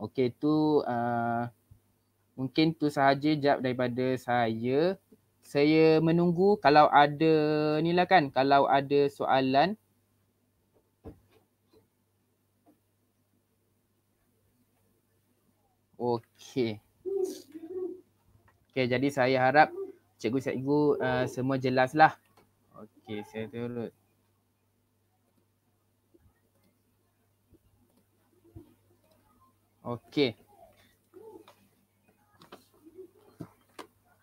Okay tu uh, mungkin tu sahaja jap daripada saya. Saya menunggu kalau ada ni lah kan, kalau ada soalan. Okey. Okey, jadi saya harap cikgu-cikgu uh, semua jelaslah. Okey, saya turut. Okey.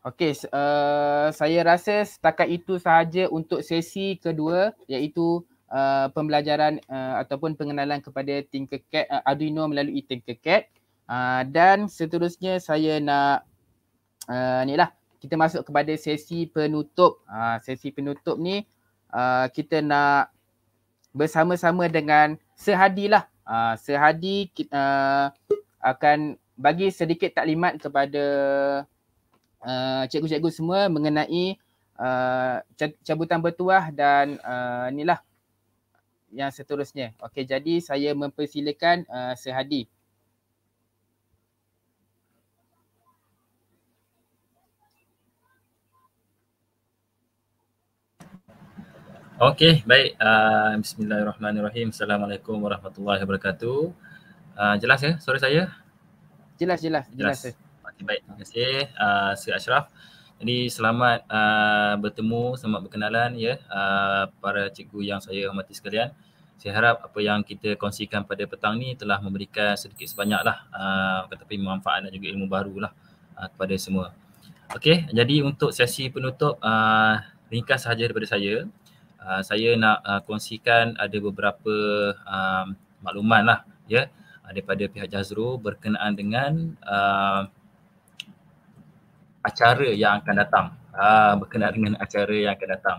Okey, uh, saya rasa setakat itu sahaja untuk sesi kedua iaitu uh, pembelajaran uh, ataupun pengenalan kepada Tinkercad uh, Arduino melalui Tinkercad. Ah, dan seterusnya saya nak uh, ni lah kita masuk kepada sesi penutup. Uh, sesi penutup ni uh, kita nak bersama-sama dengan Sehadi lah. Uh, Sehadi kita uh, akan bagi sedikit taklimat kepada uh, cikgu-cikgu semua mengenai uh, cabutan bertuah dan uh, lah yang seterusnya. Okey jadi saya mempersilakan uh, Sehadi. Okey, baik. Uh, Bismillahirrahmanirrahim. Assalamualaikum warahmatullahi wabarakatuh. Uh, jelas ya suara saya? Jelas, jelas. Jelas. jelas eh. okay, baik, terima kasih. Uh, Sir Ashraf. Jadi selamat uh, bertemu, selamat berkenalan ya uh, para cikgu yang saya hormati sekalian. Saya harap apa yang kita kongsikan pada petang ni telah memberikan sedikit sebanyaklah uh, tetapi manfaat dan juga ilmu barulah uh, kepada semua. Okey, jadi untuk sesi penutup uh, ringkas sahaja daripada saya uh, saya nak uh, kongsikan ada beberapa um, maklumat lah ya yeah, daripada pihak Jazro berkenaan dengan uh, acara yang akan datang uh, berkenaan dengan acara yang akan datang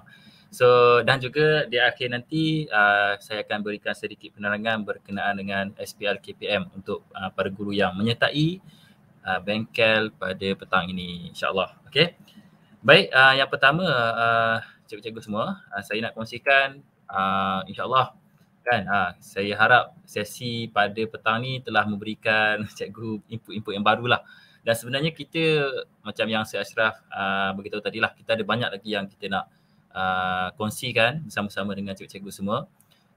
so dan juga di akhir nanti uh, saya akan berikan sedikit penerangan berkenaan dengan SPL KPM untuk uh, para guru yang menyertai uh, bengkel pada petang ini insyaallah Okay. baik uh, yang pertama uh, cikgu-cikgu semua, uh, saya nak kongsikan uh, insyaAllah kan uh, saya harap sesi pada petang ni telah memberikan <laughs> cikgu input-input yang baru lah. dan sebenarnya kita macam yang saya Ashraf uh, beritahu tadi lah kita ada banyak lagi yang kita nak uh, kongsikan bersama-sama dengan cikgu-cikgu semua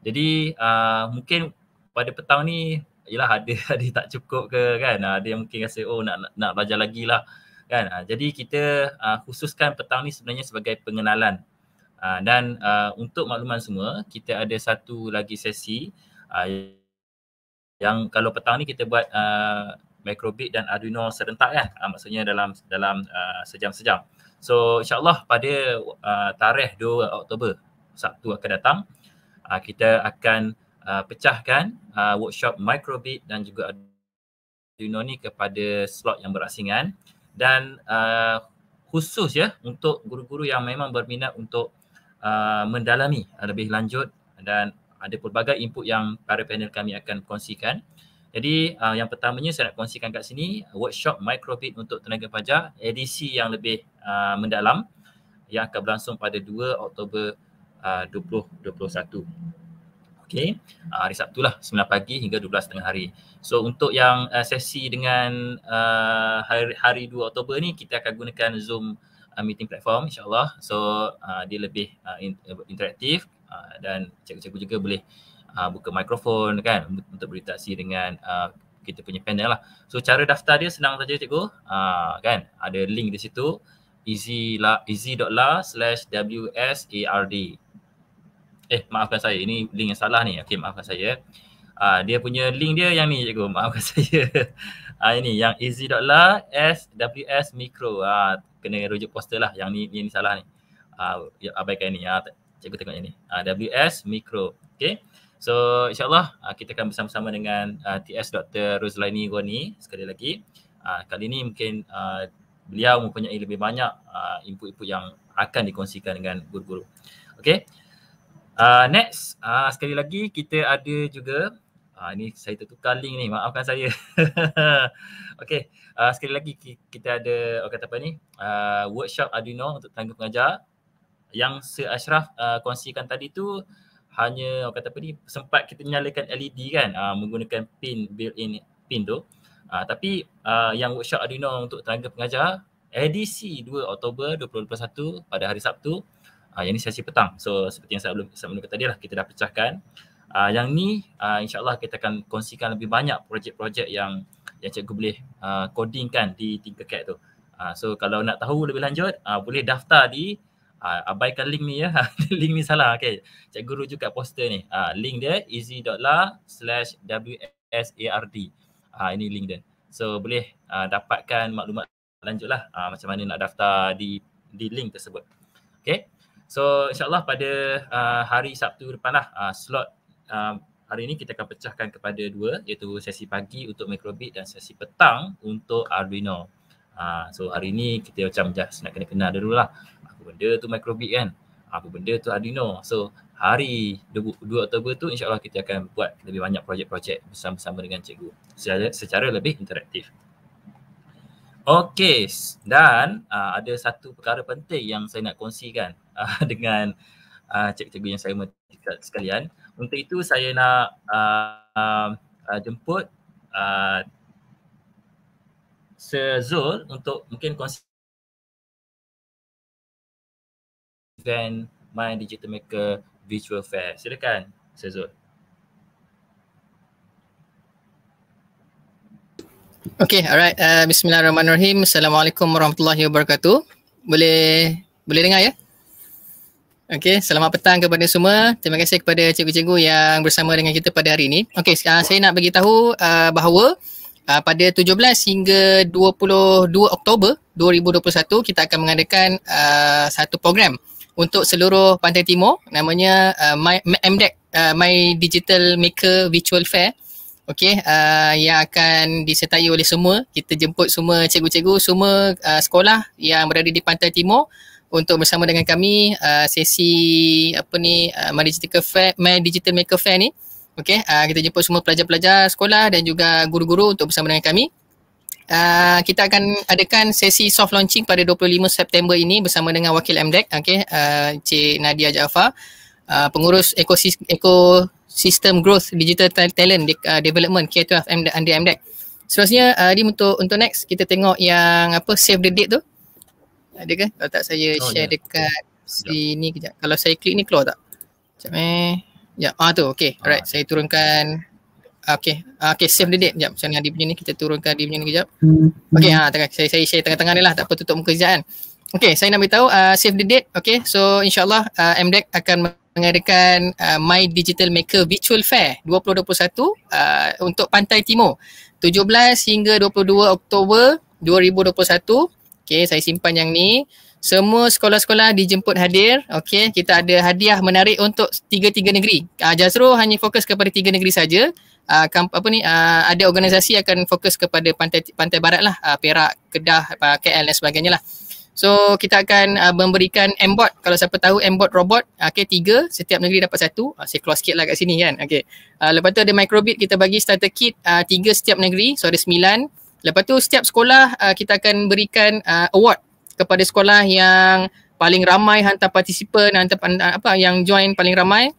jadi uh, mungkin pada petang ni ialah ada <laughs> ada tak cukup ke kan ada yang mungkin rasa oh nak nak belajar lagi lah kan jadi kita uh, khususkan petang ni sebenarnya sebagai pengenalan Ah, dan uh, untuk makluman semua, kita ada satu lagi sesi uh, yang kalau petang ni kita buat uh, microbit dan Arduino serentak kan. Uh, maksudnya dalam dalam uh, sejam-sejam. So insyaAllah pada uh, tarikh 2 Oktober, Sabtu akan datang, uh, kita akan uh, pecahkan uh, workshop microbit dan juga Arduino ni kepada slot yang berasingan. Dan uh, khusus ya untuk guru-guru yang memang berminat untuk uh, mendalami uh, lebih lanjut dan ada pelbagai input yang para panel kami akan kongsikan. Jadi uh, yang pertamanya saya nak kongsikan kat sini workshop microfit untuk tenaga pajak edisi yang lebih uh, mendalam yang akan berlangsung pada 2 Oktober uh, 2021. Okey, uh, hari Sabtu lah 9 pagi hingga 12 tengah hari. So untuk yang uh, sesi dengan uh, hari, hari 2 Oktober ni kita akan gunakan Zoom uh, meeting platform insyaallah so uh, dia lebih uh, uh, interaktif uh, dan cikgu-cikgu juga boleh uh, buka mikrofon kan untuk berinteraksi dengan uh, kita punya panel lah so cara daftar dia senang saja cikgu uh, kan ada link di situ easy.la/wsard eh maafkan saya ini link yang salah ni okey maafkan saya uh, dia punya link dia yang ni cikgu <laughs> maafkan saya Ah <laughs> uh, ini yang easy.la swsmicro ah uh, kena rujuk poster lah yang ni yang ni salah ni. Uh, ya, abaikan ni. Ya, cikgu tengok yang ni. Uh, ah, WS Micro. Okay. So insyaAllah uh, kita akan bersama-sama dengan uh, TS Dr. Ruzlaini Goni sekali lagi. Uh, kali ni mungkin uh, beliau mempunyai lebih banyak uh, input-input yang akan dikongsikan dengan guru-guru. Okay. Uh, next, uh, sekali lagi kita ada juga Uh, ini saya tertukar link ni, maafkan saya. <laughs> okay, uh, ah, sekali lagi kita ada, orang oh, kata apa ni, uh, workshop Arduino untuk tenaga pengajar. Yang Sir Ashraf uh, kongsikan tadi tu, hanya orang oh, kata apa ni, sempat kita nyalakan LED kan, uh, menggunakan pin, built-in pin tu. Uh, tapi uh, yang workshop Arduino untuk tenaga pengajar, edisi 2 Oktober 2021 pada hari Sabtu, uh, yang ni sesi petang. So seperti yang saya belum, saya belum kata dia lah, kita dah pecahkan. Uh, yang ni uh, insyaAllah kita akan kongsikan lebih banyak projek-projek yang yang cikgu boleh uh, codingkan di Tinkercad tu. Uh, so kalau nak tahu lebih lanjut uh, boleh daftar di uh, abaikan link ni ya. <laughs> link ni salah. Okay. Cikgu rujuk kat poster ni. Uh, link dia easy.la slash WSARD. Uh, ini link dia. So boleh uh, dapatkan maklumat lanjut lah uh, macam mana nak daftar di di link tersebut. Okay. So insyaAllah pada uh, hari Sabtu depan lah uh, slot um, hari ini kita akan pecahkan kepada dua iaitu sesi pagi untuk microbit dan sesi petang untuk Arduino. Uh, so hari ini kita macam just nak kena kenal dulu lah apa benda tu microbit kan, apa benda tu Arduino. So hari 2, 2 Oktober tu insyaAllah kita akan buat lebih banyak projek-projek bersama-sama dengan cikgu secara, secara lebih interaktif. Okey dan uh, ada satu perkara penting yang saya nak kongsikan uh, <laughs> dengan uh, cikgu-cikgu yang saya hormati sekalian untuk itu saya nak uh, uh, jemput uh, Sir Zul untuk mungkin konsep event My Digital Maker Virtual Fair. Silakan Sir Zul. Okay, alright. Uh, Bismillahirrahmanirrahim. Assalamualaikum warahmatullahi wabarakatuh. Boleh boleh dengar ya? Okey, selamat petang kepada semua. Terima kasih kepada cikgu-cikgu yang bersama dengan kita pada hari ini. Okey, uh, saya nak bagi tahu uh, bahawa uh, pada 17 hingga 22 Oktober 2021 kita akan mengadakan uh, satu program untuk seluruh Pantai Timur namanya uh, MDEC uh, My Digital Maker Virtual Fair. Okey, uh, yang akan disertai oleh semua, kita jemput semua cikgu-cikgu semua uh, sekolah yang berada di Pantai Timur untuk bersama dengan kami uh, sesi apa ni uh, My Digital Fair, My Digital Maker Fair ni. Okey, uh, kita jemput semua pelajar-pelajar sekolah dan juga guru-guru untuk bersama dengan kami. Uh, kita akan adakan sesi soft launching pada 25 September ini bersama dengan wakil MDEC, okey, uh, Cik Nadia Jaafar, uh, pengurus ekosistem ekosistem growth digital talent uh, development K12 MDEC. Seterusnya, uh, ini untuk untuk next kita tengok yang apa save the date tu. Uh, ada ke? Kan? Kalau tak saya oh, share ya. dekat okay. sini kejap. Kalau saya klik ni keluar tak? Sekejap eh. Ya, ah tu. Okay. Ah. Alright. Ah. Saya turunkan. Okay. Ah, okay. Ah, save the date. Sekejap. Macam yang dia punya ni. Kita turunkan dia punya ni kejap. Hmm. Okay. Ah, tengah. Saya, saya share tengah-tengah ni lah. Tak apa tutup muka sekejap kan. Okay. Saya nak tahu. Uh, ah, save the date. Okay. So insyaAllah uh, MDEC akan mengadakan uh, My Digital Maker Virtual Fair 2021 uh, untuk Pantai Timur. 17 hingga 22 Oktober 2021 Okay, saya simpan yang ni. Semua sekolah-sekolah dijemput hadir. Okay, kita ada hadiah menarik untuk tiga-tiga negeri. Uh, ah, Jazro hanya fokus kepada tiga negeri saja. Uh, apa ni uh, ada organisasi akan fokus kepada pantai pantai barat lah uh, Perak, Kedah, uh, KL dan sebagainya lah. So kita akan uh, memberikan embot kalau siapa tahu embot robot okay tiga setiap negeri dapat satu uh, saya close sikit lah kat sini kan Okay. uh, lepas tu ada microbit kita bagi starter kit uh, tiga setiap negeri so ada sembilan Lepas tu setiap sekolah uh, kita akan berikan uh, award kepada sekolah yang paling ramai hantar partisipan hantar uh, apa yang join paling ramai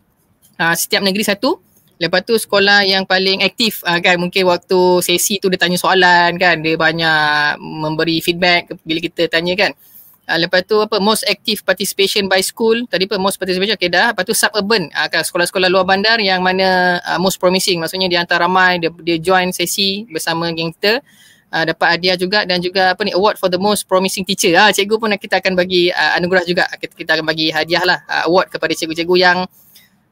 uh, setiap negeri satu. Lepas tu sekolah yang paling aktif uh, kan mungkin waktu sesi tu dia tanya soalan kan dia banyak memberi feedback bila kita tanya kan. Uh, lepas tu apa most active participation by school tadi apa most participation okey dah lepas tu suburban uh, kan sekolah-sekolah luar bandar yang mana uh, most promising maksudnya dia hantar ramai dia dia join sesi bersama geng kita uh, dapat hadiah juga dan juga apa ni award for the most promising teacher. Ah cikgu pun kita akan bagi uh, anugerah juga. Ah, kita, kita akan bagi hadiah lah uh, award kepada cikgu-cikgu yang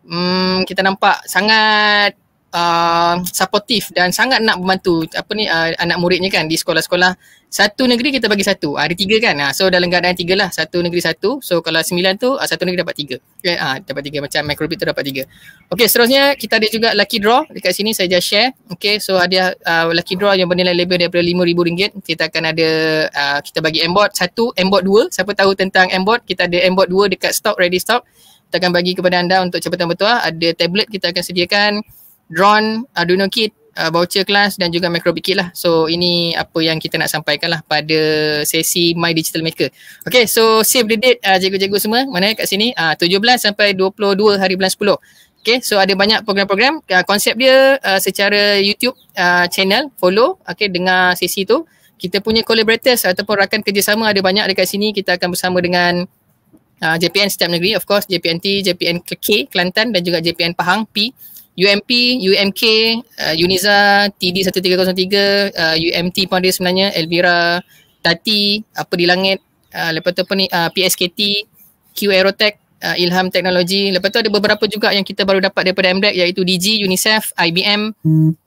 um, kita nampak sangat uh, supportive dan sangat nak membantu apa ni uh, anak muridnya kan di sekolah-sekolah satu negeri kita bagi satu ah, ada tiga kan uh, so dalam keadaan tiga lah satu negeri satu so kalau sembilan tu ah, satu negeri dapat tiga okay, uh, eh, dapat tiga macam microbit tu dapat tiga Okay seterusnya kita ada juga lucky draw dekat sini saya just share Okay so ada uh, lucky draw yang bernilai lebih daripada lima ribu ringgit kita akan ada uh, kita bagi mbot satu mbot dua siapa tahu tentang mbot kita ada mbot dua dekat stock ready stock kita akan bagi kepada anda untuk cepatan bertuah ada tablet kita akan sediakan drone, Arduino uh, kit, uh, voucher kelas dan juga microbit kit lah. So ini apa yang kita nak sampaikan lah pada sesi My Digital Maker. Okay, so save the date uh, jago-jago semua. Mana kat sini? Uh, 17 sampai 22 hari bulan 10. Okay, so ada banyak program-program. Uh, konsep dia uh, secara YouTube uh, channel, follow, okay, dengar sesi tu. Kita punya collaborators ataupun rakan kerjasama ada banyak dekat sini. Kita akan bersama dengan uh, JPN setiap negeri, of course, JPNT, JPN K, Kelantan dan juga JPN Pahang, P. UMP, UMK, uh, Uniza, TD1303, uh, UMT pun ada sebenarnya, Elvira, Tati, apa di langit, uh, lepas tu apa ni, uh, PSKT, Q Aerotech, uh, Ilham Technology, lepas tu ada beberapa juga yang kita baru dapat daripada MDEC iaitu DG, UNICEF, IBM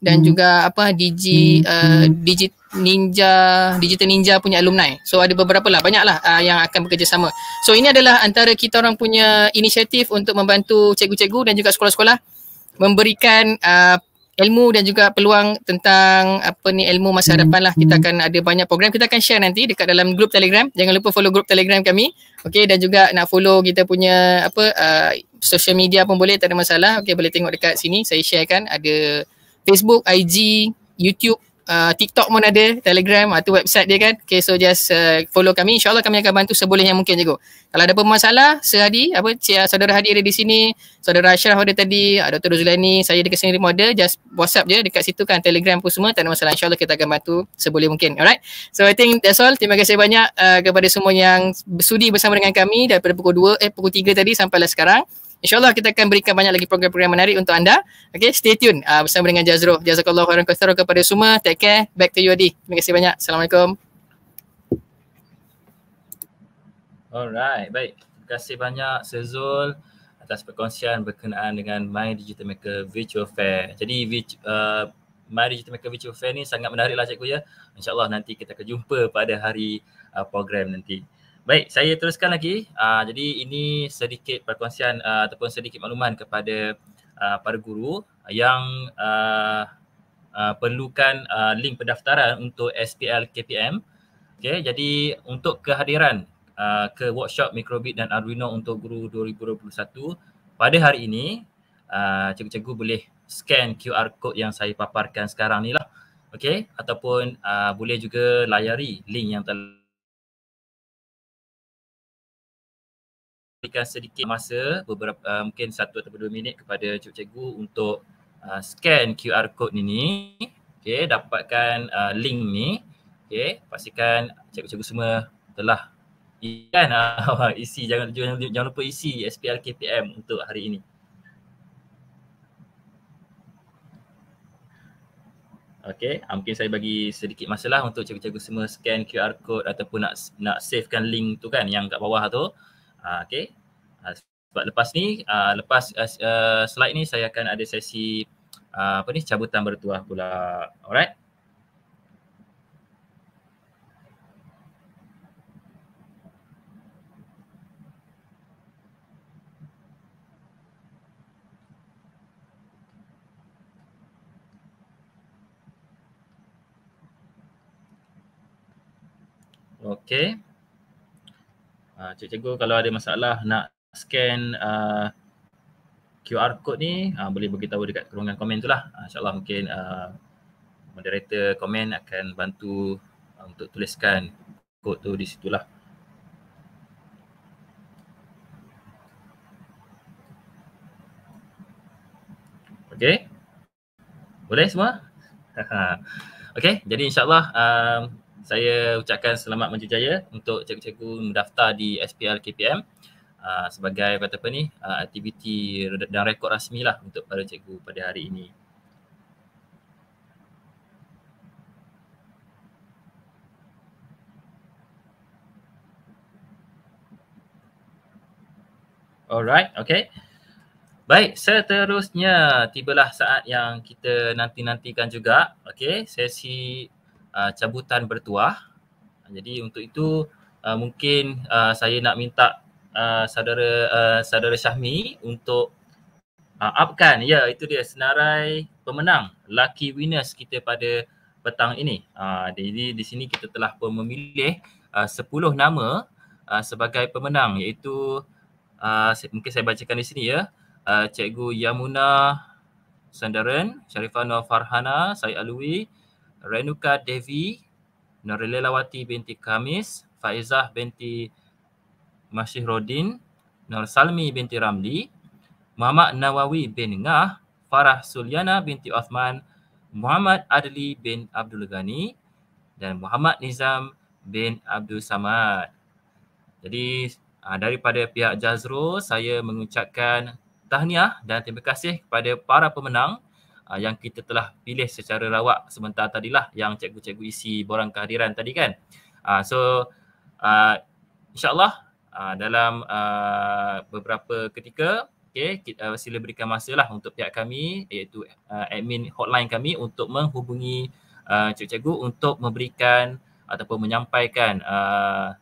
dan hmm. juga apa DG hmm. uh, Digit Ninja, Digital Ninja punya alumni. So ada beberapa lah, banyak lah uh, yang akan bekerjasama. So ini adalah antara kita orang punya inisiatif untuk membantu cikgu-cikgu dan juga sekolah-sekolah memberikan uh, ilmu dan juga peluang tentang apa ni ilmu masa hmm. hadapan mm lah. Kita hmm. akan ada banyak program. Kita akan share nanti dekat dalam grup Telegram. Jangan lupa follow grup Telegram kami. Okay dan juga nak follow kita punya apa uh, social media pun boleh tak ada masalah. Okay boleh tengok dekat sini saya sharekan ada Facebook, IG, YouTube uh, TikTok pun ada, Telegram atau ah, website dia kan. Okay, so just uh, follow kami. InsyaAllah kami akan bantu seboleh yang mungkin juga. Kalau ada masalah, sehadi, apa, cia, ah, saudara Hadi ada di sini, saudara Ashraf ada tadi, uh, ah, Dr. Ruzulani, saya dekat sini ada, just WhatsApp je dekat situ kan, Telegram pun semua, tak ada masalah. InsyaAllah kita akan bantu seboleh mungkin. Alright? So I think that's all. Terima kasih banyak uh, kepada semua yang bersudi bersama dengan kami daripada pukul 2, eh pukul 3 tadi sampai lah sekarang. InsyaAllah kita akan berikan banyak lagi program-program menarik untuk anda. Okay, stay tune uh, bersama dengan Jazro. Jazakallah khairan khairan kepada semua. Take care. Back to you, Adi. Terima kasih banyak. Assalamualaikum. Alright, baik. Terima kasih banyak Sezul atas perkongsian berkenaan dengan My Digital Maker Virtual Fair. Jadi uh, My Digital Maker Virtual Fair ni sangat menarik lah cikgu ya. InsyaAllah nanti kita akan jumpa pada hari uh, program nanti. Baik, saya teruskan lagi. Uh, jadi ini sedikit perkongsian uh, ataupun sedikit makluman kepada uh, para guru yang uh, uh, perlukan uh, link pendaftaran untuk SPL KPM. Okay, jadi untuk kehadiran uh, ke workshop Microbit dan Arduino untuk guru 2021 pada hari ini, uh, cikgu-cikgu boleh scan QR code yang saya paparkan sekarang ni lah. Okay, ataupun uh, boleh juga layari link yang telah berikan sedikit masa beberapa uh, mungkin satu atau dua minit kepada cikgu-cikgu untuk uh, scan QR code ini okey dapatkan uh, link ni okey pastikan cikgu-cikgu semua telah ikan uh, <laughs> isi jangan, jangan jangan lupa isi SPL KPM untuk hari ini Okey, ah, mungkin saya bagi sedikit masalah untuk cikgu-cikgu semua scan QR code ataupun nak nak savekan link tu kan yang kat bawah tu. Uh, ha, okay. Uh, ha, sebab lepas ni, uh, lepas uh, uh, slide ni saya akan ada sesi uh, apa ni cabutan bertuah pula. Alright. Okay uh, ah, cikgu-cikgu kalau ada masalah nak scan uh, ah, QR code ni uh, boleh beritahu dekat ruangan komen tu lah uh, insyaAllah mungkin uh, moderator komen akan bantu uh, untuk tuliskan code tu di situ lah Okay boleh semua? <laughs> okay jadi insyaAllah um, saya ucapkan selamat menjejaya untuk cikgu-cikgu mendaftar di SPL KPM uh, ah, sebagai kata apa ni uh, aktiviti dan rekod rasmi lah untuk para cikgu pada hari ini. Alright, okay. Baik, seterusnya tibalah saat yang kita nanti-nantikan juga. Okay, sesi uh, cabutan bertuah. Jadi untuk itu uh, mungkin uh, saya nak minta uh, saudara uh, saudara Syahmi untuk uh, upkan ya itu dia senarai pemenang lucky winners kita pada petang ini. Uh, jadi di sini kita telah pun memilih uh, 10 nama uh, sebagai pemenang iaitu uh, mungkin saya bacakan di sini ya. Uh, Cikgu Yamuna Sandaran, Syarifah Noor Farhana, Syed Alwi, Renuka Devi, Norilelawati binti Kamis, Faizah binti Mashihrodin, Nor Salmi binti Ramli, Muhammad Nawawi bin Ngah, Farah Suliana binti Osman, Muhammad Adli bin Abdul Ghani dan Muhammad Nizam bin Abdul Samad. Jadi ah, daripada pihak Jazro saya mengucapkan tahniah dan terima kasih kepada para pemenang uh, yang kita telah pilih secara rawak sementara tadilah yang cikgu-cikgu isi borang kehadiran tadi kan. Uh, so uh, insyaAllah uh, dalam uh, beberapa ketika okay, kita, uh, sila berikan masa lah untuk pihak kami iaitu uh, admin hotline kami untuk menghubungi uh, cikgu-cikgu untuk memberikan ataupun menyampaikan uh,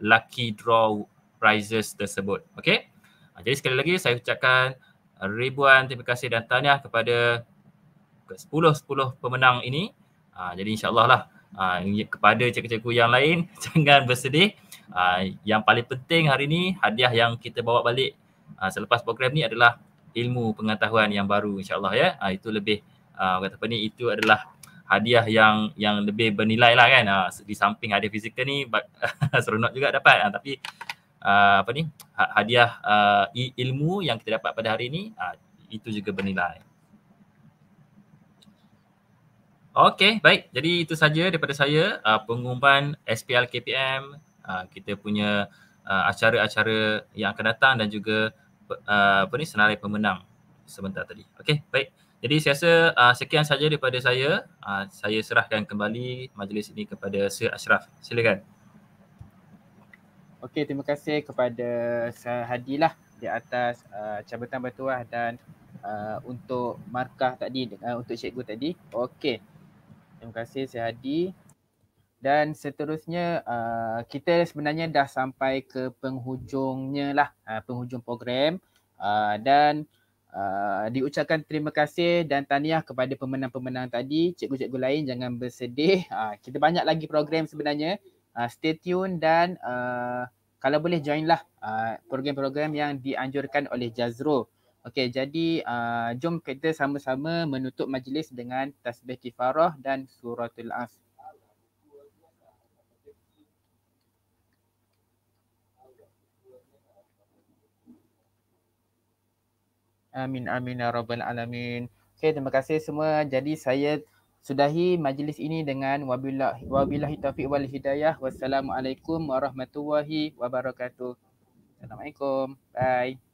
lucky draw prizes tersebut. Okay. Jadi sekali lagi saya ucapkan ribuan terima kasih dan tahniah kepada ke 10-10 pemenang ini. Ha, jadi insyaAllah lah ha, kepada cikgu-cikgu yang lain <laughs> jangan bersedih. Ha, yang paling penting hari ini hadiah yang kita bawa balik ha, selepas program ni adalah ilmu pengetahuan yang baru insyaAllah ya. Ha, itu lebih ha, kata apa ni itu adalah hadiah yang yang lebih bernilai lah kan. Ha, di samping hadiah fizikal ni <laughs> seronok juga dapat. Ha, tapi uh, apa ni ha-, hadiah uh, ilmu yang kita dapat pada hari ini uh, itu juga bernilai. Okey, baik. Jadi itu saja daripada saya uh, pengumuman SPL KPM uh, kita punya uh, acara-acara yang akan datang dan juga uh, apa ni senarai pemenang sebentar tadi. Okey, baik. Jadi saya rasa uh, sekian saja daripada saya. Uh, saya serahkan kembali majlis ini kepada Sir Ashraf. Silakan. Okey, terima kasih kepada Sahadi lah di atas uh, cabutan batuah dan uh, untuk markah tadi, uh, untuk cikgu tadi. Okey, terima kasih Sahadi. Dan seterusnya, uh, kita sebenarnya dah sampai ke penghujungnya lah, uh, penghujung program. Uh, dan uh, diucapkan terima kasih dan tahniah kepada pemenang-pemenang tadi. Cikgu-cikgu lain jangan bersedih. Uh, kita banyak lagi program sebenarnya uh, stay tune dan uh, kalau boleh joinlah uh, ah, program-program yang dianjurkan oleh Jazro. Okey, jadi uh, jom kita sama-sama menutup majlis dengan tasbih kifarah dan suratul af. Amin amin ya rabbal alamin. Okey, terima kasih semua. Jadi saya uh, Sudahi majlis ini dengan wabillahi, wabillahi taufiq wal hidayah. Wassalamualaikum warahmatullahi wabarakatuh. Assalamualaikum. Bye.